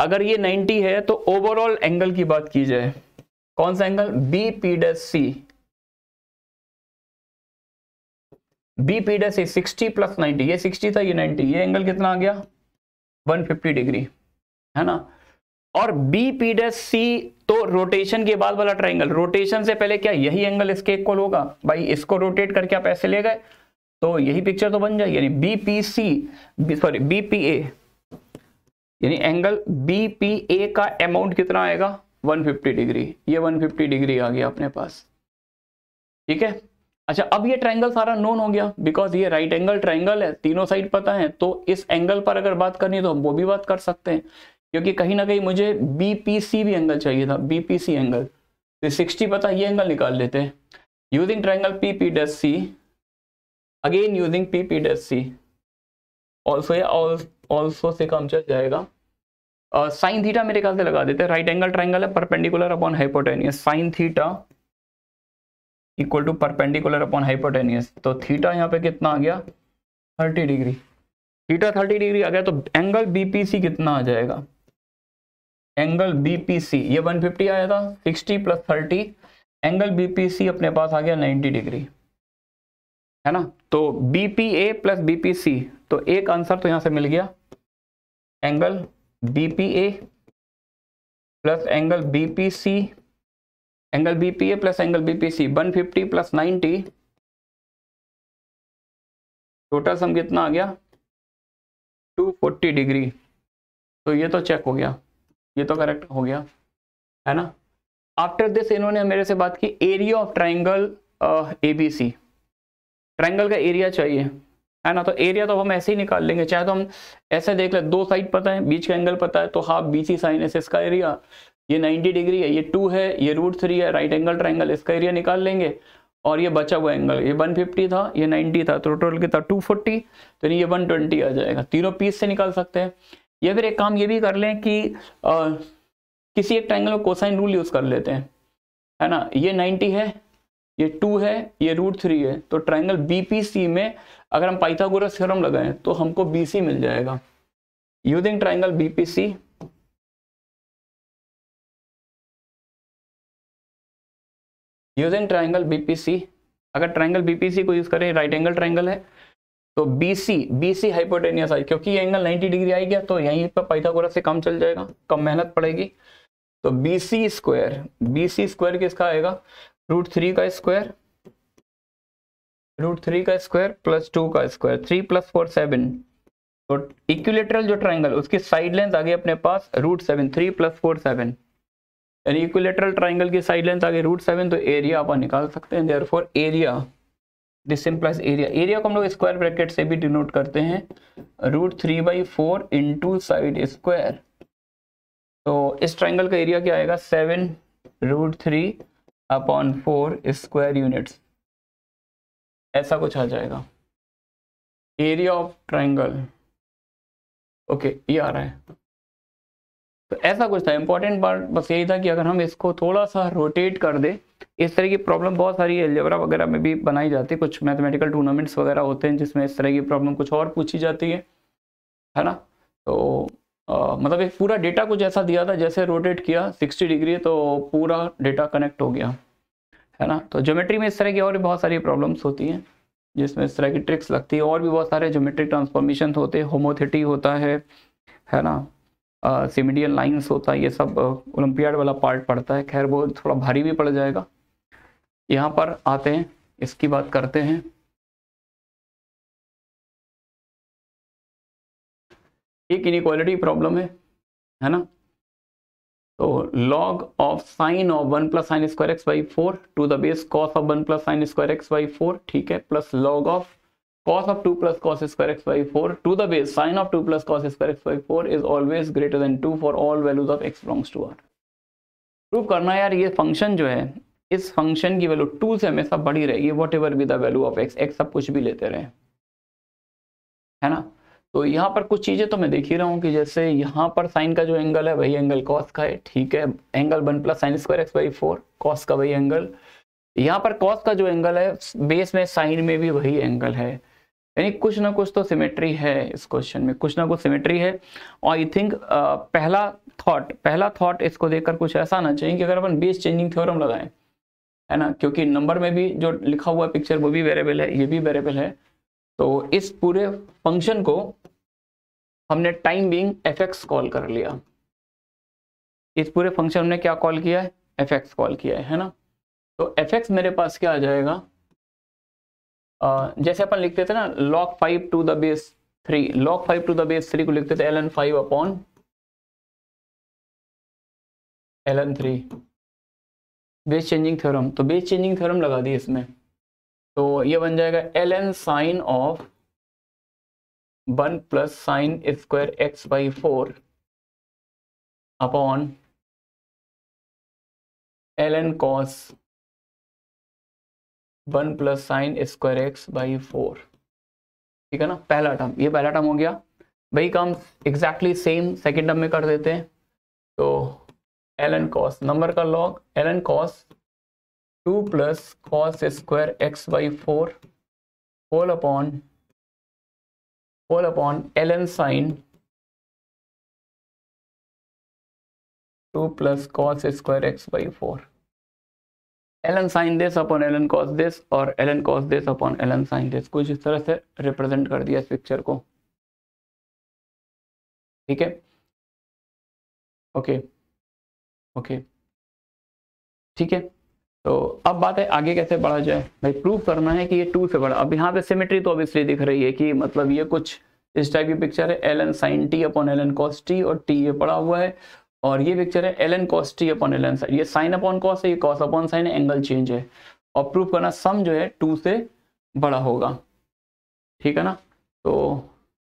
अगर ये 90 है तो ओवरऑल एंगल की बात की जाए कौन सा angle B P dash C B P dash C sixty plus ninety ये 60 था ये 90 ये एंगल कितना आ गया 150 डिग्री है ना और बी पी सी तो रोटेशन के बाद वाला ट्राइंगल रोटेशन से पहले क्या यही एंगल इसके इक्वल होगा भाई इसको रोटेट करके आप ऐसे ले गए तो यही पिक्चर तो बन जाए यानी B P C sorry B P A यानी एंगल बी पी ए का अमाउंट कितना आएगा 150 डिग्री ये 150 डिग्री आ गया अपने पास ठीक है अच्छा अब ये ट्राइंगल सारा नोन हो गया बिकॉज ये राइट एंगल ट्राइंगल है तीनों साइड पता है तो इस एंगल पर अगर बात करनी है तो हम वो भी बात कर सकते हैं क्योंकि कहीं ना कहीं मुझे बी भी एंगल चाहिए था बी एंगल तो 60 पता ये एंगल निकाल लेते हैं using triangle P P dash C again using P P dash C also also से काम चल जाएगा साइन थीटा मेरे ख्याल से लगा देते हैं राइट एंगल ट्राइंगल है perpendicular upon hypotenuse sine theta equal to perpendicular upon hypotenuse तो थीटा यहाँ पे कितना आ गया thirty degree theta thirty degree आ गया तो एंगल बीपीसी कितना आ जाएगा एंगल बीपीसी ये 150 आया था 60 प्लस 30 एंगल बीपीसी अपने पास आ गया 90 डिग्री है ना तो बीपीए प्लस बीपीसी तो एक आंसर तो यहां से मिल गया angle BPA plus angle BPC angle BPA plus angle BPC 150 plus 90 total sum कितना आ गया 240 डिग्री तो ये तो चेक हो गया ये तो करेक्ट हो गया है ना आफ्टर दिस इन्होंने मेरे से बात की area of triangle A B C triangle का एरिया चाहिए है ना तो एरिया तो हम ऐसे ही निकाल लेंगे चाहे तो हम ऐसे देख ले दो साइड पता है बीच का एंगल पता है तो half B C sine S इसका एरिया ये 90 डिग्री है ये टू है ये रूट थ्री है राइट एंगल ट्राइंगल इसका एरिया निकाल लेंगे और ये बचा हुआ एंगल ये 150 था ये 90 था तो टोटल कितना 240 तो ये 120 आ जाएगा तीनों पीस से निकाल सकते हैं या फिर एक काम ये भी कर लें कि आ, किसी एक ट्राइंगल में कोसाइन रूल यूज़ कर लेते हैं है ना ये 90 है ये टू है ये रूट थ्री है तो ट्राइंगल बीपीसी में अगर हम पाइथागोरस थ्योरम लगाएं तो हमको सी मिल जाएगा using triangle BPC using triangle BPC अगर ट्राइंगल बीपीसी को यूज करें राइट एंगल ट्राइंगल है तो BC BC हाइपोटेनियस आई क्योंकि ये एंगल 90 डिग्री आई गया तो यहीं पर पाइथागोरस से कम चल जाएगा कम मेहनत पड़ेगी तो BC C square B C square किसका आएगा रूट थ्री का स्क्वायर रूट थ्री का स्क्वायर प्लस टू का square three plus four seven तो इक्विलेटरल जो ट्राइंगल उसकी साइड लेंथ आ गई अपने पास root seven three plus four seven यानी इक्विलेटरल ट्राइंगल की साइड लेंथ आ गई रूट सेवन तो एरिया आप निकाल सकते हैं therefore area this plus area area को हम लोग स्क्वायर ब्रैकेट से भी डिनोट करते हैं root three by four into side square तो इस ट्राइंगल का एरिया क्या आएगा seven root three upon four square units ऐसा कुछ आ जाएगा एरिया ऑफ ट्राइंगल ओके ये आ रहा है तो ऐसा कुछ था इंपॉर्टेंट पार्ट बस यही था कि अगर हम इसको थोड़ा सा रोटेट कर दे इस तरह की प्रॉब्लम बहुत सारी एलजेबरा वगैरह में भी बनाई जाती है कुछ मैथमेटिकल टूर्नामेंट्स वगैरह होते हैं जिसमें इस तरह की प्रॉब्लम कुछ और पूछी जाती है है ना तो आ, मतलब एक पूरा डेटा कुछ ऐसा दिया था जैसे रोटेट किया सिक्सटी डिग्री तो पूरा डेटा कनेक्ट हो गया है ना तो ज्योमेट्री में इस तरह की और भी बहुत सारी प्रॉब्लम्स होती हैं जिसमें इस तरह की ट्रिक्स लगती है और भी बहुत सारे ज्योमेट्रिक ट्रांसफॉर्मेशन होते हैं होमोथेटी होता है है ना सिमिडियल लाइंस होता है ये सब ओलंपियाड वाला पार्ट पड़ता है खैर वो थोड़ा भारी भी पड़ जाएगा यहाँ पर आते हैं इसकी बात करते हैं एक इनक्वालिटी प्रॉब्लम है है ना तो log of sine of one plus sine square x by four to the base cos of one plus sine square x by four ठीक है plus log of cos of 2 plus cos square x by 4 to the base sine of 2 plus cos square x by 4 is always greater than 2 for all values of x belongs to r prove करना यार ये फंक्शन जो है इस फंक्शन की वैल्यू टू से हमेशा बढ़ी रहेगी whatever be the value of x x सब कुछ भी लेते रहे है ना तो यहाँ पर कुछ चीज़ें तो मैं देख ही रहा हूँ कि जैसे यहाँ पर साइन का जो एंगल है वही एंगल कॉस का है ठीक है angle one plus sine square x by four cos का वही एंगल यहाँ पर कॉस का जो एंगल है बेस में साइन में भी वही एंगल है यानी कुछ ना कुछ तो सिमेट्री है इस क्वेश्चन में कुछ ना कुछ सिमेट्री है और आई थिंक पहला थॉट पहला थॉट इसको देखकर कुछ ऐसा ना चाहिए कि अगर अपन बेस चेंजिंग थ्योरम लगाएं है ना क्योंकि नंबर में भी जो लिखा हुआ पिक्चर वो भी वेरेबल है ये भी वेरेबल है तो इस पूरे फंक्शन को हमने time being f x call कर लिया इस पूरे फंक्शन ने क्या कॉल किया है एफ एक्स कॉल किया है है ना तो एफ एक्स मेरे पास क्या आ जाएगा जैसे अपन लिखते थे ना log five to the base three log five to the base three को लिखते थे l n five upon l n three base changing theorem तो बेस चेंजिंग थ्योरम लगा दी इसमें तो ये बन जाएगा l n sine of one plus sine square x by four upon l n cos one plus sine square x by four ठीक है ना पहला टर्म ये पहला टर्म हो गया वही काम एग्जैक्टली सेम सेकेंड टर्म में कर देते हैं तो एल एन कॉस नंबर का log l n cos two plus cos square x by four whole upon whole upon l n sine two plus cos square x by four l n sine this upon l n cos this और l n cos this upon l n sine this कुछ इस तरह से रिप्रेजेंट कर दिया इस पिक्चर को ठीक है ओके ओके ठीक है तो अब बात है आगे कैसे बढ़ा जाए भाई प्रूव करना है कि ये टू से बड़ा अब यहाँ पे सिमेट्री तो ऑब्वियसली दिख रही है कि मतलब ये कुछ इस टाइप की पिक्चर है l n sine t upon l n cos t और टी ये पड़ा हुआ है और ये पिक्चर है l n cos t upon l n sine ये साइन अपॉन कॉस है ये cos upon sine angle change है और प्रूव करना सम जो है टू से बड़ा होगा ठीक है ना तो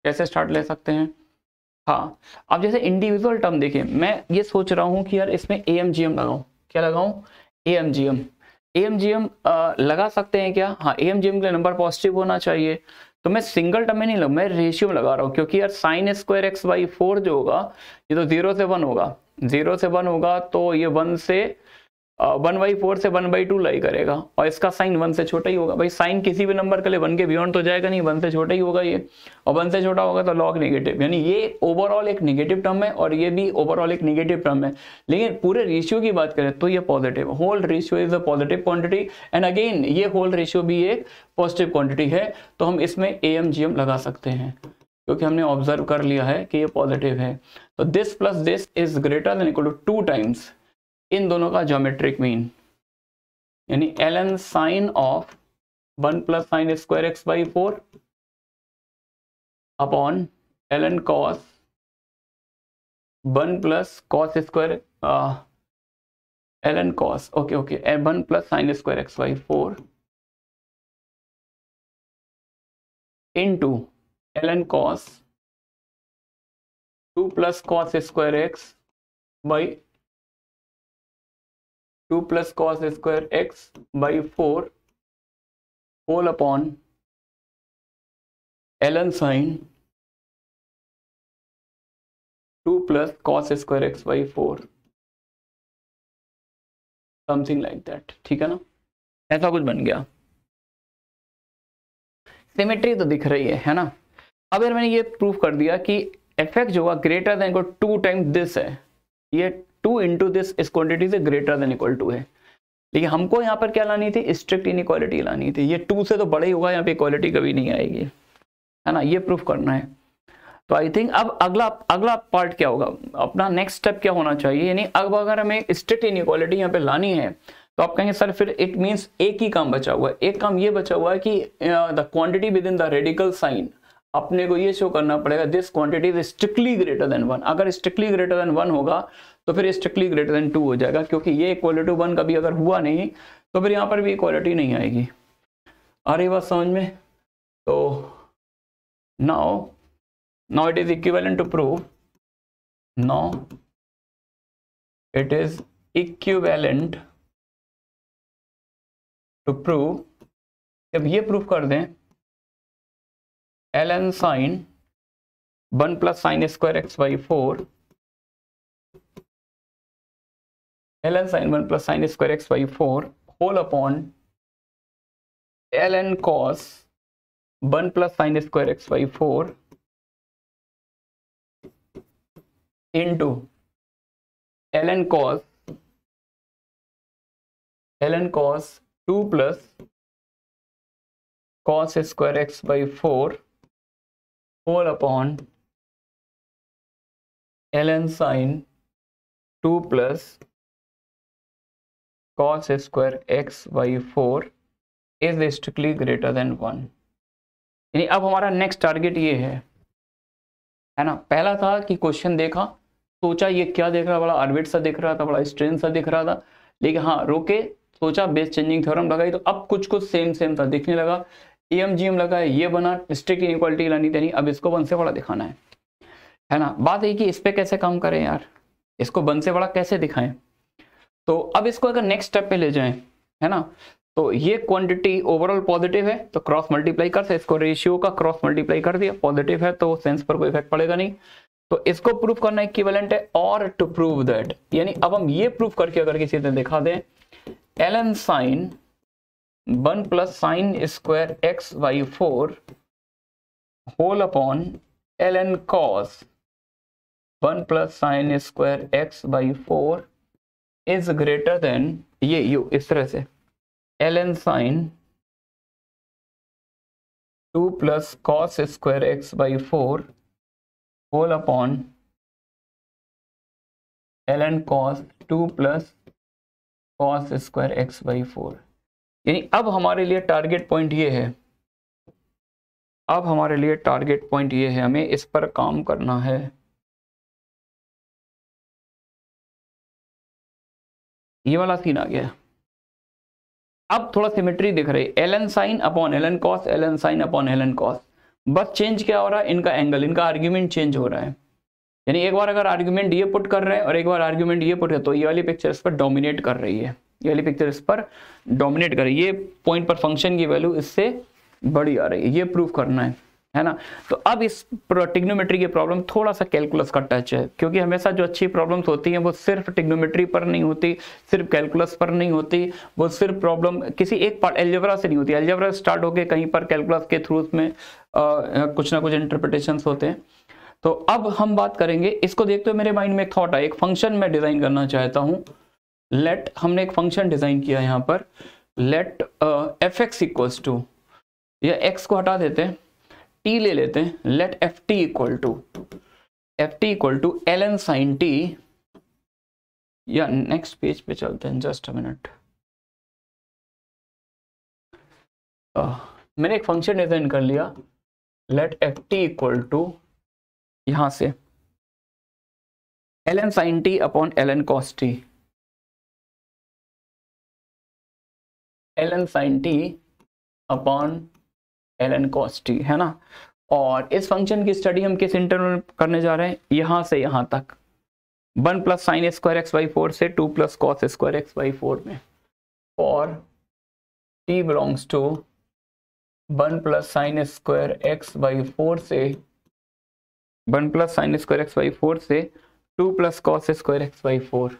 कैसे स्टार्ट ले सकते हैं हाँ अब जैसे इंडिविजुअल टर्म देखिए मैं ये सोच रहा हूँ कि यार इसमें ए एम जी एम लगाऊँ क्या लगाऊँ A M G M A M G M लगा सकते हैं क्या हाँ ए एम जी एम के लिए नंबर पॉजिटिव होना चाहिए तो मैं सिंगल टर्म में नहीं लगा मैं रेशियो में लगा रहा हूँ क्योंकि यार sine square x by four जो होगा ये तो जीरो से वन होगा जीरो से वन होगा तो ये वन से 1/4 से 1/2 લઈ કરેગા ઓર ઇસકા સાઇન 1 સે છોટા હી હોગા ભાઈ સાઇન કિસી ભી નંબર કે લિયે 1 કે બિયોન્ડ તો જાયેગા નહીં 1 સે છોટા હી હોગા યે ઓર 1 સે છોટા હોગા તો log નેગેટિવયાની યે ઓવર オール એક નેગેટિવ ટર્મ હે ઓર યે ભી ઓવર オール એક નેગેટિવ ટર્મ હે લેકિન પૂરે રેશિયો કી બાત કરે તો યે positive whole ratio is a positive quantity and again યે હોલ રેશિયો ભી એક પોઝિટિવ ક્વોન્ટિટી હે તો હમ ઇસમે એમ જીએમ લગા સકતે હે ક્યોકી હમને ઓબ્ઝર્વ કર લિયા હે કે યે પોઝિટિવ હે તો this plus this is greater than equal to 2 times इन दोनों का ज्योमेट्रिक मीन यानी l n sine of one plus sine square x by four upon l n cos one plus cos square l n cos okay okay one plus sine square x by four into l n cos two plus cos square x by two plus cos square x by four whole upon l n sine two plus cos square x by four something like that ठीक है ना ऐसा कुछ बन गया सिमेट्री तो दिख रही है है ना अब यार मैंने ये प्रूफ कर दिया कि एफ एक्स जो होगा ग्रेटर देन को टू टाइम दिस है ये टू इंटू दिस इस क्वांटिटी से ग्रेटर देन इक्वल टू है लेकिन हमको यहाँ पर क्या लानी थी स्ट्रिक्ट इनक्वालिटी लानी थी ये टू से तो बड़ा ही होगा यहाँ पे इक्वालिटी कभी नहीं आएगी है ना ये प्रूफ करना है तो आई थिंक अब अगला अगला पार्ट क्या होगा अपना नेक्स्ट स्टेप क्या होना चाहिए यानी अब अगर हमें स्ट्रिक्ट इन इक्वालिटी यहाँ पे लानी है तो आप कहेंगे सर फिर इट मीन्स एक ही काम बचा हुआ है एक काम ये बचा हुआ है कि the quantity within the radical sign अपने को ये शो करना पड़ेगा this quantity is strictly greater than one अगर स्ट्रिक्टली ग्रेटर देन वन होगा तो फिर स्ट्रिक्टली ग्रेटर देन टू हो जाएगा क्योंकि ये इक्वालिटी वन कभी अगर हुआ नहीं तो फिर यहाँ पर भी इक्वालिटी नहीं आएगी आ रही बात समझ में तो now now it is equivalent to prove now it is equivalent to prove जब ये प्रूव कर दें l n sine one plus sine square x by four ln sine 1 plus sine square x by 4 whole upon ln cos 1 plus sine square x by 4 into ln cos ln cos 2 plus cos square x by 4 whole upon ln sine 2 plus cos square x by four is strictly greater than one यानी अब हमारा नेक्स्ट टारगेट ये है है ना पहला था कि क्वेश्चन देखा सोचा ये क्या देख रहा बड़ा ऑर्बिट सा दिख रहा था बड़ा स्ट्रेन सा दिख रहा था लेकिन हाँ रोके सोचा बेस चेंजिंग थ्योरम लगाई तो अब कुछ कुछ सेम सेम था दिखने लगा ए एम जी एम लगा ये बना स्ट्रिक्ट इनक्वालिटी लानी देनी अब इसको वन से बड़ा दिखाना है है ना बात है कि इस पर कैसे काम करें यार इसको वन से बड़ा कैसे दिखाएं तो अब इसको अगर नेक्स्ट स्टेप पे ले जाएं है ना तो ये क्वांटिटी ओवरऑल पॉजिटिव है तो क्रॉस मल्टीप्लाई कर से इसको रेशियो का क्रॉस मल्टीप्लाई कर दिया पॉजिटिव है तो सेंस पर कोई इफेक्ट पड़ेगा नहीं तो इसको प्रूफ करना इक्विवेलेंट है और टू प्रूव दैट यानी अब हम ये प्रूफ करके अगर किसी ने दिखा दें l n sine one plus sine square x by four whole upon l n cos one plus sine square x by four is greater than ये यू इस तरह से l n sine two plus cos square x by four whole upon l n cos two plus cos square x by four यानी अब हमारे लिए टारगेट पॉइंट ये है अब हमारे लिए टारगेट पॉइंट ये है हमें इस पर काम करना है ये वाला सीन आ गया अब थोड़ा सिमेट्री दिख रही l n sine upon l n cos l n sine upon l n cos बस चेंज क्या हो रहा है इनका एंगल इनका आर्ग्यूमेंट चेंज हो रहा है यानी एक बार अगर आर्ग्यूमेंट ये पुट कर रहे हैं और एक बार आर्ग्यूमेंट ये पुट है तो ये वाली पिक्चर इस पर डोमिनेट कर रही है ये वाली पिक्चर इस पर डोमिनेट कर रही है ये पॉइंट पर फंक्शन की वैल्यू इससे बड़ी आ रही है ये प्रूफ करना है है ना तो अब इस टिग्नोमेट्री की प्रॉब्लम थोड़ा सा कैलकुलस का टच है क्योंकि हमेशा जो अच्छी प्रॉब्लम्स होती हैं वो सिर्फ टिग्नोमेट्री पर नहीं होती सिर्फ कैलकुलस पर नहीं होती वो सिर्फ प्रॉब्लम किसी एक पार्ट एल्जेब्रा से नहीं होती एल्जेब्रा स्टार्ट होकर कहीं पर कैलकुलस के थ्रू में कुछ ना कुछ इंटरप्रिटेशन होते हैं तो अब हम बात करेंगे इसको देखते हुए मेरे माइंड में एक थॉट आया एक फंक्शन मैं डिज़ाइन करना चाहता हूँ लेट हमने एक फंक्शन डिज़ाइन किया यहाँ पर let f x equals to या एक्स को हटा देते हैं टी ले लेते हैं let f t equal to f t equal to l n sine t या नेक्स्ट पेज पे चलते हैं जस्ट अ मिनट मैंने एक फंक्शन डिजाइन कर लिया let f t equal to यहां से l n sine t upon l n cos t l n sine t upon l n cos है ना और इस फंक्शन की स्टडी हम किस इंटरवल करने जा रहे हैं यहां से यहां तक one plus sine square x by four से two plus cos square x by four में और t belongs to one plus sine square x by four से one plus sine square x by four से two plus cos square x by four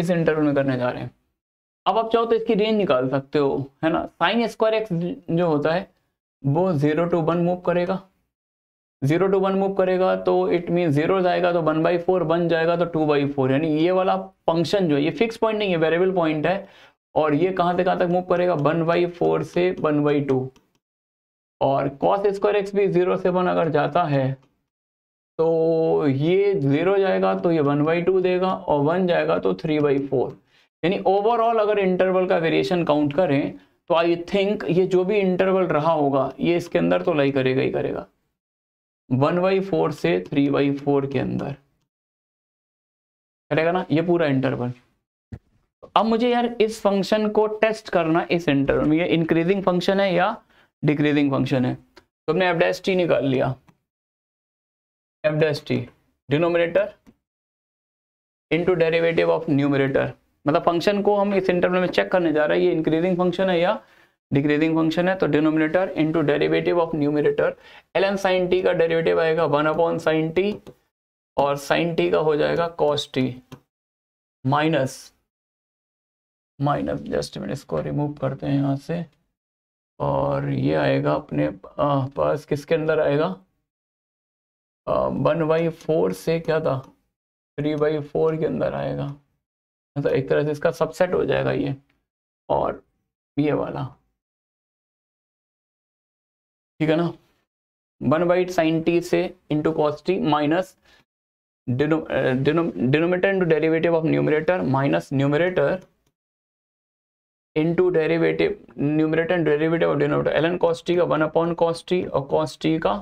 इस इंटरवल में करने जा रहे हैं अब आप चाहो तो इसकी रेंज निकाल सकते हो है ना साइन स्क्वायर एक्स जो होता है वो जीरो टू वन मूव करेगा जीरो टू वन मूव करेगा तो इट मीन जीरो जाएगा तो वन बाई फोर वन जाएगा तो टू बाई फोर यानी ये वाला फंक्शन जो है ये फिक्स पॉइंट नहीं है वेरिएबल पॉइंट है और ये कहाँ से कहाँ तक मूव करेगा वन बाई फोर से वन बाई टू और कॉस स्क्वायर एक्स भी जीरो से वन अगर जाता है तो ये जीरो जाएगा तो ये वन बाई टू देगा और वन जाएगा तो थ्री बाई फोर यानी ओवरऑल अगर इंटरवल का वेरिएशन काउंट करें तो आई थिंक ये जो भी इंटरवल रहा होगा ये इसके अंदर तो लाई करेगा ही करेगा वन बाई फोर से थ्री बाई फोर के अंदर करेगा ना ये पूरा इंटरवल अब मुझे यार इस फंक्शन को टेस्ट करना इस इंटरवल में ये इंक्रीजिंग फंक्शन है या डिक्रीजिंग फंक्शन है तो हमने एफ टी निकाल लिया f t denominator into derivative of numerator मतलब फंक्शन को हम इस इंटरवल में चेक करने जा रहे हैं ये इंक्रीजिंग फंक्शन है या डिक्रीजिंग फंक्शन है तो denominator into derivative of numerator l n sine t का डेरिवेटिव आएगा वन अपॉन साइन टी और साइन टी का हो जाएगा cos t minus minus just minute इसको रिमूव करते हैं यहाँ से और ये आएगा अपने पास किसके अंदर आएगा वन बाई फोर से क्या था थ्री बाई फोर के अंदर आएगा तो एक तरह से इसका सबसेट हो जाएगा ये और ये वाला ठीक है ना वन बाइट साइन टी से into cos t minus denominator into derivative of numerator minus numerator into derivative numerator and derivative of denominator l n cos t का वन अपॉन कॉस टी और कॉस टी का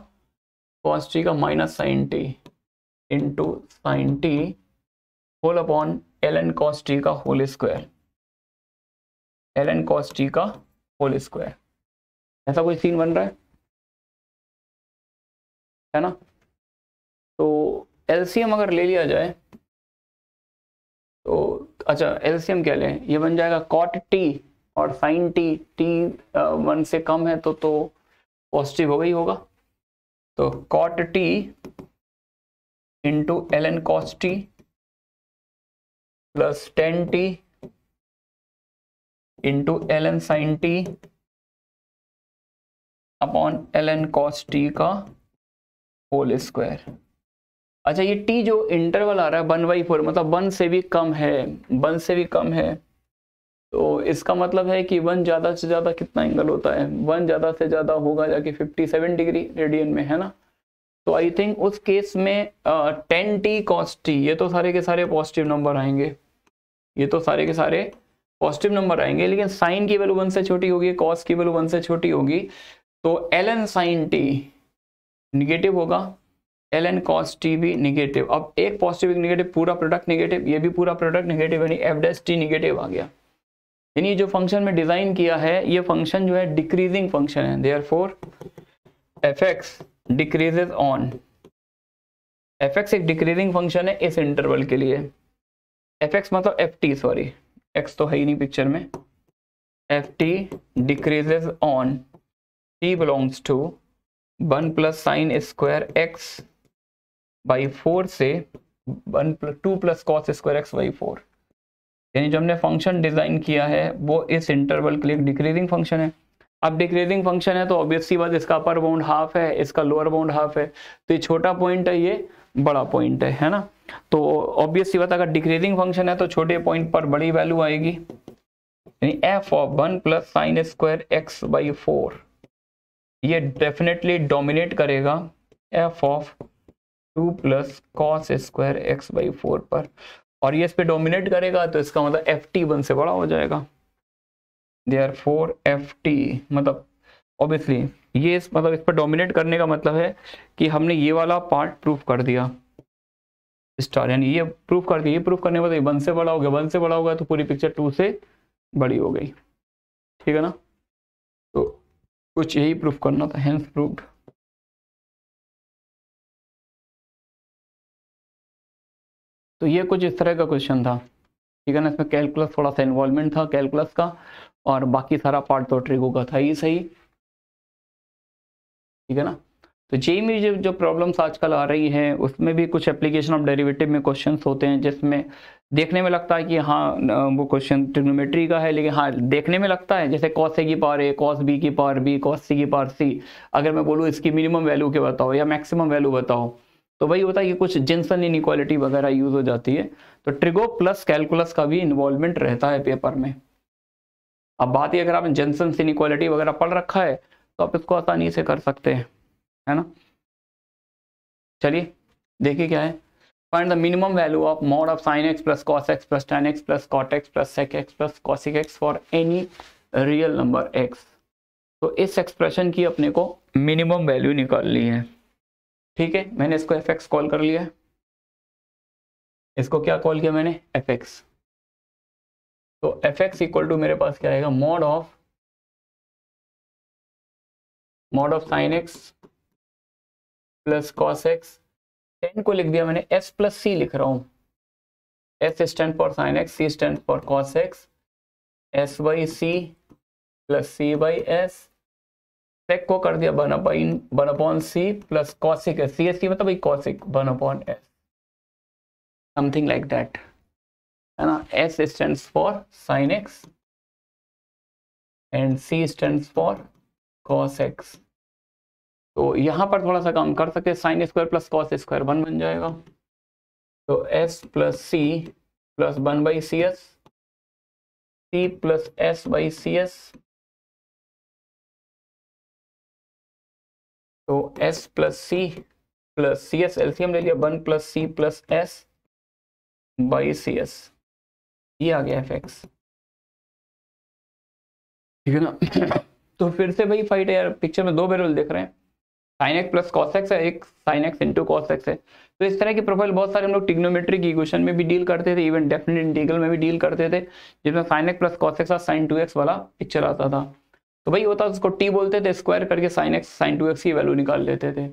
कॉस टी का minus sine t into sine t whole upon l n cos t का whole square l n cos t का होल स्क्वायर ऐसा कोई सीन बन रहा है है ना तो एलसीएम अगर ले लिया जाए तो अच्छा एलसीएम क्या लें ये बन जाएगा कॉट टी और साइन टी टी वन से कम है तो तो पॉजिटिव हो गई होगा तो cot t into l n cos t plus tan t into l n sine t upon l n cos t का होल स्क्वायर अच्छा ये टी जो इंटरवल आ रहा है वन बाई फोर मतलब वन से भी कम है वन से भी कम है तो इसका मतलब है कि वन ज़्यादा से ज़्यादा कितना एंगल होता है वन ज़्यादा से ज़्यादा होगा जाके सेवन डिग्री रेडियन में है ना तो आई थिंक उस केस में टेन टी कॉस टी ये तो सारे के सारे पॉजिटिव नंबर आएंगे ये तो सारे के सारे पॉजिटिव नंबर आएंगे लेकिन साइन की वैल्यू वन से छोटी होगी कॉस की वैल्यू वन से छोटी होगी तो l n sine t negative होगा एल एन कॉस टी भी निगेटिव अब एक पॉजिटिव एक निगेटिव पूरा प्रोडक्ट निगेटिव ये भी पूरा प्रोडक्ट निगेटिव यानी एफ डैस टी निगेटिव आ गया यानी जो फंक्शन में डिजाइन किया है ये फंक्शन जो है डिक्रीजिंग फंक्शन है therefore f x decreases on f x एक डिक्रीजिंग फंक्शन है इस इंटरवल के लिए एफ एक्स मतलब एफ टी सॉरी एक्स तो है ही नहीं पिक्चर में f t decreases on t belongs to one plus sine square x by four से one plus two plus cos square x by four यानी जो हमने फंक्शन डिज़ाइन किया है वो इस इंटरवल के लिए डिक्रीजिंग फंक्शन है अब डिक्रीजिंग फंक्शन है तो ऑब्वियसली बात इसका अपर बाउंड हाफ है इसका लोअर बाउंड हाफ है तो ये छोटा पॉइंट है ये बड़ा पॉइंट है है ना तो ऑब्वियस सी बात अगर डिक्रीजिंग फंक्शन है तो छोटे पॉइंट पर बड़ी वैल्यू आएगी यानी f of one plus sine square x by four ये डेफिनेटली डोमिनेट करेगा f of two plus cos square x by four पर और ये इस पर डोमिनेट करेगा तो इसका मतलब एफ टी वन से बड़ा हो जाएगा देयर फोर एफ टी मतलब ऑब्वियसली ये इस मतलब इस पर डोमिनेट करने का मतलब है कि हमने ये वाला पार्ट प्रूफ कर दिया स्टार यानी ये प्रूफ कर दिया ये प्रूफ करने के बाद वन से बड़ा हो गया वन से बड़ा होगा तो पूरी पिक्चर टू से बड़ी हो गई ठीक है ना तो कुछ यही प्रूफ करना था हेंस प्रूफ तो ये कुछ इस तरह का क्वेश्चन था ठीक है ना इसमें कैलकुलस थोड़ा सा इन्वॉल्वमेंट था कैलकुलस का और बाकी सारा पार्ट तो ट्रिगो का था ये सही ठीक है ना तो जे में जो जो प्रॉब्लम्स आजकल आ रही हैं उसमें भी कुछ एप्लीकेशन ऑफ डेरिवेटिव में क्वेश्चंस होते हैं जिसमें देखने में लगता है कि हाँ वो क्वेश्चन ट्रिग्नोमेट्री का है लेकिन हाँ देखने में लगता है जैसे कॉस ए की पावर ए कॉस बी की पावर बी कॉस सी की पावर सी अगर मैं बोलूँ इसकी मिनिमम वैल्यू के बताओ या मैक्सिमम वैल्यू बताओ तो वही होता है कि कुछ जिनसन इन इक्वालिटी वगैरह यूज हो जाती है तो ट्रिगो प्लस कैलकुलस का भी इन्वॉल्वमेंट रहता है पेपर में अब बात ही अगर आपने जनसन इन इक्वालिटी वगैरह पढ़ रखा है तो आप इसको आसानी से कर सकते हैं है ना चलिए देखिए क्या है find the minimum value of mod of sine x plus cos x plus tan x plus cot x plus sec x plus cosec x for any real number x तो इस एक्सप्रेशन की अपने को मिनिमम वैल्यू निकाल ली है ठीक है मैंने इसको एफ एक्स कॉल कर लिया है इसको क्या कॉल किया मैंने एफ एक्स तो एफ एक्स इक्वल टू मेरे पास क्या आएगा mod of mod of sine x plus cos x tan को लिख दिया मैंने एस प्लस सी लिख रहा हूं s stand for sine x c stand for cos x s by c plus c by s sec को कर दिया बनापाइन one upon c plus cosec s c s की मतलब cosec one upon s something like that है ना s stand for sine x and c stand for cos x तो यहां पर थोड़ा सा काम कर सकते हैं sine square plus cos square one बन जाएगा तो s plus c plus one by c s c plus s by c s तो s plus c plus c s LCM ले लिया one plus c plus s by c s ये आ गया एफ एक्स ठीक है ना तो फिर से वही फाइट है यार पिक्चर में दो बैरल देख रहे हैं sine x plus cos x है एक sine x into cos x है तो इस तरह की प्रोफाइल बहुत सारे हम लोग टिग्नोमेट्रिक इक्वेशन में भी डील करते थे इवन डेफिनेट इंटीग्रल में भी डील करते थे जिसमें sine x plus cos x और साइन टू एक्स वाला पिक्चर आता था तो भाई होता उसको टी बोलते थे स्क्वायर करके sine x sine two x की वैल्यू निकाल लेते थे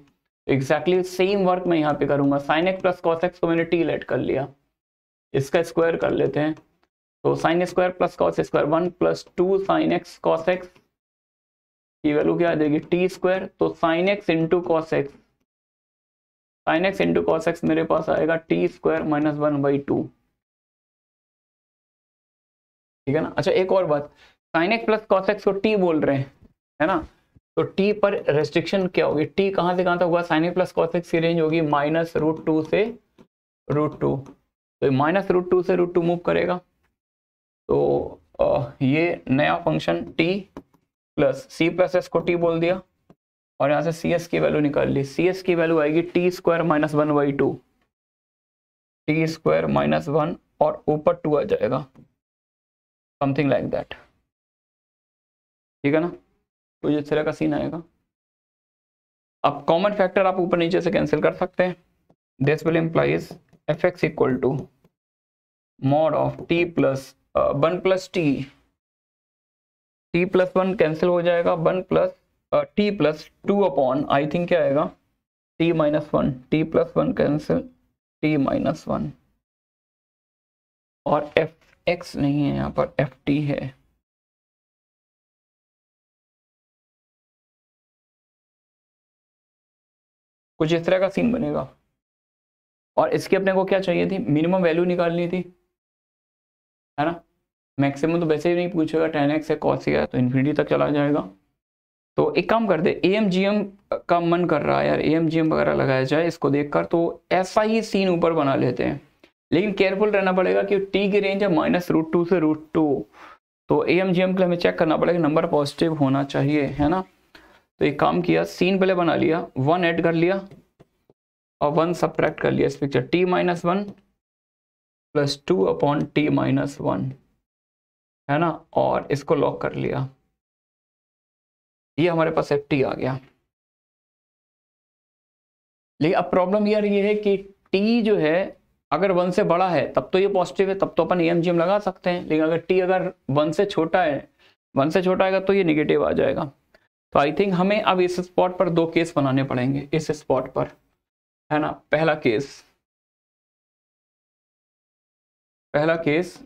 एक्जैक्टली सेम वर्क मैं यहाँ पे करूंगा sine x plus cos x को मैंने टी लेट कर लिया इसका स्क्वायर कर लेते हैं तो sine square plus cos square one plus two sine x cos x की वैल्यू क्या आ जाएगी टी स्क्वायर तो sine x into cos x sine x into cos x मेरे पास आएगा t square minus one by two ठीक है ना अच्छा एक और बात sine x plus cos x को टी बोल रहे हैं है ना तो टी पर रेस्ट्रिक्शन क्या होगी टी कहां से कहां तक होगा sine x plus cos x की रेंज होगी माइनस रूट टू से रूट टू तो माइनस रूट टू से रूट टू मूव करेगा तो ये नया function t plus c plus s को टी बोल दिया और यहां से सी एस की वैल्यू निकाल ली सी एस की वैल्यू आएगी t square minus one by two t square minus one और ऊपर टू आ जाएगा समथिंग लाइक दैट ठीक है ना तो ये तरह का सीन आएगा अब कॉमन फैक्टर आप ऊपर नीचे से कैंसिल कर सकते हैं this will implies f x equal to mod of t plus one plus t t plus one cancel हो जाएगा one plus t plus two upon I think क्या आएगा t minus one t plus one cancel t minus one और एफ एक्स नहीं है यहाँ पर एफ टी है कुछ इस तरह का सीन बनेगा और इसके अपने को क्या चाहिए थी मिनिमम वैल्यू निकालनी थी है ना मैक्सिमम तो वैसे ही नहीं पूछेगा टेन एक्स है कॉस है तो इन्फिनिटी तक चला जाएगा तो एक काम कर दे एम जी एम का मन कर रहा है यार एम वगैरह लगाया जाए इसको देखकर तो ऐसा ही सीन ऊपर बना लेते हैं लेकिन केयरफुल रहना पड़ेगा कि टी की रेंज है माइनस रूट टू से रूट टू तो ए एम जी एम के लिए हमें चेक करना पड़ेगा नंबर पॉजिटिव होना चाहिए है ना तो एक काम किया सीन पहले बना लिया वन ऐड कर लिया और वन सब्ट्रैक्ट कर लिया इस picture t minus one plus two upon t minus one है ना और इसको लॉक कर लिया ये हमारे पास एफ टी आ गया लेकिन अब प्रॉब्लम यार ये है कि टी जो है अगर वन से बड़ा है तब तो ये पॉजिटिव है तब तो अपन एम जी लगा सकते हैं लेकिन अगर टी अगर वन से छोटा है वन से छोटा आएगा तो ये निगेटिव आ जाएगा तो आई थिंक हमें अब इस स्पॉट पर दो केस बनाने पड़ेंगे इस स्पॉट पर है ना पहला केस पहला case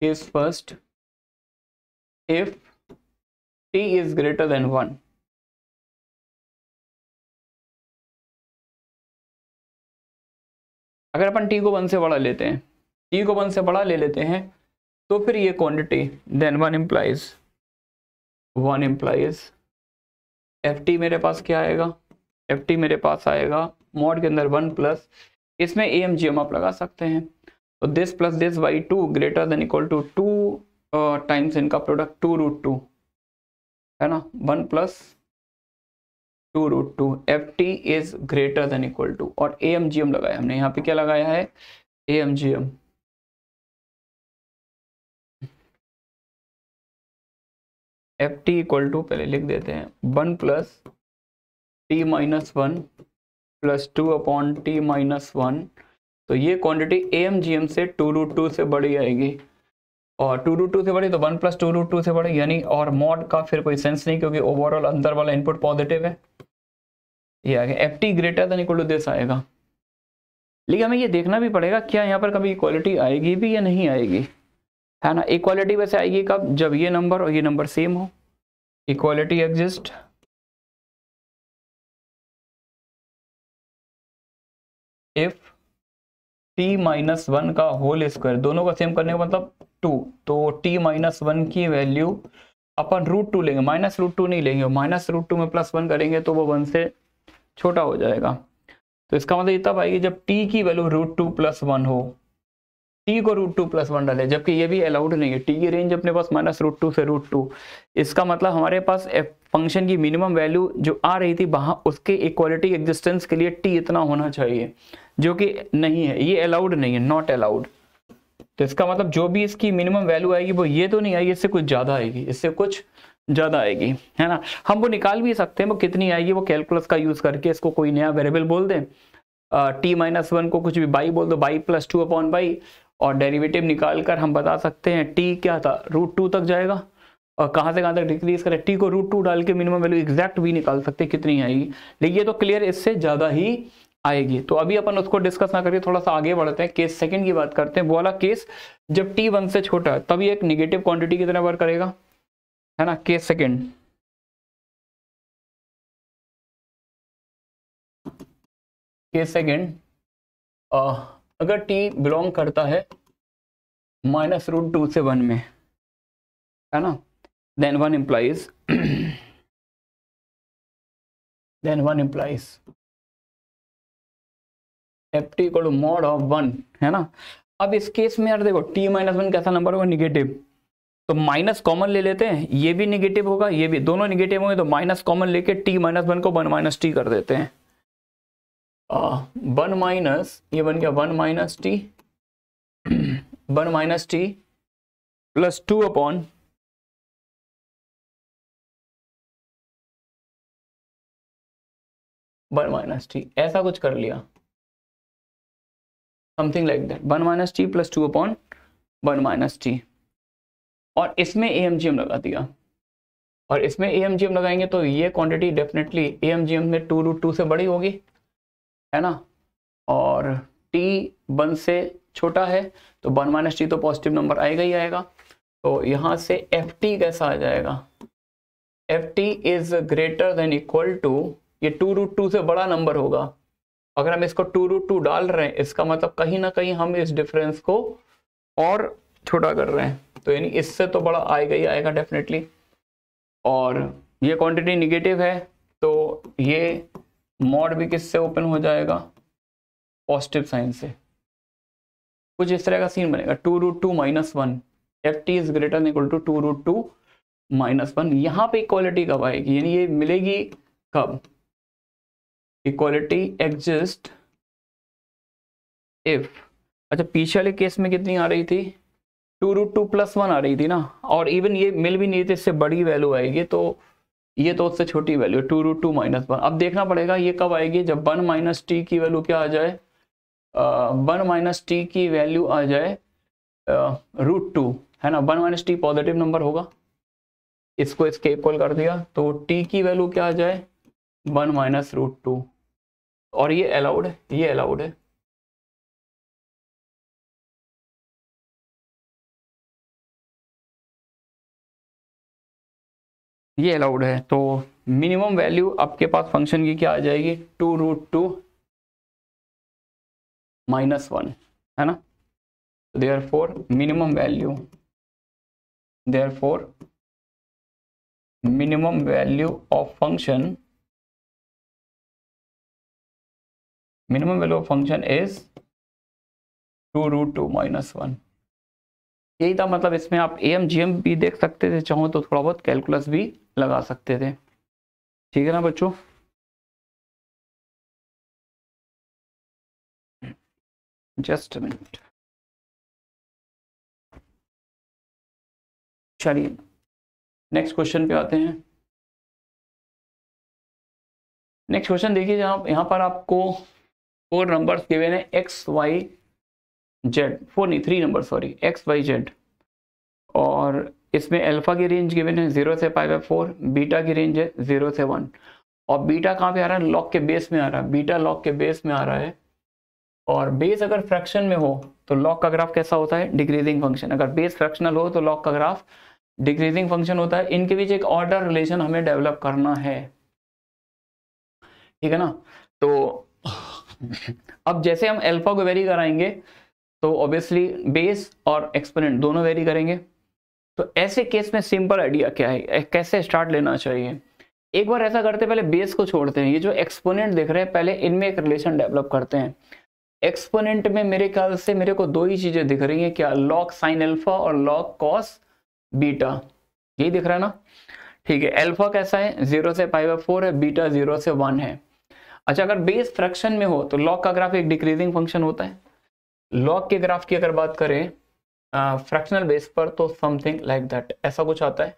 is first if t is greater than 1 अगर अपन t को वन से बड़ा लेते हैं t को वन से बड़ा ले लेते हैं तो फिर ये quantity then one implies one implies f t मेरे पास क्या आएगा एफ टी मेरे पास आएगा मॉड के अंदर वन प्लस इसमें amgm एम जी एम आप लगा सकते हैं तो this plus this by two greater than equal to two times इनका प्रोडक्ट टू रूट टू है ना one plus two root two f t is greater than equal to और ए एम जी एम लगाया हमने यहाँ पे क्या लगाया है A M G M f t equal to पहले लिख देते हैं one plus t minus one plus two upon t minus one तो ये क्वांटिटी ए से टू रूट टू से बड़ी आएगी और टू रूट टू से बड़ी तो one plus two root two से बड़ी यानी और मॉड का फिर कोई सेंस नहीं क्योंकि ओवरऑल अंदर वाला इनपुट पॉजिटिव है ये आ गया f t greater than equal to this आएगा लेकिन हमें ये देखना भी पड़ेगा क्या यहाँ पर कभी इक्वालिटी आएगी भी या नहीं आएगी है ना इक्वालिटी वैसे आएगी कब जब ये नंबर और ये नंबर सेम हो equality exist if t minus one का होल स्क्वायर दोनों का सेम करने का मतलब टू तो टी माइनस वन की वैल्यू अपन रूट टू लेंगे माइनस रूट टू नहीं लेंगे माइनस रूट टू में प्लस वन करेंगे तो वो वन से छोटा हो जाएगा तो इसका मतलब ये तब आएगी जब टी की value root two plus one हो टी को रूट टू प्लस वन डाले जबकि ये भी अलाउड नहीं है टी की रेंज अपने पास माइनस रूट टू से रूट टू इसका मतलब हमारे पास फंक्शन की मिनिमम वैल्यू जो आ रही थी वहां उसके इक्वालिटी एग्जिस्टेंस के लिए टी इतना होना चाहिए जो कि नहीं है ये अलाउड नहीं है नॉट अलाउड तो इसका मतलब जो भी इसकी मिनिमम वैल्यू आएगी वो ये तो नहीं आएगी इससे कुछ ज़्यादा आएगी इससे कुछ ज़्यादा आएगी है ना हम वो निकाल भी सकते हैं वो कितनी आएगी वो कैलकुलस का यूज़ करके इसको कोई नया वेरिएबल बोल दें टी माइनस वन को कुछ भी बाई बोल दो y plus two upon y और डेरिवेटिव निकाल कर हम बता सकते हैं टी क्या था रूट टू तक जाएगा और कहाँ से कहाँ तक डिक्रीज करें टी को रूट टू डाल के मिनिमम वैल्यू एग्जैक्ट भी निकाल सकते हैं कितनी आएगी लेकिन ये तो क्लियर इससे ज़्यादा ही आएगी तो अभी अपन उसको डिस्कस ना करके थोड़ा सा आगे बढ़ते हैं केस सेकेंड की बात करते हैं वो वाला केस जब टी वन से छोटा है तभी एक निगेटिव क्वान्टिटी की तरह वर्क करेगा है ना केस सेकेंड सेकेंड अगर टी बिलोंग करता है माइनस रूट टू से वन में है ना then one implies then one implies f t को मॉड ऑफ वन है ना अब इस केस में यार देखो टी माइनस वन कैसा नंबर होगा निगेटिव तो माइनस कॉमन ले लेते हैं ये भी निगेटिव होगा ये भी दोनों निगेटिव होंगे तो माइनस कॉमन लेके टी माइनस वन को वन माइनस टी कर देते हैं वन माइनस ये बन गया one minus t one minus t plus two upon one minus t ऐसा कुछ कर लिया something like that one minus t plus two upon one minus t और इसमें ए एम जी एम लगा दिया और इसमें ए एम जी एम लगाएंगे तो ये quantity definitely A M G M में टू रूट टू से बड़ी होगी है ना और टी वन से छोटा है तो वन माइनस टी तो पॉजिटिव नंबर आएगा ही आएगा तो यहाँ से एफ टी कैसा आ जाएगा f t is greater than equal to ये टू रूट टू से बड़ा नंबर होगा अगर हम इसको टू रूट टू डाल रहे हैं इसका मतलब कहीं ना कहीं हम इस डिफरेंस को और छोटा कर रहे हैं तो यानी इससे तो बड़ा आएगा ही आएगा डेफिनेटली और ये क्वांटिटी निगेटिव है तो ये मॉड भी किससे ओपन हो जाएगा पॉजिटिव साइन से कुछ इस तरह का सीन बनेगा two root two minus one f t is greater equal to two root two minus one यहाँ पे इक्वालिटी कब आएगी यानी ये मिलेगी कब इक्वालिटी एग्जिस्ट इफ अच्छा पीछे वाले केस में कितनी आ रही थी two root two plus one आ रही थी ना और इवन ये मिल भी नहीं थी इससे बड़ी वैल्यू आएगी तो ये तो उससे छोटी value two root two minus one अब देखना पड़ेगा ये कब आएगी जब वन माइनस टी की वैल्यू क्या आ जाए वन माइनस टी की वैल्यू आ जाए रूट टू है ना one minus t positive number होगा इसको इसके इक्वल कर दिया तो टी की वैल्यू क्या आ जाए वन माइनस रूट टू और ये अलाउड है ये अलाउड है ये अलाउड है तो मिनिमम वैल्यू आपके पास फंक्शन की क्या आ जाएगी two root two minus one है ना therefore minimum value therefore minimum value of function minimum value of function is two root two minus one यही था मतलब इसमें आप ए एम जी एम भी देख सकते थे चाहो तो थोड़ा बहुत कैलकुलस भी लगा सकते थे ठीक है ना बच्चों जस्ट मिनट चलिए नेक्स्ट क्वेश्चन पे आते हैं नेक्स्ट क्वेश्चन देखिए जहां यहां पर आपको फोर नंबर्स गिवन है एक्स वाई जेड फोर नहीं three number sorry x y z और इसमें अल्फ़ा की रेंज गिवन है ज़ीरो से फाइव बाई फोर बीटा की रेंज है ज़ीरो से वन और बीटा कहाँ पे आ रहा है लॉक के बेस में आ रहा है बीटा लॉक के बेस में आ रहा है और बेस अगर फ्रैक्शन में हो तो लॉक का ग्राफ कैसा होता है डिक्रीजिंग फंक्शन अगर बेस फ्रैक्शनल हो तो लॉक का ग्राफ डिक्रीजिंग फंक्शन होता है इनके बीच एक ऑर्डर रिलेशन हमें डेवलप करना है ठीक है ना तो अब जैसे हम एल्फा को वेरी कराएंगे तो ऑब्वियसली बेस और एक्सपोनेंट दोनों वेरी करेंगे तो ऐसे केस में सिंपल आइडिया क्या है कैसे स्टार्ट लेना चाहिए एक बार ऐसा करते पहले बेस को छोड़ते हैं ये जो एक्सपोनेंट देख रहे हैं पहले इनमें एक रिलेशन डेवलप करते हैं एक्सपोनेंट में मेरे ख्याल से मेरे को दो ही चीज़ें दिख रही हैं क्या लॉक साइन एल्फा और लॉक कॉस बीटा यही दिख रहा है ना ठीक है एल्फा कैसा है जीरो से फाइव बाई फोर है बीटा जीरो से वन है अच्छा अगर बेस फ्रैक्शन में हो तो लॉक का ग्राफ एक डिक्रीजिंग फंक्शन होता है लॉग के ग्राफ की अगर बात करें फ्रैक्शनल बेस पर तो समथिंग लाइक दैट ऐसा कुछ आता है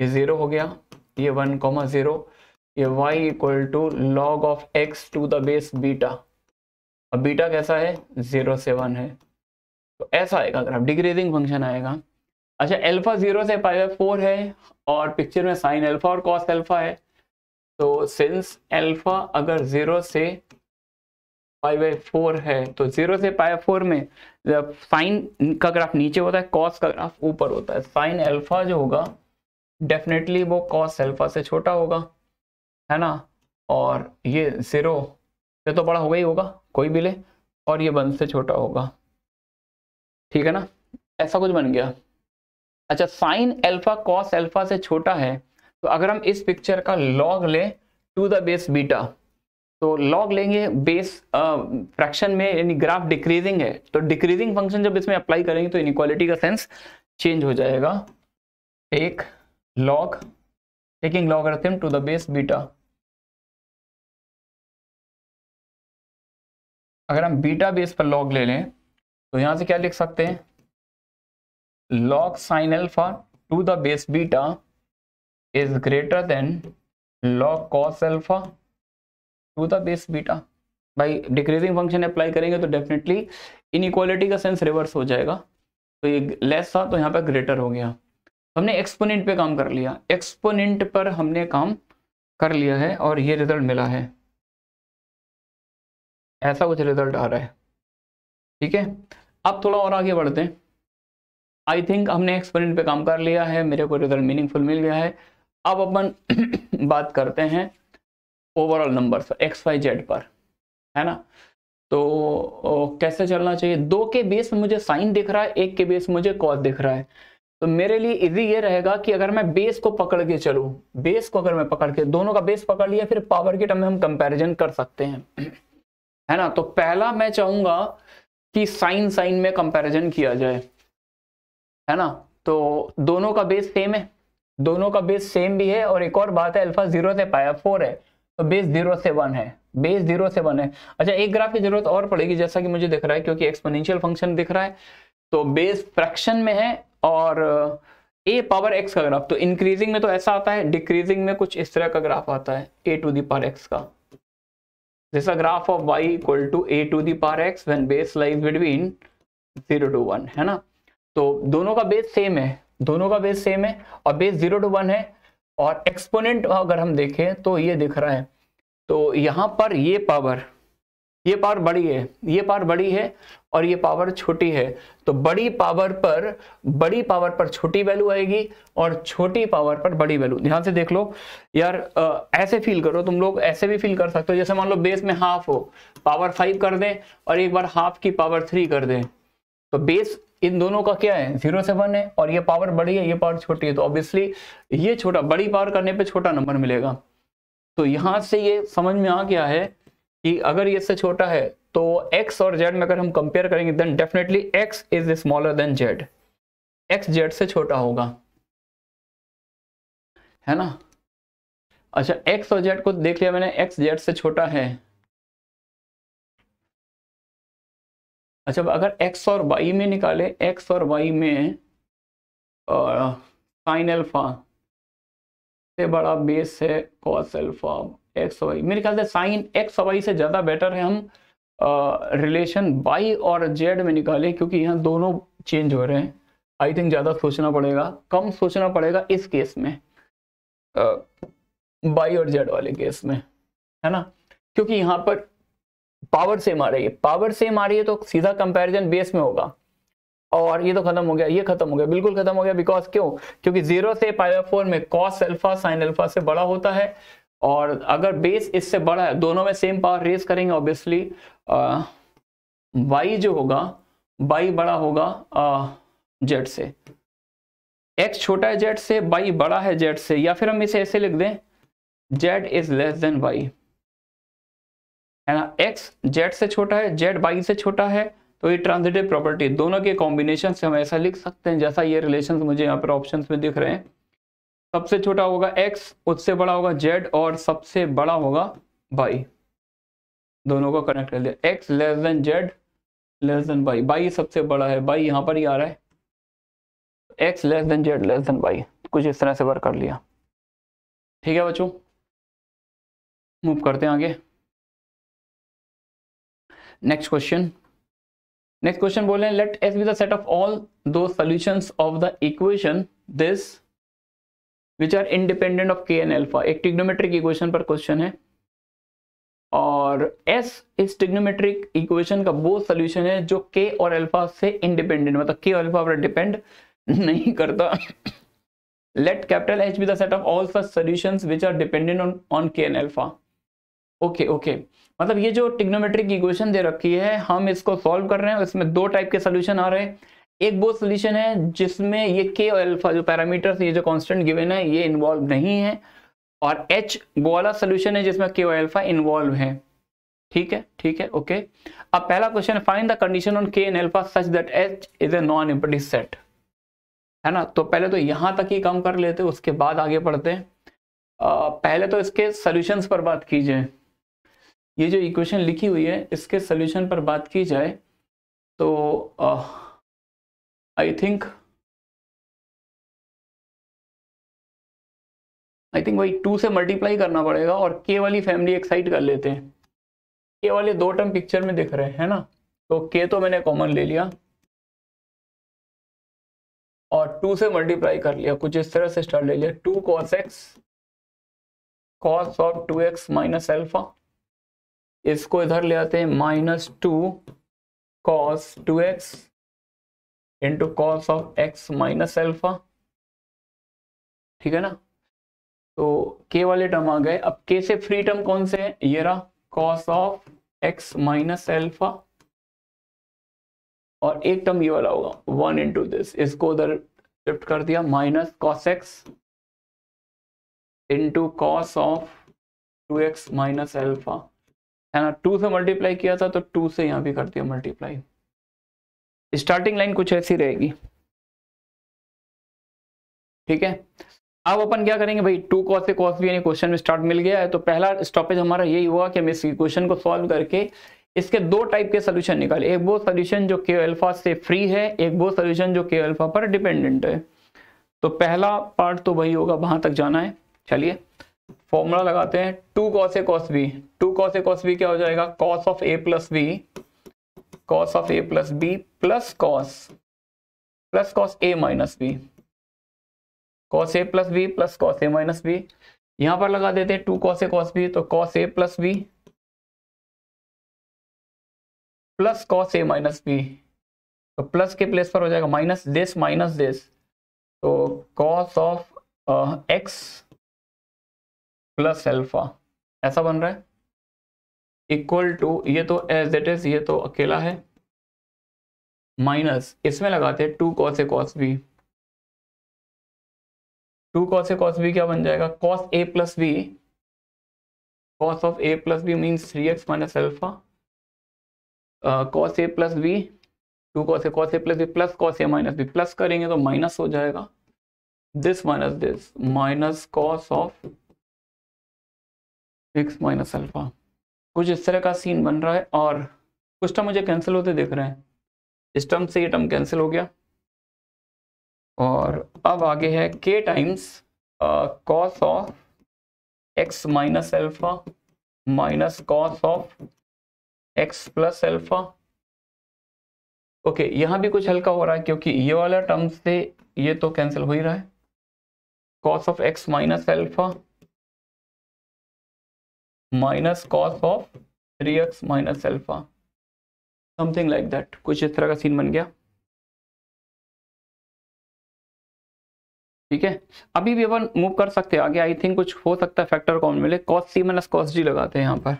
ये ज़ीरो हो गया ये वन कॉमा ज़ीरो ये y equal to log of x to the base beta अब बीटा कैसा है ज़ीरो से वन है तो ऐसा आएगा ग्राफ डिग्रेजिंग फंक्शन आएगा अच्छा एल्फा ज़ीरो से पाई बाई फोर है और पिक्चर में साइन एल्फा और कॉस एल्फा है तो सिंस एल्फा अगर ज़ीरो से पाई बाई फोर है तो जीरो से पाई फोर में जब साइन का ग्राफ नीचे होता है कॉस का ग्राफ ऊपर होता है साइन अल्फा जो होगा डेफिनेटली वो कॉस अल्फा से छोटा होगा है ना और ये जीरो से तो बड़ा होगा ही होगा कोई भी ले और ये वन से छोटा होगा ठीक है ना ऐसा कुछ बन गया अच्छा साइन अल्फा कॉस अल्फा से छोटा है तो अगर हम इस पिक्चर का लॉग ले टू द बेस बीटा तो लॉग लेंगे बेस फ्रैक्शन में यानी ग्राफ डिक्रीजिंग है तो डिक्रीजिंग फंक्शन जब इसमें अप्लाई करेंगे तो इनक्वालिटी का सेंस चेंज हो जाएगा एक log taking logarithm to the base beta अगर हम बीटा बेस पर लॉग ले लें तो यहां से क्या लिख सकते हैं log sine alpha to the base beta is greater than log cos alpha to the base beta भाई डिक्रीजिंग फंक्शन अप्लाई करेंगे तो डेफिनेटली इनइक्वालिटी का सेंस रिवर्स हो जाएगा तो ये लेस था तो यहाँ पर ग्रेटर हो गया हमने एक्सपोनेंट पे काम कर लिया एक्सपोनेंट पर हमने काम कर लिया है और ये रिजल्ट मिला है ऐसा कुछ रिजल्ट आ रहा है ठीक है अब थोड़ा और आगे बढ़ते हैं आई थिंक हमने एक्सपोनेंट पे काम कर लिया है मेरे को रिजल्ट मीनिंगफुल मिल गया है अब अपन बात करते हैं overall number x y z पर है ना तो कैसे चलना चाहिए दो के बेस में मुझे साइन दिख रहा है एक के बेस में मुझे कॉस दिख रहा है तो मेरे लिए इजी ये रहेगा कि अगर मैं बेस को पकड़ के चलू बेस को अगर मैं पकड़ के दोनों का बेस पकड़ लिया फिर पावर के टर्म में हम कंपैरिजन कर सकते हैं है ना तो पहला मैं चाहूंगा कि साइन साइन में कंपैरिजन किया जाए है ना तो दोनों का बेस सेम है दोनों का बेस सेम भी है और एक और बात है अल्फा जीरो से पाया फोर है तो बेस जीरो से वन है बेस जीरो से वन है अच्छा एक ग्राफ की जरूरत और पड़ेगी जैसा कि मुझे दिख रहा है क्योंकि एक्सपोनेंशियल फंक्शन दिख रहा है तो बेस फ्रैक्शन में है और ए पावर एक्स का ग्राफ तो इंक्रीजिंग में तो ऐसा आता है डिक्रीजिंग में कुछ इस तरह का ग्राफ आता है a to the power x का जैसा graph of y equal to a to the power x when base lies between zero to one है ना तो दोनों का बेस सेम है दोनों का बेस सेम है और बेस जीरो टू वन है और एक्सपोनेंट अगर हम देखें तो ये दिख रहा है तो यहाँ पर ये पावर ये पावर बड़ी है ये पावर बड़ी है और ये पावर छोटी है तो बड़ी पावर पर बड़ी पावर पर छोटी वैल्यू आएगी और छोटी पावर पर बड़ी वैल्यू ध्यान से देख लो यार आ, ऐसे फील करो तुम लोग ऐसे भी फील कर सकते हो जैसे मान लो बेस में हाफ हो पावर फाइव कर दें और एक बार हाफ की पावर थ्री कर दें तो बेस इन दोनों का क्या है जीरो सेवन है और ये पावर बड़ी है ये पावर छोटी है तो ऑब्वियसली ये छोटा बड़ी पावर करने पे छोटा नंबर मिलेगा तो यहां से ये समझ में आ गया है कि अगर ये इससे छोटा है तो एक्स और जेड में अगर हम कंपेयर करेंगे then definitely x is smaller than z x z से छोटा होगा है ना अच्छा एक्स और जेड को देख लिया मैंने एक्स जेड से छोटा है अच्छा अगर एक्स और वाई में निकाले एक्स और वाई में साइन अल्फा से बड़ा बेस है कॉस अल्फा एक्स वाई मेरे ख्याल से साइन एक्स वाई से ज़्यादा बेटर है हम रिलेशन वाई और जेड में निकालें क्योंकि यहाँ दोनों चेंज हो रहे हैं आई थिंक ज़्यादा सोचना पड़ेगा कम सोचना पड़ेगा इस केस में वाई और जेड वाले केस में है ना क्योंकि यहाँ पर पावर सेम आ रही है पावर सेम आ रही है तो सीधा कंपैरिजन बेस में होगा और ये तो खत्म हो गया ये खत्म हो गया बिल्कुल खत्म हो गया बिकॉज क्यों क्योंकि जीरो से पाई फोर में कॉस एल्फा साइन एल्फा से बड़ा होता है और अगर बेस इससे बड़ा है दोनों में सेम पावर रेस करेंगे ऑब्वियसली वाई जो होगा वाई बड़ा होगा जेड से एक्स छोटा है जेड से वाई बड़ा है जेड से या फिर हम इसे ऐसे लिख दें z is less than y है ना एक्स जेड से छोटा है जेड वाई से छोटा है तो ये ट्रांजिटिव प्रॉपर्टी दोनों के कॉम्बिनेशन से हम ऐसा लिख सकते हैं जैसा ये रिलेशन मुझे यहाँ पर ऑप्शन में दिख रहे हैं सबसे छोटा होगा एक्स उससे बड़ा होगा जेड और सबसे बड़ा होगा वाई दोनों को कनेक्ट कर लिया x less than z less than y y सबसे बड़ा है वाई यहाँ पर ही आ रहा है x less than z less than y कुछ इस तरह से वर्क कर लिया ठीक है बच्चों मूव करते हैं आगे नेक्स्ट क्वेश्चन नेक्स्ट क्वेश्चन बोल रहे हैं let S be the set of all दो solution of the equation this which are independent of k and alpha एक टिग्नोमेट्रिक इक्वेशन पर क्वेश्चन है और एस इस टिग्नोमेट्रिक इक्वेशन का वो सोल्यूशन है जो के और एल्फा से इंडिपेंडेंट मतलब के और एल्फा पर डिपेंड नहीं करता let capital H be the set of all such solution which are dependent on on k and alpha okay okay मतलब ये जो टिग्नोमेट्रिक इक्वेशन दे रखी है हम इसको सॉल्व कर रहे हैं इसमें दो टाइप के सोल्यूशन आ रहे हैं एक वो सोल्यूशन है जिसमें ये के और अल्फा जो पैरामीटर ये जो कॉन्स्टेंट गिवेन है ये इन्वॉल्व नहीं है और एच वो वाला सोल्यूशन है जिसमें के और अल्फा इन्वॉल्व है ठीक है ठीक है ओके अब पहला question find the condition on k and alpha such that H is a non empty set है ना तो पहले तो यहां तक ही काम कर लेते उसके बाद आगे पढ़ते हैं पहले तो इसके सोल्यूशंस पर बात कीजिए ये जो इक्वेशन लिखी हुई है इसके सोल्यूशन पर बात की जाए तो आई थिंक आई थिंक वही टू से मल्टीप्लाई करना पड़ेगा और के वाली फैमिली एक्साइट कर लेते हैं के वाले दो टर्म पिक्चर में दिख रहे हैं ना तो के तो मैंने कॉमन ले लिया और टू से मल्टीप्लाई कर लिया कुछ इस तरह से स्टार्ट ले लिया two cos x cos of two x minus alpha इसको इधर ले आते हैं minus two cos two x into cos of x minus alpha ठीक है ना तो के वाले टर्म आ गए अब के से फ्री टर्म कौन से है ये रहा cos of x minus alpha और एक टर्म ये वाला होगा वन इंटू दिस इसको उधर शिफ्ट कर दिया minus cos x into cos of two x minus alpha है ना टू से मल्टीप्लाई किया था तो टू से यहां भी कर दिया मल्टीप्लाई स्टार्टिंग लाइन कुछ ऐसी रहेगी ठीक है अब अपन क्या करेंगे भाई टू कॉस से कॉस भी क्वेश्चन में स्टार्ट मिल गया है तो पहला स्टॉपेज हमारा यही हुआ कि हम इस क्वेश्चन को सॉल्व करके इसके दो टाइप के सोल्यूशन निकाले एक वो सोल्यूशन जो के अल्फा से फ्री है एक वो सोल्यूशन जो के अल्फा पर डिपेंडेंट है तो पहला पार्ट तो वही होगा वहां तक जाना है चलिए फॉर्मूला लगाते हैं टू कॉस ए कॉस बी टू कॉस ए कॉस बी क्या हो जाएगा cos of a plus b cos of a plus B plus cos plus cos A minus b cos A plus B plus cos A minus b यहां पर लगा देते हैं टू कॉस ए कॉस बी तो कॉस ए प्लस बी प्लस कॉस ए माइनस बी तो प्लस के प्लेस पर हो जाएगा माइनस दिस माइनस दिस तो cos of x plus alpha ऐसा बन रहा है इक्वल टू ये तो एज दट इज ये तो अकेला है माइनस इसमें लगाते हैं टू कॉस ए कॉस बी टू कॉस ए कॉस बी क्या बन जाएगा cos A plus b cos of a plus B means three x minus alpha cos A plus B two cos A cos A plus B plus cos A minus B plus करेंगे तो माइनस हो जाएगा this minus this minus cos of six minus alpha कुछ इस तरह का सीन बन रहा है और कुछ टर्म मुझे कैंसिल होते दिख रहे हैं इस टर्म से ये टर्म कैंसिल हो गया और अब आगे है k times cos of x minus alpha minus cos of x plus alpha okay यहाँ भी कुछ हल्का हो रहा है क्योंकि ये वाला टर्म से ये तो कैंसिल हो ही रहा है cos of x minus alpha minus cos of three x minus alpha something like that कुछ इस तरह का सीन बन गया ठीक है अभी भी अपन मूव कर सकते हैं आगे आई थिंक कुछ हो सकता है फैक्टर कौन मिले कॉस सी माइनस कॉस डी लगाते हैं यहां पर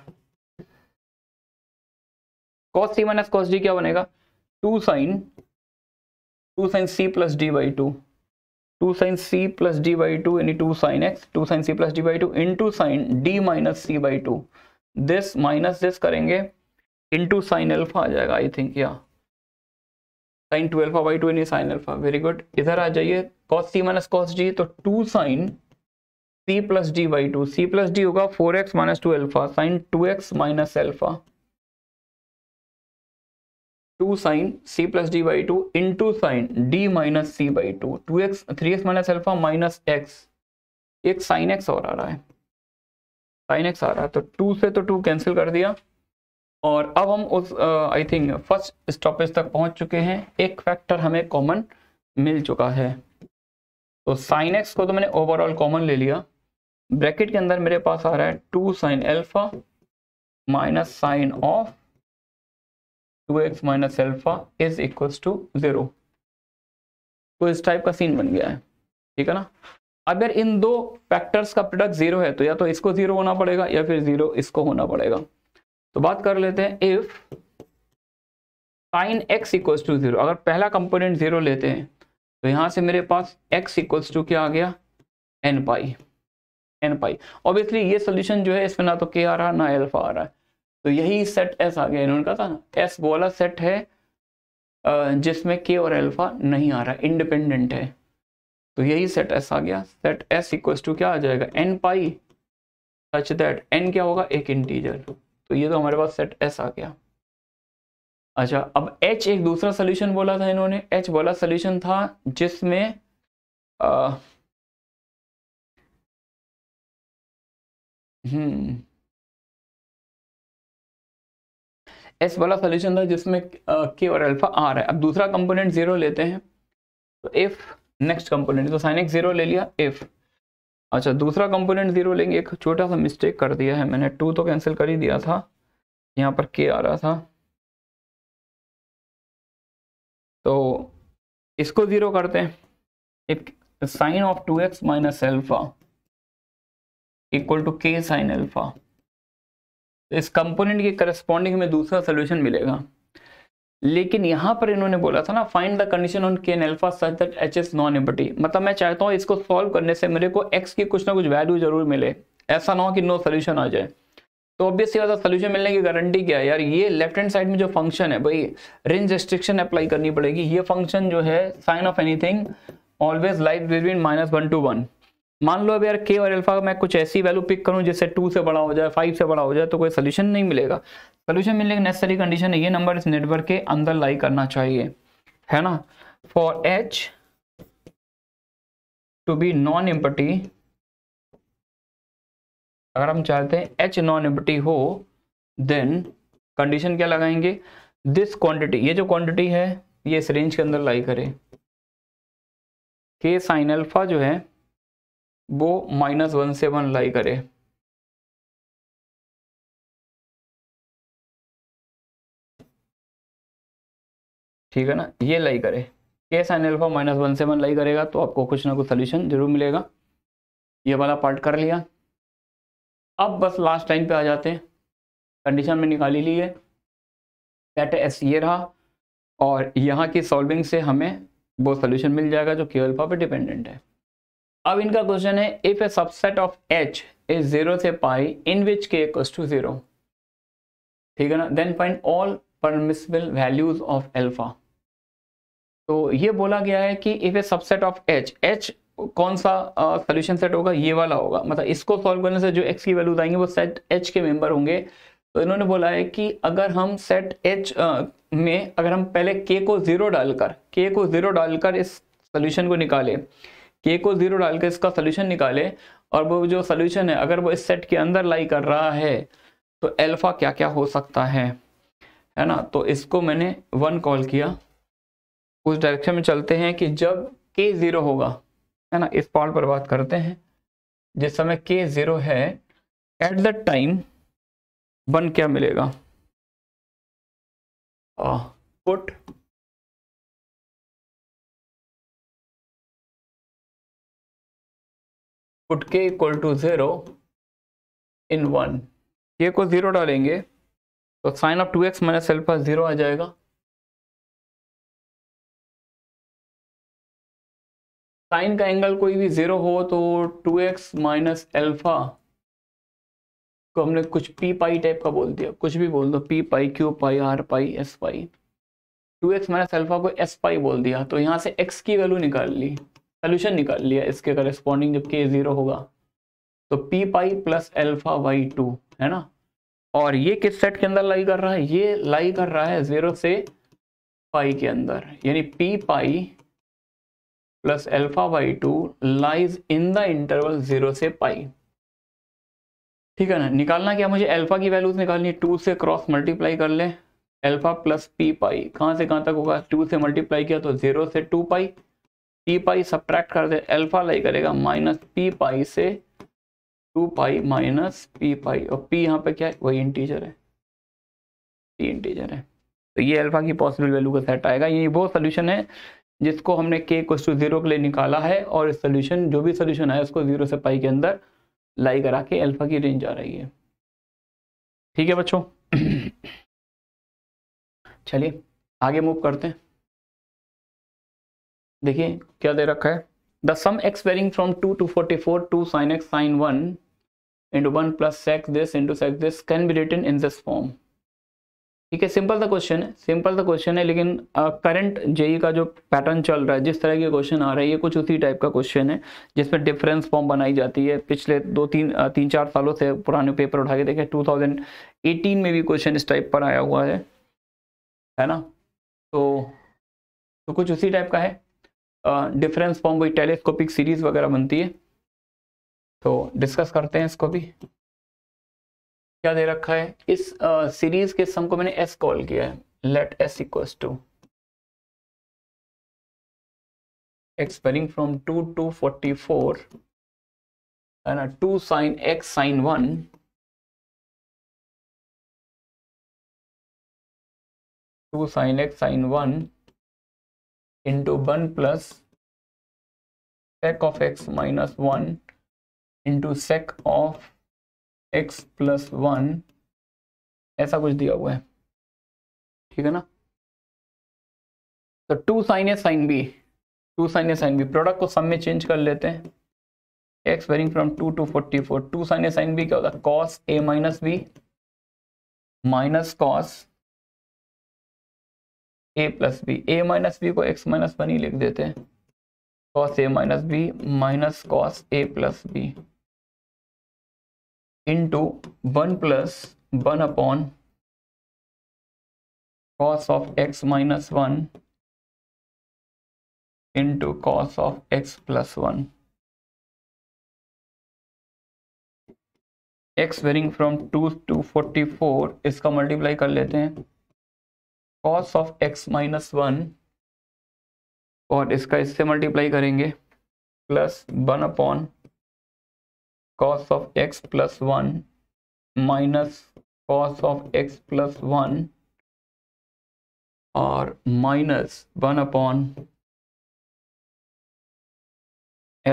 कॉस सी माइनस कॉस डी क्या बनेगा two sine two sine c plus D by two two sine c plus D by two यानी two sine x two sine c plus D by two in two sine d minus c by two this minus this करेंगे इन टू साइन एल्फा आ जाएगा आई थिंक या sine two alpha by two यानी साइन एल्फा वेरी गुड इधर आ जाइए कॉस सी माइनस कॉस डी तो two sine c plus D by two c plus d होगा four x minus two alpha sine two x minus alpha two sine c plus D by two in two sine d minus c by two two x three x minus alpha minus x एक साइन एक्स और आ रहा है साइन एक्स आ रहा है तो टू से तो टू कैंसिल कर दिया और अब हम उस आई थिंक फर्स्ट स्टॉपेज तक पहुंच चुके हैं एक फैक्टर हमें कॉमन मिल चुका है तो साइन एक्स को तो मैंने ओवरऑल कॉमन ले लिया ब्रैकेट के अंदर मेरे पास आ रहा है two sine alpha minus sine of two x minus alpha is equals to zero तो इस टाइप का सीन बन गया है ठीक है ना अगर इन दो फैक्टर्स का प्रोडक्ट ज़ीरो है तो या तो इसको ज़ीरो होना पड़ेगा या फिर ज़ीरो इसको होना पड़ेगा तो बात कर लेते हैं if sine x equal to zero अगर पहला कंपोनेंट ज़ीरो लेते हैं तो यहां से मेरे पास एक्स इक्वल टू क्या आ गया n pi n pi obviously ये सोल्यूशन जो है इसमें ना तो के आ रहा ना एल्फा आ रहा है तो यही सेट एस आ गया इन्होंने कहा था एस वाला सेट है जिसमें के और अल्फा नहीं आ रहा इंडिपेंडेंट है तो यही सेट एस आ गया सेट एस इक्व टू क्या आ जाएगा n pi such that n क्या होगा एक इंटीजर तो ये तो हमारे पास सेट एस आ गया अच्छा अब एच एक दूसरा सोल्यूशन बोला था इन्होंने एच वाला सोल्यूशन था जिसमें हम्म एस वाला सोल्यूशन था जिसमें के और अल्फा आर है अब दूसरा कंपोनेंट जीरो लेते हैं तो एफ नेक्स्ट कंपोनेंट तो साइन एक्स जीरो ले लिया एफ अच्छा दूसरा कंपोनेंट जीरो लेंगे एक छोटा सा मिस्टेक कर दिया है मैंने टू तो कैंसिल कर ही दिया था यहाँ पर के आ रहा था तो इसको ज़ीरो करते हैं एक sine of two x minus alpha equal to k sine alpha तो इस कंपोनेंट के करस्पॉन्डिंग हमें दूसरा सोल्यूशन मिलेगा लेकिन यहाँ पर इन्होंने बोला था ना find the condition on k and alpha such that H is non empty मतलब मैं चाहता हूँ इसको सॉल्व करने से मेरे को एक्स की कुछ ना कुछ वैल्यू जरूर मिले ऐसा ना हो कि नो सोल्यूशन आ जाए तो ऑब्वियसली बात सोल्यूशन मिलने की गारंटी क्या है यार ये लेफ्ट हैंड साइड में जो फंक्शन है भाई रेंज रिस्ट्रिक्शन अप्लाई करनी पड़ेगी ये फंक्शन जो है sine of anything always lies between minus one to one मान लो अब यार के और अल्फा का मैं कुछ ऐसी वैल्यू पिक करूं जिससे टू से बड़ा हो जाए फाइव से बड़ा हो जाए तो कोई सोल्यूशन नहीं मिलेगा सोल्यूशन मिलने की नेसेसरी कंडीशन है ये नंबर इस नेटवर्क के अंदर लाई करना चाहिए है ना for H to be non empty अगर हम चाहते हैं एच नॉन एम्पटी हो देन कंडीशन क्या लगाएंगे दिस क्वांटिटी ये जो क्वांटिटी है ये इस रेंज के अंदर लाई करे के साइन अल्फा जो है वो माइनस वन से वन लाई करे ठीक है ना ये लाई करे के साइन एल्फा माइनस वन से वन लाई करेगा तो आपको कुछ ना कुछ सोल्यूशन जरूर मिलेगा ये वाला पार्ट कर लिया अब बस लास्ट टाइम पे आ जाते हैं कंडीशन में निकाली ली है पैट एस ये रहा और यहाँ की सॉल्विंग से हमें वो सोल्यूशन मिल जाएगा जो के एल्फा डिपेंडेंट है अब इनका क्वेश्चन है if a subset of H is zero से पाई इन विच के इक्वल्स टू जीरो ठीक है ना then find all permissible values of alpha तो ये बोला गया है कि if a subset of H H कौन सा सोल्यूशन सेट होगा ये वाला होगा मतलब इसको सॉल्व करने से जो एक्स की वैल्यूज आएंगे वो सेट एच के मेंबर होंगे तो इन्होंने बोला है कि अगर हम सेट एच में अगर हम पहले के को जीरो डालकर के को जीरो डालकर इस सोल्यूशन को निकालें के को जीरो डाल के इसका सोल्यूशन निकाले और वो जो सोल्यूशन है अगर वो इस सेट के अंदर लाई कर रहा है तो एल्फा क्या क्या हो सकता है है ना तो इसको मैंने वन कॉल किया उस डायरेक्शन में चलते हैं कि जब के ज़ीरो होगा है ना इस पॉइंट पर बात करते हैं जिस समय के ज़ीरो है एट द टाइम वन क्या मिलेगा put put K equal to zero in one K को ज़ीरो डालेंगे तो sine of two x minus alpha zero आ जाएगा साइन का एंगल कोई भी ज़ीरो हो तो टू एक्स माइनस एल्फा को हमने कुछ पी पाई टाइप का बोल दिया कुछ भी बोल दो P pi Q pi R pi S pi two x minus alpha को एस पाई बोल दिया तो यहाँ से एक्स की वैल्यू निकाल ली सोल्यूशन निकाल लिया इसके करस्पॉन्डिंग जब के जीरो होगा तो P pi plus alpha by two है ना और ये किस सेट के अंदर लाई कर रहा है ये लाई कर रहा है जीरो से पाई के अंदर यानी P pi plus alpha by two lies in the interval zero से पाई ठीक है ना निकालना क्या मुझे एल्फा की वैल्यूज निकालनी है टू से क्रॉस मल्टीप्लाई कर ले एल्फा प्लस पी पाई कहां से कहां तक होगा टू से मल्टीप्लाई किया तो जीरो से two pi P pi subtract कर दे अल्फा लाई करेगा माइनस पी पाई से two pi minus P pi और पी यहाँ पे क्या है वही इंटीजर है पी इंटीजर है तो ये अल्फा की पॉसिबल वैल्यू का सेट आएगा ये वो सोल्यूशन है जिसको हमने के इक्वस टू जीरो के लिए निकाला है और सोल्यूशन जो भी सोल्यूशन आया उसको जीरो से पाई के अंदर लाई करा के अल्फा की रेंज आ रही है ठीक है बच्चों चलिए आगे मूव करते हैं देखिए क्या दे रखा है the sum x varying from two to forty four two sine x sine one into one plus sec x this into sec x this can be written in this form ठीक है सिंपल द क्वेश्चन है सिंपल द क्वेश्चन है लेकिन करंट uh, जेई का जो पैटर्न चल रहा है जिस तरह के क्वेश्चन आ रहे हैं ये कुछ उसी टाइप का क्वेश्चन है जिसमें डिफरेंस फॉर्म बनाई जाती है पिछले दो तीन uh, तीन चार सालों से पुराने पेपर उठा के देखें 2018 में भी क्वेश्चन इस टाइप पर आया हुआ है है ना तो तो कुछ उसी टाइप का है डिफरेंस फॉर्म वही टेलीस्कोपिक सीरीज वगैरह बनती है तो डिस्कस करते हैं इसको भी क्या दे रखा है इस सीरीज के सम को मैंने एस कॉल किया है let S equals to x varying from two to forty four है ना two sine x sine one two sine x sine one into one plus sec of x minus one into sec of x plus one ऐसा कुछ दिया हुआ है ठीक है ना तो two sine A sine B two sine A sine B product को सम में चेंज कर लेते हैं x varying from two to forty four two sine A sine B क्या होता है cos A minus B minus cos A plus B A minus B को एक्स माइनस वन ही लिख देते हैं cos A minus B minus cos A plus B into one plus one upon cos of x minus one into cos of x plus one x varying from two to forty four इसका मल्टीप्लाई कर लेते हैं cos of x minus one और इसका इससे मल्टीप्लाई करेंगे plus one upon cos of x plus one minus cos of x plus one और माइनस वन अपॉन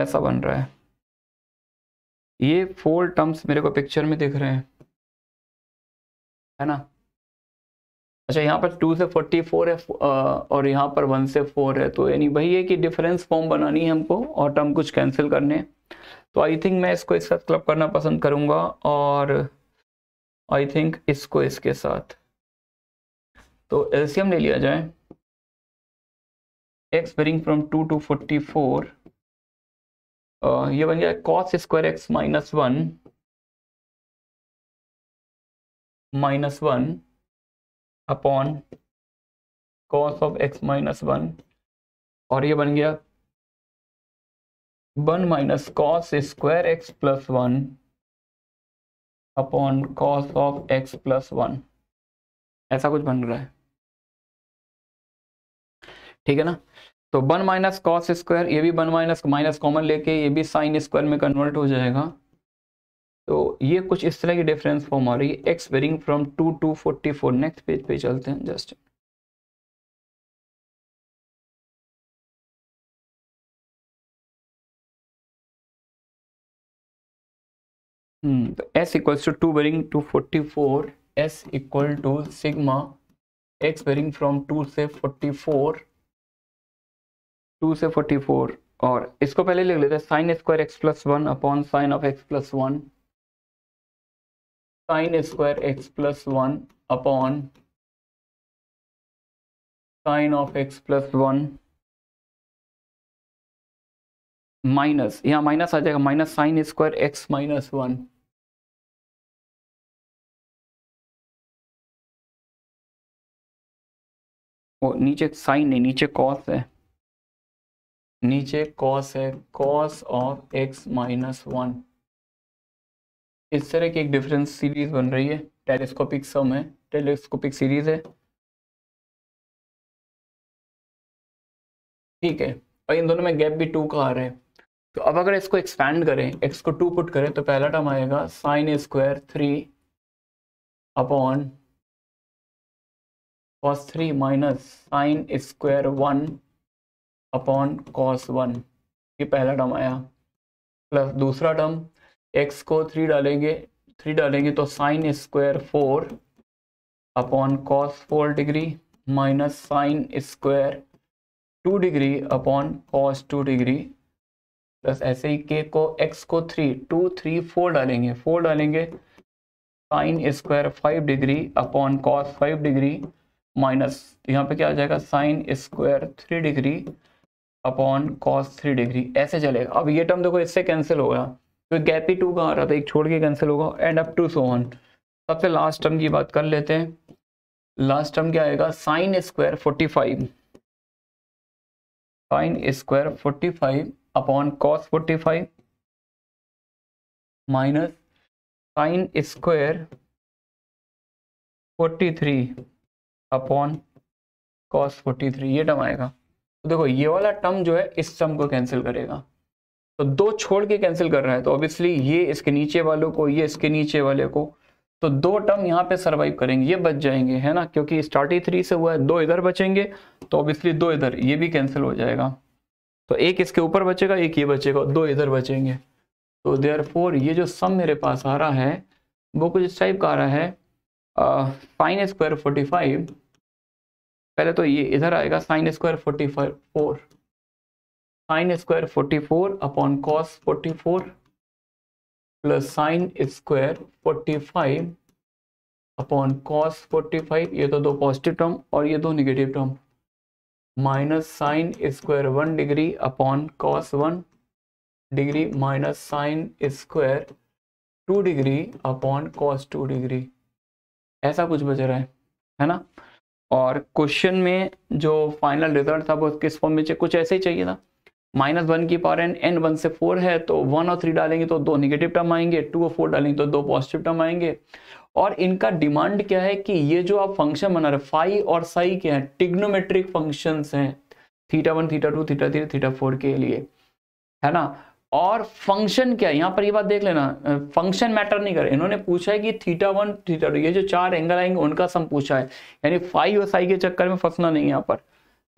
ऐसा बन रहा है ये फोर टर्म्स मेरे को पिक्चर में दिख रहे हैं है ना अच्छा यहाँ पर टू से फोर्टी फोर है और यहाँ पर वन से फोर है तो यानी वही है कि डिफरेंस फॉर्म बनानी है हमको और टर्म कुछ कैंसिल करने तो आई थिंक मैं इसको इसके साथ क्लब करना पसंद करूँगा और आई थिंक इसको इसके साथ तो एल्सियम ले लिया जाए x varying from two to forty four ये बन गया cos square x minus one minus one upon cos of x minus one और ये बन गया one minus cos square x plus one upon cos of x plus one ऐसा कुछ बन रहा है ठीक है ना तो वन माइनस कॉस स्क्वायर ये भी वन माइनस माइनस कॉमन लेके ये भी साइन स्क्वायर में कन्वर्ट हो जाएगा तो ये कुछ इस तरह की डिफरेंस फॉर्म आ रही है x varying from two to forty four next page पे चलते हैं जस्ट हम्म, तो S equals to two varying to forty four S equal to sigma x varying from two से फोर्टी फोर टू से फोर्टी फोर और इसको पहले लिख लेते हैं sine square x plus one upon sine of x plus one sine square x plus one upon sine of x plus one minus यहाँ माइनस आ जाएगा minus sine square x minus one वो नीचे साइन है नीचे कॉस है नीचे कॉस है cos of x minus one इस तरह की एक डिफरेंस सीरीज बन रही है टेलीस्कोपिक सम है टेलीस्कोपिक सीरीज है ठीक है और इन दोनों में गैप भी टू का आ रहा है तो अब अगर इसको एक्सपैंड करें एक्स को टू पुट करें तो पहला टर्म आएगा sine square three upon cos three minus sine square one upon cos one ये पहला टर्म आया प्लस दूसरा टर्म एक्स को थ्री डालेंगे थ्री डालेंगे तो sine square four upon cos four degree minus sine square two degree upon cos two degree plus ऐसे ही के को एक्स को थ्री टू थ्री फोर डालेंगे फोर डालेंगे sine square five degree upon cos five degree minus यहाँ पे क्या आ जाएगा sine square three degree upon cos three degree ऐसे चलेगा अब ये टर्म देखो इससे कैंसिल होगा तो गैप ही टू का आ रहा था एक छोड़ के कैंसिल होगा end up to so on सबसे लास्ट टर्म की बात कर लेते हैं लास्ट टर्म क्या आएगा sine square forty five sine square forty five upon cos forty five minus sine square forty three upon cos forty three ये टर्म आएगा तो देखो ये वाला टर्म जो है इस टर्म को कैंसिल करेगा तो दो छोड़ के कैंसिल कर रहे हैं तो ऑब्वियसली ये इसके नीचे वालों को ये इसके नीचे वाले को तो दो टर्म यहाँ पे सर्वाइव करेंगे ये बच जाएंगे है ना क्योंकि स्टार्टिंग थ्री से हुआ है दो इधर बचेंगे तो ऑब्वियसली दो इधर ये भी कैंसिल हो जाएगा तो एक इसके ऊपर बचेगा एक ये बचेगा दो इधर बचेंगे तो देयर फोर ये जो सम मेरे पास आ रहा है वो कुछ इस टाइप का आ रहा है साइन स्क्वायर फोर्टी फाइव पहले तो ये इधर आएगा sine square forty five four sine square forty four upon cos forty four plus sine square forty five upon cos forty five ये तो दो पॉजिटिव टर्म और ये दो negative term minus sine square one degree upon cos one degree minus sine square two degree upon cos two degree ऐसा कुछ बच रहा है है ना और क्वेश्चन में जो फाइनल रिजल्ट था वो किस फॉर्म में चाहिए कुछ ऐसे ही चाहिए था माइनस वन की पावर एन एन वन से फोर है तो वन और थ्री डालेंगे तो दो निगेटिव टर्म आएंगे टू और फोर डालेंगे तो दो पॉजिटिव टर्म आएंगे और इनका डिमांड क्या है कि ये जो आप फंक्शन बना रहे फाइव और साई के हैं टिग्नोमेट्रिक फंक्शन हैं theta one theta two theta three theta four के लिए है ना और फंक्शन क्या है यहाँ पर ये बात देख लेना फंक्शन मैटर नहीं करे इन्होंने पूछा है कि थीटा वन थीटा टू ये जो चार एंगल आएंगे उनका सम पूछा है यानी फाइव और साई के चक्कर में फंसना नहीं यहाँ पर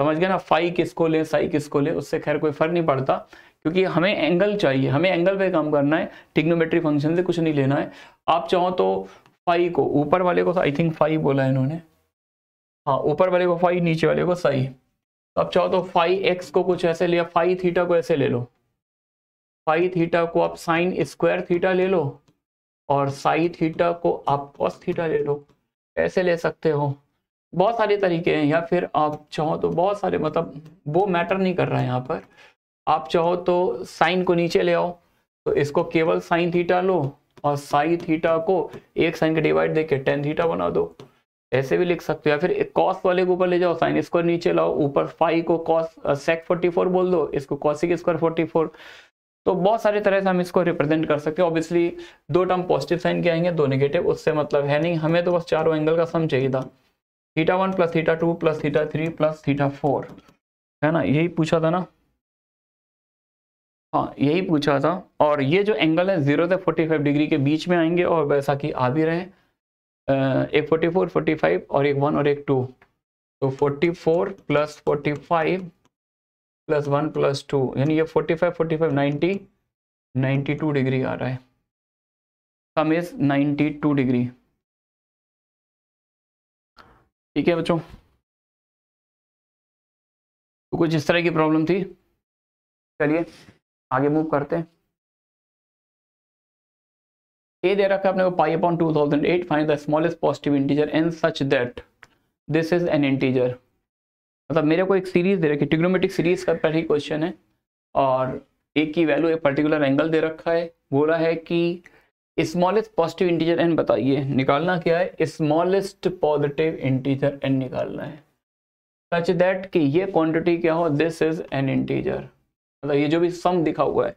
समझ गए ना फाई किसको ले साई किसको ले उससे खैर कोई फर्क नहीं पड़ता क्योंकि हमें एंगल चाहिए हमें एंगल पे काम करना है टिग्नोमेट्री फंक्शन से कुछ नहीं लेना है आप चाहो तो फाई को ऊपर वाले को आई थिंक फाई बोला है इन्होंने हाँ ऊपर वाले को फाई नीचे वाले को साई तो आप चाहो तो फाई एक्स को कुछ ऐसे लिया फाई थीटा को ऐसे ले लो फाई थीटा को आप साइन स्क्वायर थीटा ले लो और साई थीटा को आप कॉस थीटा ले लो ऐसे ले सकते हो बहुत सारे तरीके हैं या फिर आप चाहो तो बहुत सारे मतलब वो मैटर नहीं कर रहा है यहाँ पर आप चाहो तो साइन को नीचे ले आओ तो इसको केवल साइन थीटा लो और साई थीटा को एक साइन के डिवाइड देके टेन थीटा बना दो ऐसे भी लिख सकते हो या फिर कॉस वाले को ऊपर ले जाओ साइन स्क्वायर नीचे लाओ ऊपर फाइव को कॉस सेक फोर्टी फोर बोल दो इसको कॉसिक स्क्वायर फोर्टी फोर तो बहुत सारे तरह से हम इसको रिप्रेजेंट कर सकते हैं ऑब्वियसली दो टर्म पॉजिटिव साइन के आएंगे दो नेगेटिव उससे मतलब है नहीं हमें तो बस चारों एंगल का सम चाहिए था theta one plus theta two plus theta three plus theta four है ना यही पूछा था ना हाँ यही पूछा था और ये जो एंगल है जीरो से फोर्टी फाइव डिग्री के बीच में आएंगे और वैसा कि आ भी रहे एक फोर्टी फोर फोर्टी फाइव और एक वन और एक टू तो forty four plus forty five plus one plus two यानी ये forty five forty five ninety ninety two degree आ रहा है sum is ninety two degree ठीक है बच्चों तो कुछ इस तरह की प्रॉब्लम थी चलिए आगे मूव करते हैं ए दे रखा अपने को pi upon two thousand eight find the smallest positive integer and such that this is an integer मतलब मेरे को एक सीरीज दे रखी टिग्नोमेटिक सीरीज का पहली क्वेश्चन है और ए की वैल्यू एक पर्टिकुलर एंगल दे रखा है बोला है कि स्मॉलेस्ट पॉजिटिव इंटीजर एन बताइए निकालना क्या है स्मॉलेस्ट पॉजिटिव इंटीजर एन निकालना है सच दैट कि ये क्वांटिटी क्या हो दिस इज एन इंटीजर मतलब ये जो भी सम दिखा हुआ है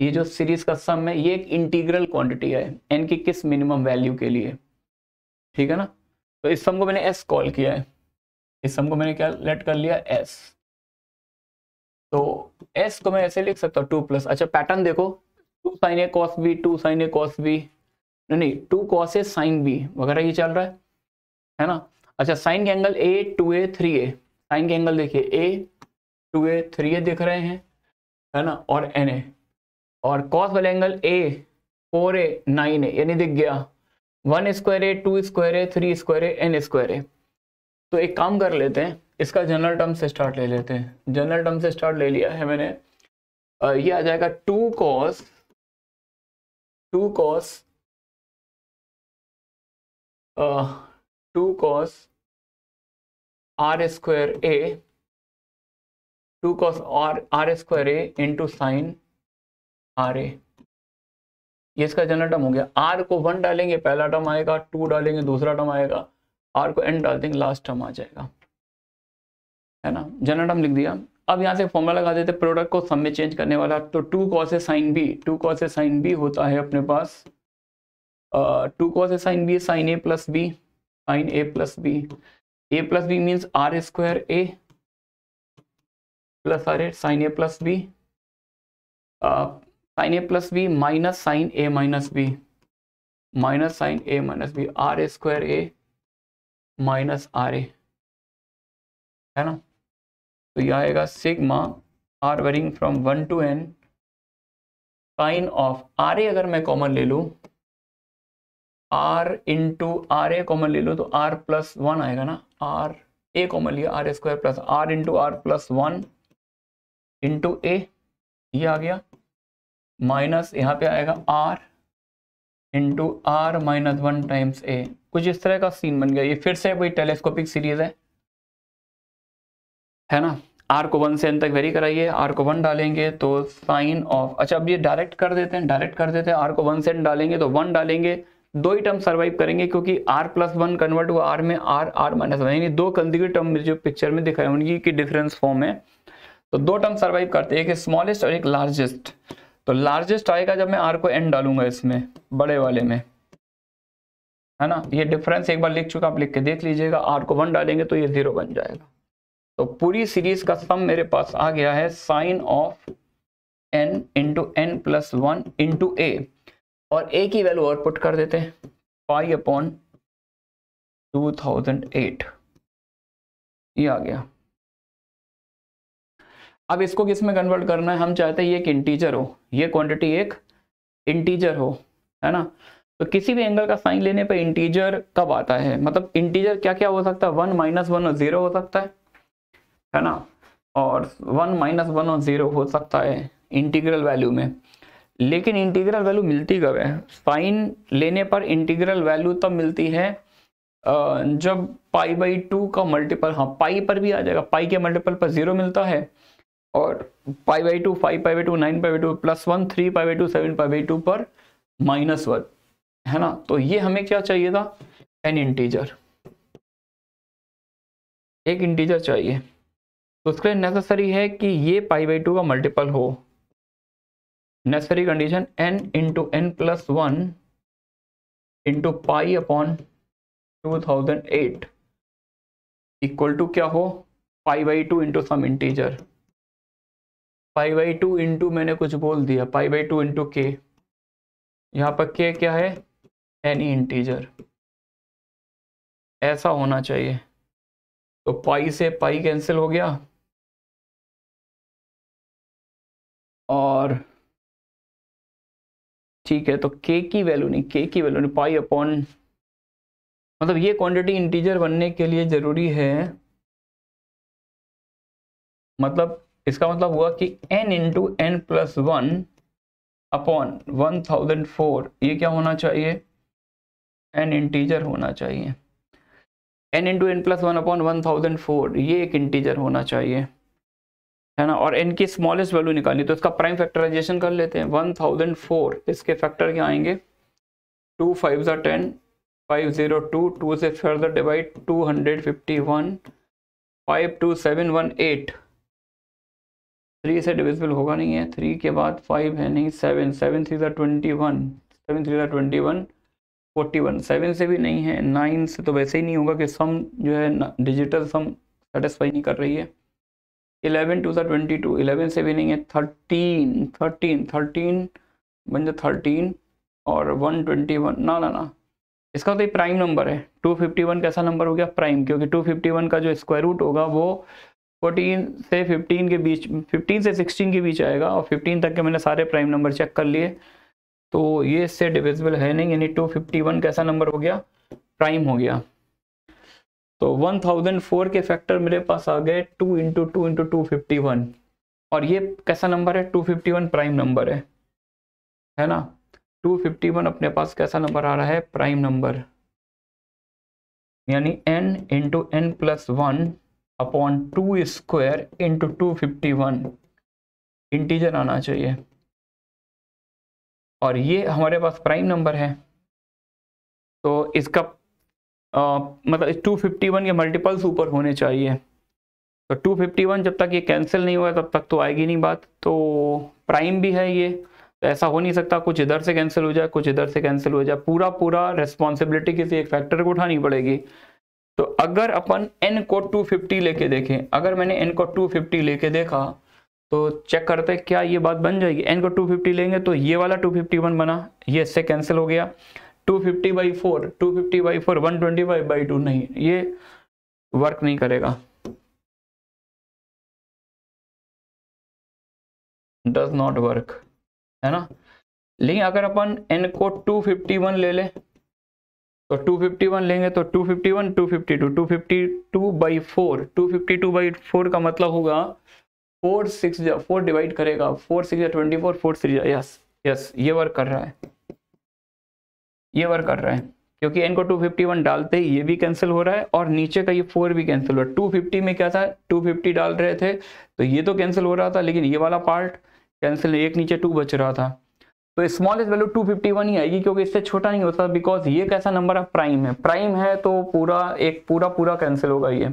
ये जो सीरीज का सम है ये एक इंटीग्रल क्वांटिटी है एन की किस मिनिमम वैल्यू के लिए ठीक है ना तो इस सम को मैंने एस कॉल किया है इस सम को मैंने क्या लेट कर लिया एस तो एस को मैं ऐसे लिख सकता हूँ टू प्लस अच्छा पैटर्न देखो two sine A cos B two sine A cos B नहीं नहीं two cos A sine B वगैरह ये चल रहा है है ना अच्छा साइन के angle A two A three A sine के एंगल देखिए ए टू ए थ्री ए दिख रहे हैं है ना और एन ए और कॉस वाले angle A four A nine A यानी दिख गया one square A two square A three square A n square A तो एक काम कर लेते हैं इसका जनरल टर्म से स्टार्ट ले लेते हैं जनरल टर्म से स्टार्ट ले लिया है मैंने ये आ जाएगा two cos two cos two cos R square A two cos R R square A into sine R A ये इसका जनरल टर्म हो गया आर को वन डालेंगे पहला टर्म आएगा टू डालेंगे दूसरा टर्म आएगा आर को एन डाल देंगे लास्ट टर्म आ जाएगा है ना जनरल टर्म लिख दिया अब यहाँ से फॉर्मूला लगा देते प्रोडक्ट को सम में चेंज करने वाला तो two cos A sine B two cos A sine B होता है अपने पास two cos A sine B sine A plus B sine A plus B A plus B means R square A plus R A sine A plus B sine A plus B minus sine A minus B minus sine A minus B R square A minus R A है ना तो यह आएगा sigma R varying from one to n sine of R A अगर मैं कॉमन ले लू R into R A common ले लू तो आर प्लस वन आएगा ना आर ए कॉमन लिया R square plus R into R plus one into A आ गया माइनस यहाँ पे आएगा R into R minus one times A कुछ इस तरह का सीन बन गया ये फिर से कोई टेलीस्कोपिक सीरीज है है ना आर को वन से एन तक वेरी कराइए आर को वन डालेंगे तो साइन ऑफ अच्छा अब ये डायरेक्ट कर देते हैं डायरेक्ट कर देते हैं आर को वन से एन डालेंगे तो वन डालेंगे दो ही टर्म सर्वाइव करेंगे क्योंकि आर प्लस वन कन्वर्ट हुआ आर में आर आर माइनस वन यानी दो कंजिक्यूटिव टर्म जो पिक्चर में दिखाए उनकी की डिफरेंस फॉर्म है तो दो टर्म सर्वाइव करते हैं एक स्मॉलेस्ट और एक लार्जेस्ट तो लार्जेस्ट आएगा जब मैं आर को एन डालूंगा इसमें बड़े वाले में है ना ये डिफरेंस एक बार लिख चुका आप लिख के देख लीजिएगा आर को वन डालेंगे तो ये जीरो बन जाएगा तो पूरी सीरीज का सम मेरे पास आ गया है sine of n into n plus one into A और ए की वैल्यू और पुट कर देते हैं pi upon two thousand eight ये आ गया अब इसको किस में कन्वर्ट करना है हम चाहते हैं ये एक इंटीजर हो ये क्वांटिटी एक इंटीजर हो है ना तो किसी भी एंगल का साइन लेने पर इंटीजर कब आता है मतलब इंटीजर क्या क्या हो सकता है वन माइनस वन और जीरो हो सकता है है ना और वन माइनस वन और जीरो हो सकता है इंटीग्रल वैल्यू में लेकिन इंटीग्रल वैल्यू मिलती कब है साइन लेने पर इंटीग्रल वैल्यू तब मिलती है जब पाई बाई टू का मल्टीपल हाँ पाई पर भी आ जाएगा पाई के मल्टीपल पर जीरो मिलता है और pi by two five pi by two nine pi by two plus one three pi by two seven pi by two पर माइनस वन है ना तो ये हमें क्या चाहिए था एन इंटीजर एक इंटीजर चाहिए उसके लिए नेसेसरी है कि ये पाई बाई टू का मल्टीपल हो necessary condition n into n plus one into pi upon two thousand eight equal to क्या हो pi by two into some integer pi by two into मैंने कुछ बोल दिया पाई बाई टू इंटू के यहाँ पर के क्या है एनी इंटीजर ऐसा होना चाहिए तो पाई से पाई कैंसिल हो गया और ठीक है तो के की वैल्यू नहीं के की वैल्यू नहीं पाई अपॉन मतलब ये क्वांटिटी इंटीजर बनने के लिए ज़रूरी है मतलब इसका मतलब हुआ कि n into n plus one upon one thousand four ये क्या होना चाहिए n इंटीजर होना चाहिए n into n plus one upon one thousand four ये एक इंटीजर होना चाहिए है ना और एन की स्मॉलेस्ट वैल्यू निकालनी तो इसका प्राइम फैक्टराइजेशन कर लेते हैं वन थाउजेंड फोर इसके फैक्टर क्या आएंगे टू फाइव ज़ा ten five zero two two से further divide two hundred fifty one five two seven one eight three से डिविजिबल होगा नहीं है थ्री के बाद फाइव है नहीं सेवन सेवन थ्री ज़ा ट्वेंटी वन सेवन थ्री ज़ा twenty one forty one seven से भी नहीं है नाइन से तो वैसे ही नहीं होगा कि सम जो है डिजिटल सम सेटिस्फाई नहीं कर रही है इलेवन टू सा ट्वेंटी टू इलेवन से विनिंग है थर्टीन थर्टीन थर्टीन बन जाए थर्टीन और वन ट्वेंटी वन ना ना ना इसका तो ये प्राइम नंबर है टू फिफ्टी वन कैसा नंबर हो गया प्राइम क्योंकि टू फिफ्टी वन का जो स्क्वायर रूट होगा वो फोर्टीन से फिफ्टीन के बीच फिफ्टीन से सिक्सटीन के बीच आएगा और फिफ्टीन तक के मैंने सारे प्राइम नंबर चेक कर लिए तो ये इससे डिविजिबल है नहीं यानी टू फिफ्टी वन कैसा नंबर हो गया प्राइम हो गया तो 1004 के फैक्टर मेरे पास आ गए 2 इंटू टू इंटू टू और ये कैसा नंबर है 251 प्राइम नंबर है है ना 251 अपने पास कैसा नंबर आ रहा है प्राइम नंबर यानी n into n plus one upon two square into two integer आना चाहिए और ये हमारे पास प्राइम नंबर है तो इसका मतलब टू फिफ्टी वन के मल्टीपल्स ऊपर होने चाहिए तो टू फिफ्टी वन जब तक ये कैंसिल नहीं हुआ तब तक तो आएगी नहीं बात तो प्राइम भी है ये तो ऐसा हो नहीं सकता कुछ इधर से कैंसिल हो जाए कुछ इधर से कैंसिल हो जाए पूरा पूरा रिस्पॉन्सिबिलिटी किसी एक फैक्टर को उठानी पड़ेगी तो अगर अपन एन को 250 लेके देखें अगर मैंने एन को 250 लेके देखा तो चेक करते क्या ये बात बन जाएगी एन को 250 लेंगे तो ये वाला 251 बना ये इससे कैंसिल हो गया two fifty by four two fifty by four one twenty five by two नहीं ये वर्क नहीं करेगा डज नॉट वर्क है ना लेकिन अगर अपन एन को 251 ले ले तो 251 लेंगे तो 251 252 252 by four two fifty two by four का मतलब होगा फोर सिक्स फोर डिवाइड करेगा four six twenty four four three yes yes ये वर्क कर रहा है ये वर्क कर रहा है क्योंकि एन इनको 251 डालते ही ये भी कैंसिल हो रहा है और नीचे का ये फोर भी कैंसिल हो रहा है 250 में क्या था 250 डाल रहे थे तो ये तो कैंसिल हो रहा था लेकिन ये वाला पार्ट कैंसिल एक नीचे टू बच रहा था तो स्मॉलेस्ट वैल्यू 251 ही आएगी क्योंकि इससे छोटा नहीं होता बिकॉज ये कैसा नंबर ऑफ प्राइम है प्राइम है तो पूरा एक पूरा पूरा कैंसिल होगा ये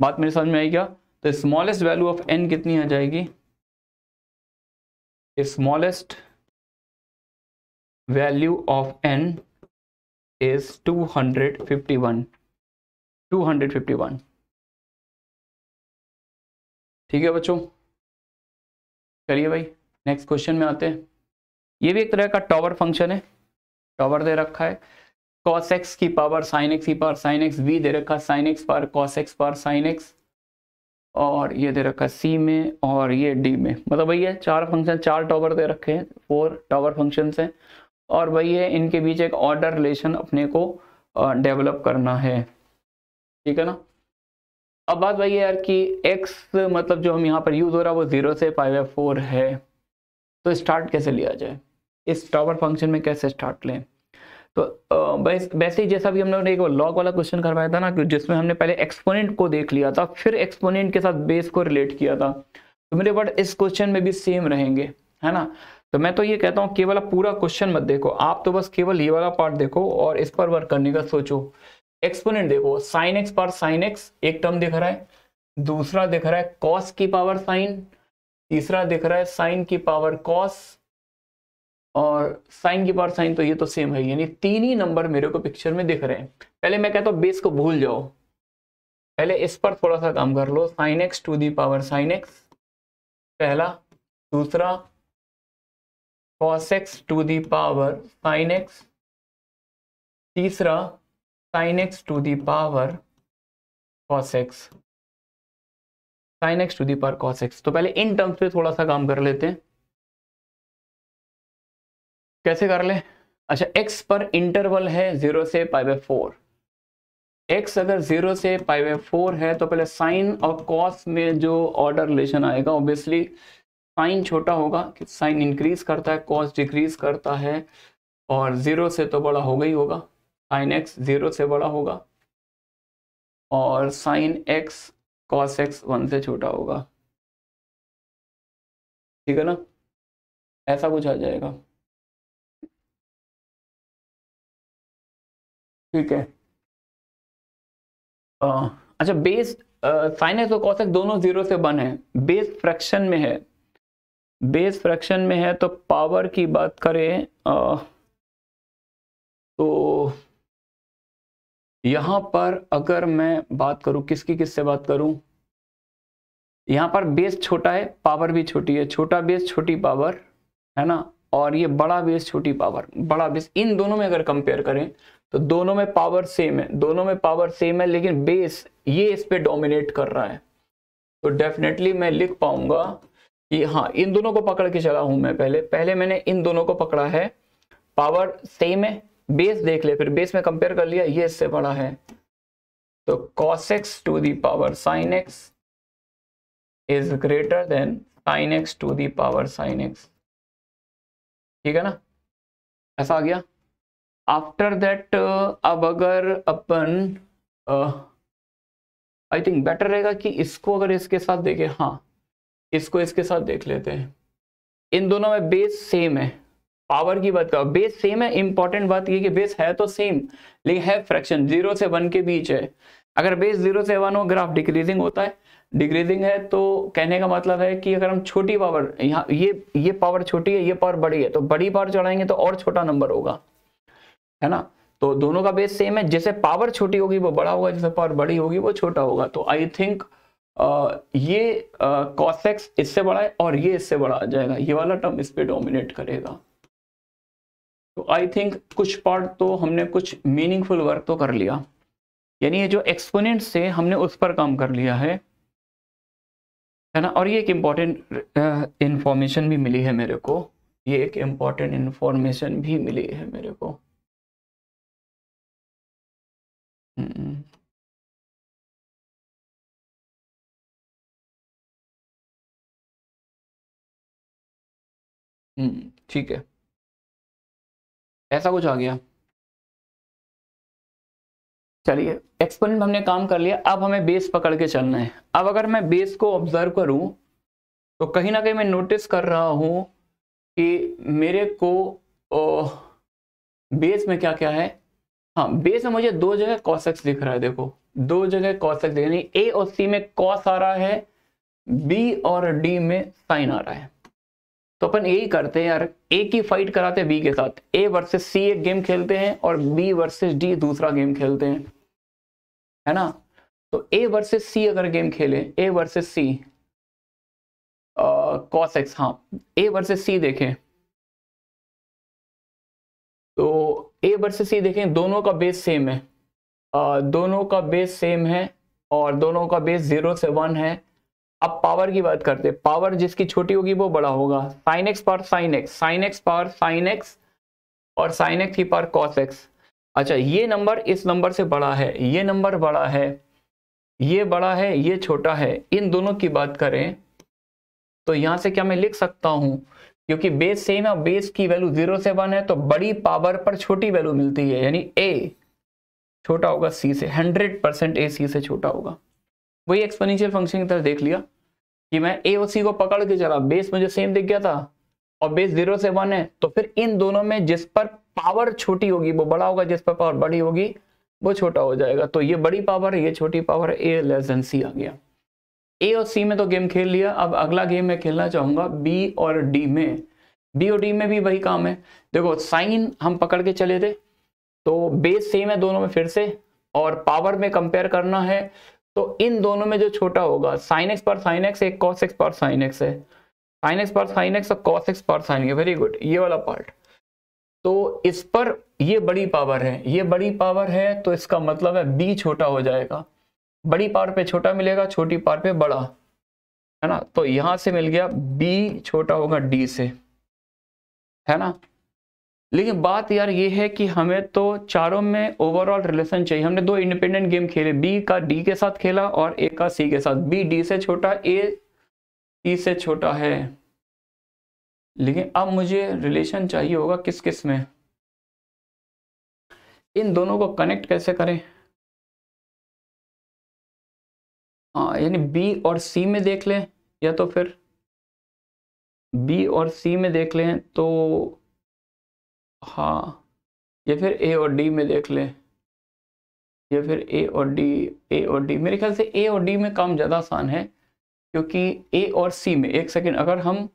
बात मेरे समझ में आई क्या तो स्मॉलेस्ट वैल्यू ऑफ एन कितनी आ जाएगी smallest value of n is 251 251 ठीक है बच्चों चलिए भाई नेक्स्ट क्वेश्चन में आते हैं ये भी एक तरह का टॉवर फंक्शन है टॉवर दे रखा है कॉस एक्स की पावर साइन एक्स की पावर साइन एक्स वी दे रखा है sine x power cos x power sine x और ये दे रखा है सी में और ये डी में मतलब भैया चार फंक्शन चार टॉवर दे रखे हैं फोर टॉवर फंक्शन हैं और वही है इनके बीच एक ऑर्डर रिलेशन अपने को डेवलप करना है ठीक है ना अब बात वही है यार कि x मतलब जो हम यहाँ पर यूज़ हो रहा है वो ज़ीरो से फाइव बाई फोर है तो स्टार्ट कैसे लिया जाए इस टॉवर फंक्शन में कैसे स्टार्ट लें तो वैसे ही जैसा भी हम लोगों ने एक लॉग वाला क्वेश्चन करवाया था ना जिसमें हमने पहले एक्सपोनेंट को देख लिया था फिर एक्सपोनेंट के साथ बेस को रिलेट किया था तो मेरे वर्ड इस क्वेश्चन में भी सेम रहेंगे है ना तो मैं तो ये कहता हूँ केवल पूरा क्वेश्चन मत देखो आप तो बस केवल ये वाला पार्ट देखो और इस पर वर्क करने का सोचो एक्सपोनेंट देखो साइन एक्स पर साइन एक्स एक टर्म दिख रहा है दूसरा दिख रहा है कॉस की पावर साइन तीसरा दिख रहा है साइन की पावर कॉस और साइन की पावर साइन तो ये तो सेम है यानी तीन ही नंबर मेरे को पिक्चर में दिख रहे हैं पहले मैं कहता हूँ बेस को भूल जाओ पहले इस पर थोड़ा सा काम कर लो sine x to the power sine x पहला दूसरा cos x to the power sine x तीसरा sine x to the power cos x sine x to the power cos x तो पहले इन टर्म्स पे थोड़ा सा काम कर लेते हैं कैसे कर ले अच्छा x पर इंटरवल है जीरो से पाई बाय फोर x अगर जीरो से पाई बाय फोर है तो पहले साइन और कॉस में जो ऑर्डर रिलेशन आएगा ऑब्वियसली साइन छोटा होगा कि साइन इंक्रीज करता है कॉस डिक्रीज करता है और ज़ीरो से तो बड़ा होगा ही होगा साइन एक्स ज़ीरो से बड़ा होगा और sine x cos x one से छोटा होगा ठीक है ना ऐसा कुछ आ जाएगा ठीक है आ, अच्छा बेस साइन एक्स और कॉस एक्स दोनों ज़ीरो से बन है बेस फ्रैक्शन में है बेस फ्रैक्शन में है तो पावर की बात करें आ, तो यहाँ पर अगर मैं बात करूँ किसकी किससे बात करूँ यहाँ पर बेस छोटा है पावर भी छोटी है छोटा बेस छोटी पावर है ना और ये बड़ा बेस छोटी पावर बड़ा बेस इन दोनों में अगर कंपेयर करें तो दोनों में पावर सेम है दोनों में पावर सेम है लेकिन बेस ये इस पर डोमिनेट कर रहा है तो डेफिनेटली मैं लिख पाऊंगा ये हाँ इन दोनों को पकड़ के चला हूं मैं पहले पहले मैंने इन दोनों को पकड़ा है पावर सेम है बेस देख ले फिर बेस में कंपेयर कर लिया ये इससे बड़ा है तो कॉस एक्स टू दावर power sin x is greater than sin x to the power ठीक है ना ऐसा आ गया आफ्टर दैट अब अगर अपन आई थिंक बेटर रहेगा कि इसको अगर इसके साथ देखे हाँ इसको इसके साथ देख लेते हैं इन दोनों में बेस सेम है पावर की बात करो बेस सेम है इंपॉर्टेंट बात ये कि बेस है तो सेम लेकिन है फ्रैक्शन जीरो से वन के बीच है अगर बेस जीरो से वन हो ग्राफ डिक्रीजिंग होता है डिक्रीजिंग है तो कहने का मतलब है कि अगर हम छोटी पावर यहाँ ये ये पावर छोटी है ये पावर बड़ी है तो बड़ी पावर चढ़ाएंगे तो और छोटा नंबर होगा है ना तो दोनों का बेस सेम है जैसे पावर छोटी होगी वो बड़ा होगा जैसे पावर बड़ी होगी वो छोटा होगा तो आई थिंक ये कॉसेक्स इससे बड़ा है और ये इससे बड़ा आ जाएगा ये वाला टर्म इस पर डोमिनेट करेगा तो आई थिंक कुछ पार्ट तो हमने कुछ मीनिंगफुल वर्क तो कर लिया यानी ये जो एक्सपोनेंट से हमने उस पर काम कर लिया है है ना और ये एक इम्पॉर्टेंट इन्फॉर्मेशन भी मिली है मेरे को ये एक इम्पॉर्टेंट इन्फॉर्मेशन भी मिली है मेरे को हम्म। हम्म, ठीक है ऐसा कुछ आ गया चलिए एक्सपोनेंट हमने काम कर लिया अब हमें बेस पकड़ के चलना है अब अगर मैं बेस को ऑब्जर्व करूं तो कहीं ना कहीं मैं नोटिस कर रहा हूं कि मेरे को ओ, बेस में क्या क्या है हाँ बेस में मुझे दो जगह कॉशक्स दिख रहा है देखो दो जगह कॉशक्स दिख ए और सी में कॉस आ रहा है बी और डी में साइन आ रहा है तो अपन यही करते हैं यार ए की फाइट कराते हैं बी के साथ ए वर्सेस सी एक गेम खेलते हैं और बी वर्सेस डी दूसरा गेम खेलते हैं है ना तो ए वर्सेस सी अगर गेम खेले A versus C cos x हाँ ए वर्सेस सी देखें तो ए वर्सेस सी देखें दोनों का बेस सेम है आ, दोनों का बेस सेम है और दोनों का बेस जीरो से वन है अब पावर की बात करते हैं पावर जिसकी छोटी होगी वो बड़ा होगा sine x power sine x sine x power sine x और साइन एक्स की पावर कॉस एक्स अच्छा ये नंबर इस नंबर से बड़ा है ये नंबर बड़ा है ये बड़ा है ये छोटा है इन दोनों की बात करें तो यहां से क्या मैं लिख सकता हूं क्योंकि बेस सेम है बेस की वैल्यू जीरो से वन है तो बड़ी पावर पर छोटी वैल्यू मिलती है यानी ए छोटा होगा सी से हंड्रेड परसेंट ए सी से छोटा होगा वही एक्सपोनेंशियल फंक्शन की तरह देख लिया कि मैं ए और सी को पकड़ के चला बेस मुझे सेम दिख गया था और बेस जीरो से वन है तो फिर इन दोनों में जिस पर पावर छोटी होगी वो बड़ा होगा जिस पर पावर बड़ी होगी वो छोटा हो जाएगा तो ये बड़ी पावर है ये छोटी पावर है ए लेस देन सी आ गया ए और सी में तो गेम खेल लिया अब अगला गेम मैं खेलना चाहूंगा बी और डी में बी और डी में भी वही काम है देखो साइन हम पकड़ के चले थे तो बेस सेम है दोनों में फिर से और पावर में कंपेयर करना है तो इन दोनों में जो छोटा होगा साइन एक्स पर साइन एक्स एक कॉस एक्स पर साइन एक्स है साइन एक्स पर साइन एक्स और कॉस एक्स पर साइन वेरी गुड ये वाला पार्ट तो इस पर ये बड़ी पावर है ये बड़ी पावर है तो इसका मतलब है बी छोटा हो जाएगा बड़ी पावर पे छोटा मिलेगा छोटी पावर पे बड़ा है ना तो यहां से मिल गया बी छोटा होगा डी से है ना लेकिन बात यार ये है कि हमें तो चारों में ओवरऑल रिलेशन चाहिए हमने दो इंडिपेंडेंट गेम खेले बी का डी के साथ खेला और ए का सी के साथ बी डी से छोटा ए सी e से छोटा है लेकिन अब मुझे रिलेशन चाहिए होगा किस किस में इन दोनों को कनेक्ट कैसे करें हाँ यानी बी और सी में देख लें या तो फिर बी और सी में देख लें तो हाँ या फिर ए और डी में देख लें या फिर ए और डी ए और डी मेरे ख्याल से ए और डी में काम ज़्यादा आसान है क्योंकि ए और सी में एक सेकेंड अगर हम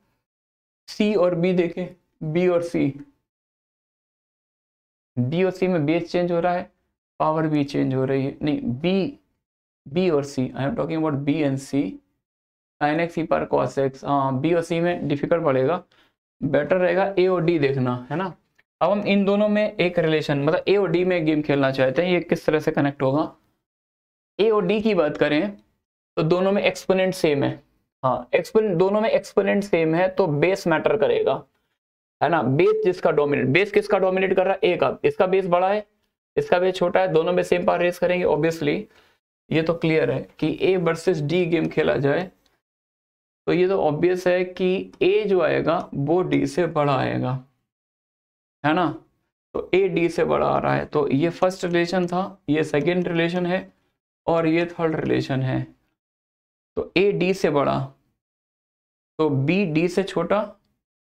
सी और बी देखें बी और सी बी और सी में बी चेंज हो रहा है पावर भी चेंज हो रही है नहीं बी बी और C I am talking about B and C sine x ई पर कॉस एक्स हाँ बी और सी में डिफिकल्ट पड़ेगा बेटर रहेगा ए और डी देखना है ना अब हम इन दोनों में एक रिलेशन मतलब ए और डी में गेम खेलना चाहते हैं ये किस तरह से कनेक्ट होगा ए और डी की बात करें तो दोनों में एक्सपोनेंट सेम है हाँ एक्सपोनेंट दोनों में एक्सपोनेंट सेम है तो बेस मैटर करेगा है ना बेस जिसका डोमिनेट बेस किसका डोमिनेट कर रहा है ए का इसका बेस बड़ा है इसका बेस छोटा है दोनों में सेम पार रेस करेंगे ऑब्वियसली ये तो क्लियर है कि ए वर्सेस डी गेम खेला जाए तो ये तो ऑब्वियस है कि ए जो आएगा वो डी से बड़ा आएगा है ना तो ए डी से बड़ा आ रहा है तो ये फर्स्ट रिलेशन था ये सेकेंड रिलेशन है और ये थर्ड रिलेशन है तो ए डी से बड़ा तो बी डी से छोटा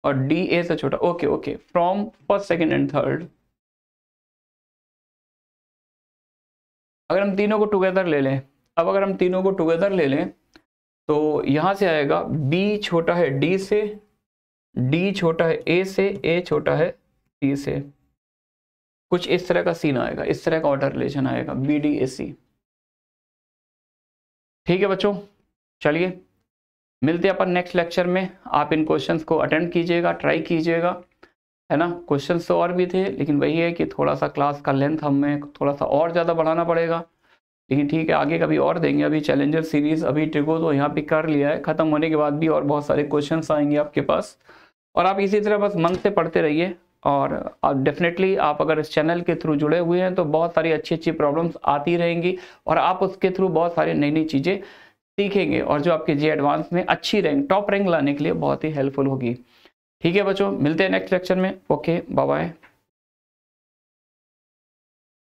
और डी ए से छोटा okay okay from first second and third अगर हम तीनों को टुगेदर ले लें अब अगर हम तीनों को टुगेदर ले लें तो यहां से आएगा बी छोटा है डी से डी छोटा है ए से ए छोटा है सी से कुछ इस तरह का सीन आएगा इस तरह का ऑर्डर रिलेशन आएगा बी डी ए सी ठीक है बच्चों चलिए मिलते हैं अपन नेक्स्ट लेक्चर में आप इन क्वेश्चंस को अटेंड कीजिएगा ट्राई कीजिएगा है ना क्वेश्चंस तो और भी थे लेकिन वही है कि थोड़ा सा क्लास का लेंथ हमें थोड़ा सा और ज़्यादा बढ़ाना पड़ेगा लेकिन ठीक है आगे कभी और देंगे अभी चैलेंजर सीरीज़ अभी ट्रिको तो यहाँ पर कर लिया है ख़त्म होने के बाद भी और बहुत सारे क्वेश्चन आएंगे आपके पास और आप इसी तरह बस मन से पढ़ते रहिए और डेफिनेटली आप अगर इस चैनल के थ्रू जुड़े हुए हैं तो बहुत सारी अच्छी अच्छी प्रॉब्लम्स आती रहेंगी और आप उसके थ्रू बहुत सारी नई नई चीज़ें सीखेंगे और जो आपके जी एडवांस में अच्छी रैंक टॉप रैंक लाने के लिए बहुत ही हेल्पफुल होगी ठीक है बच्चों मिलते हैं नेक्स्ट लेक्चर में ओके बाय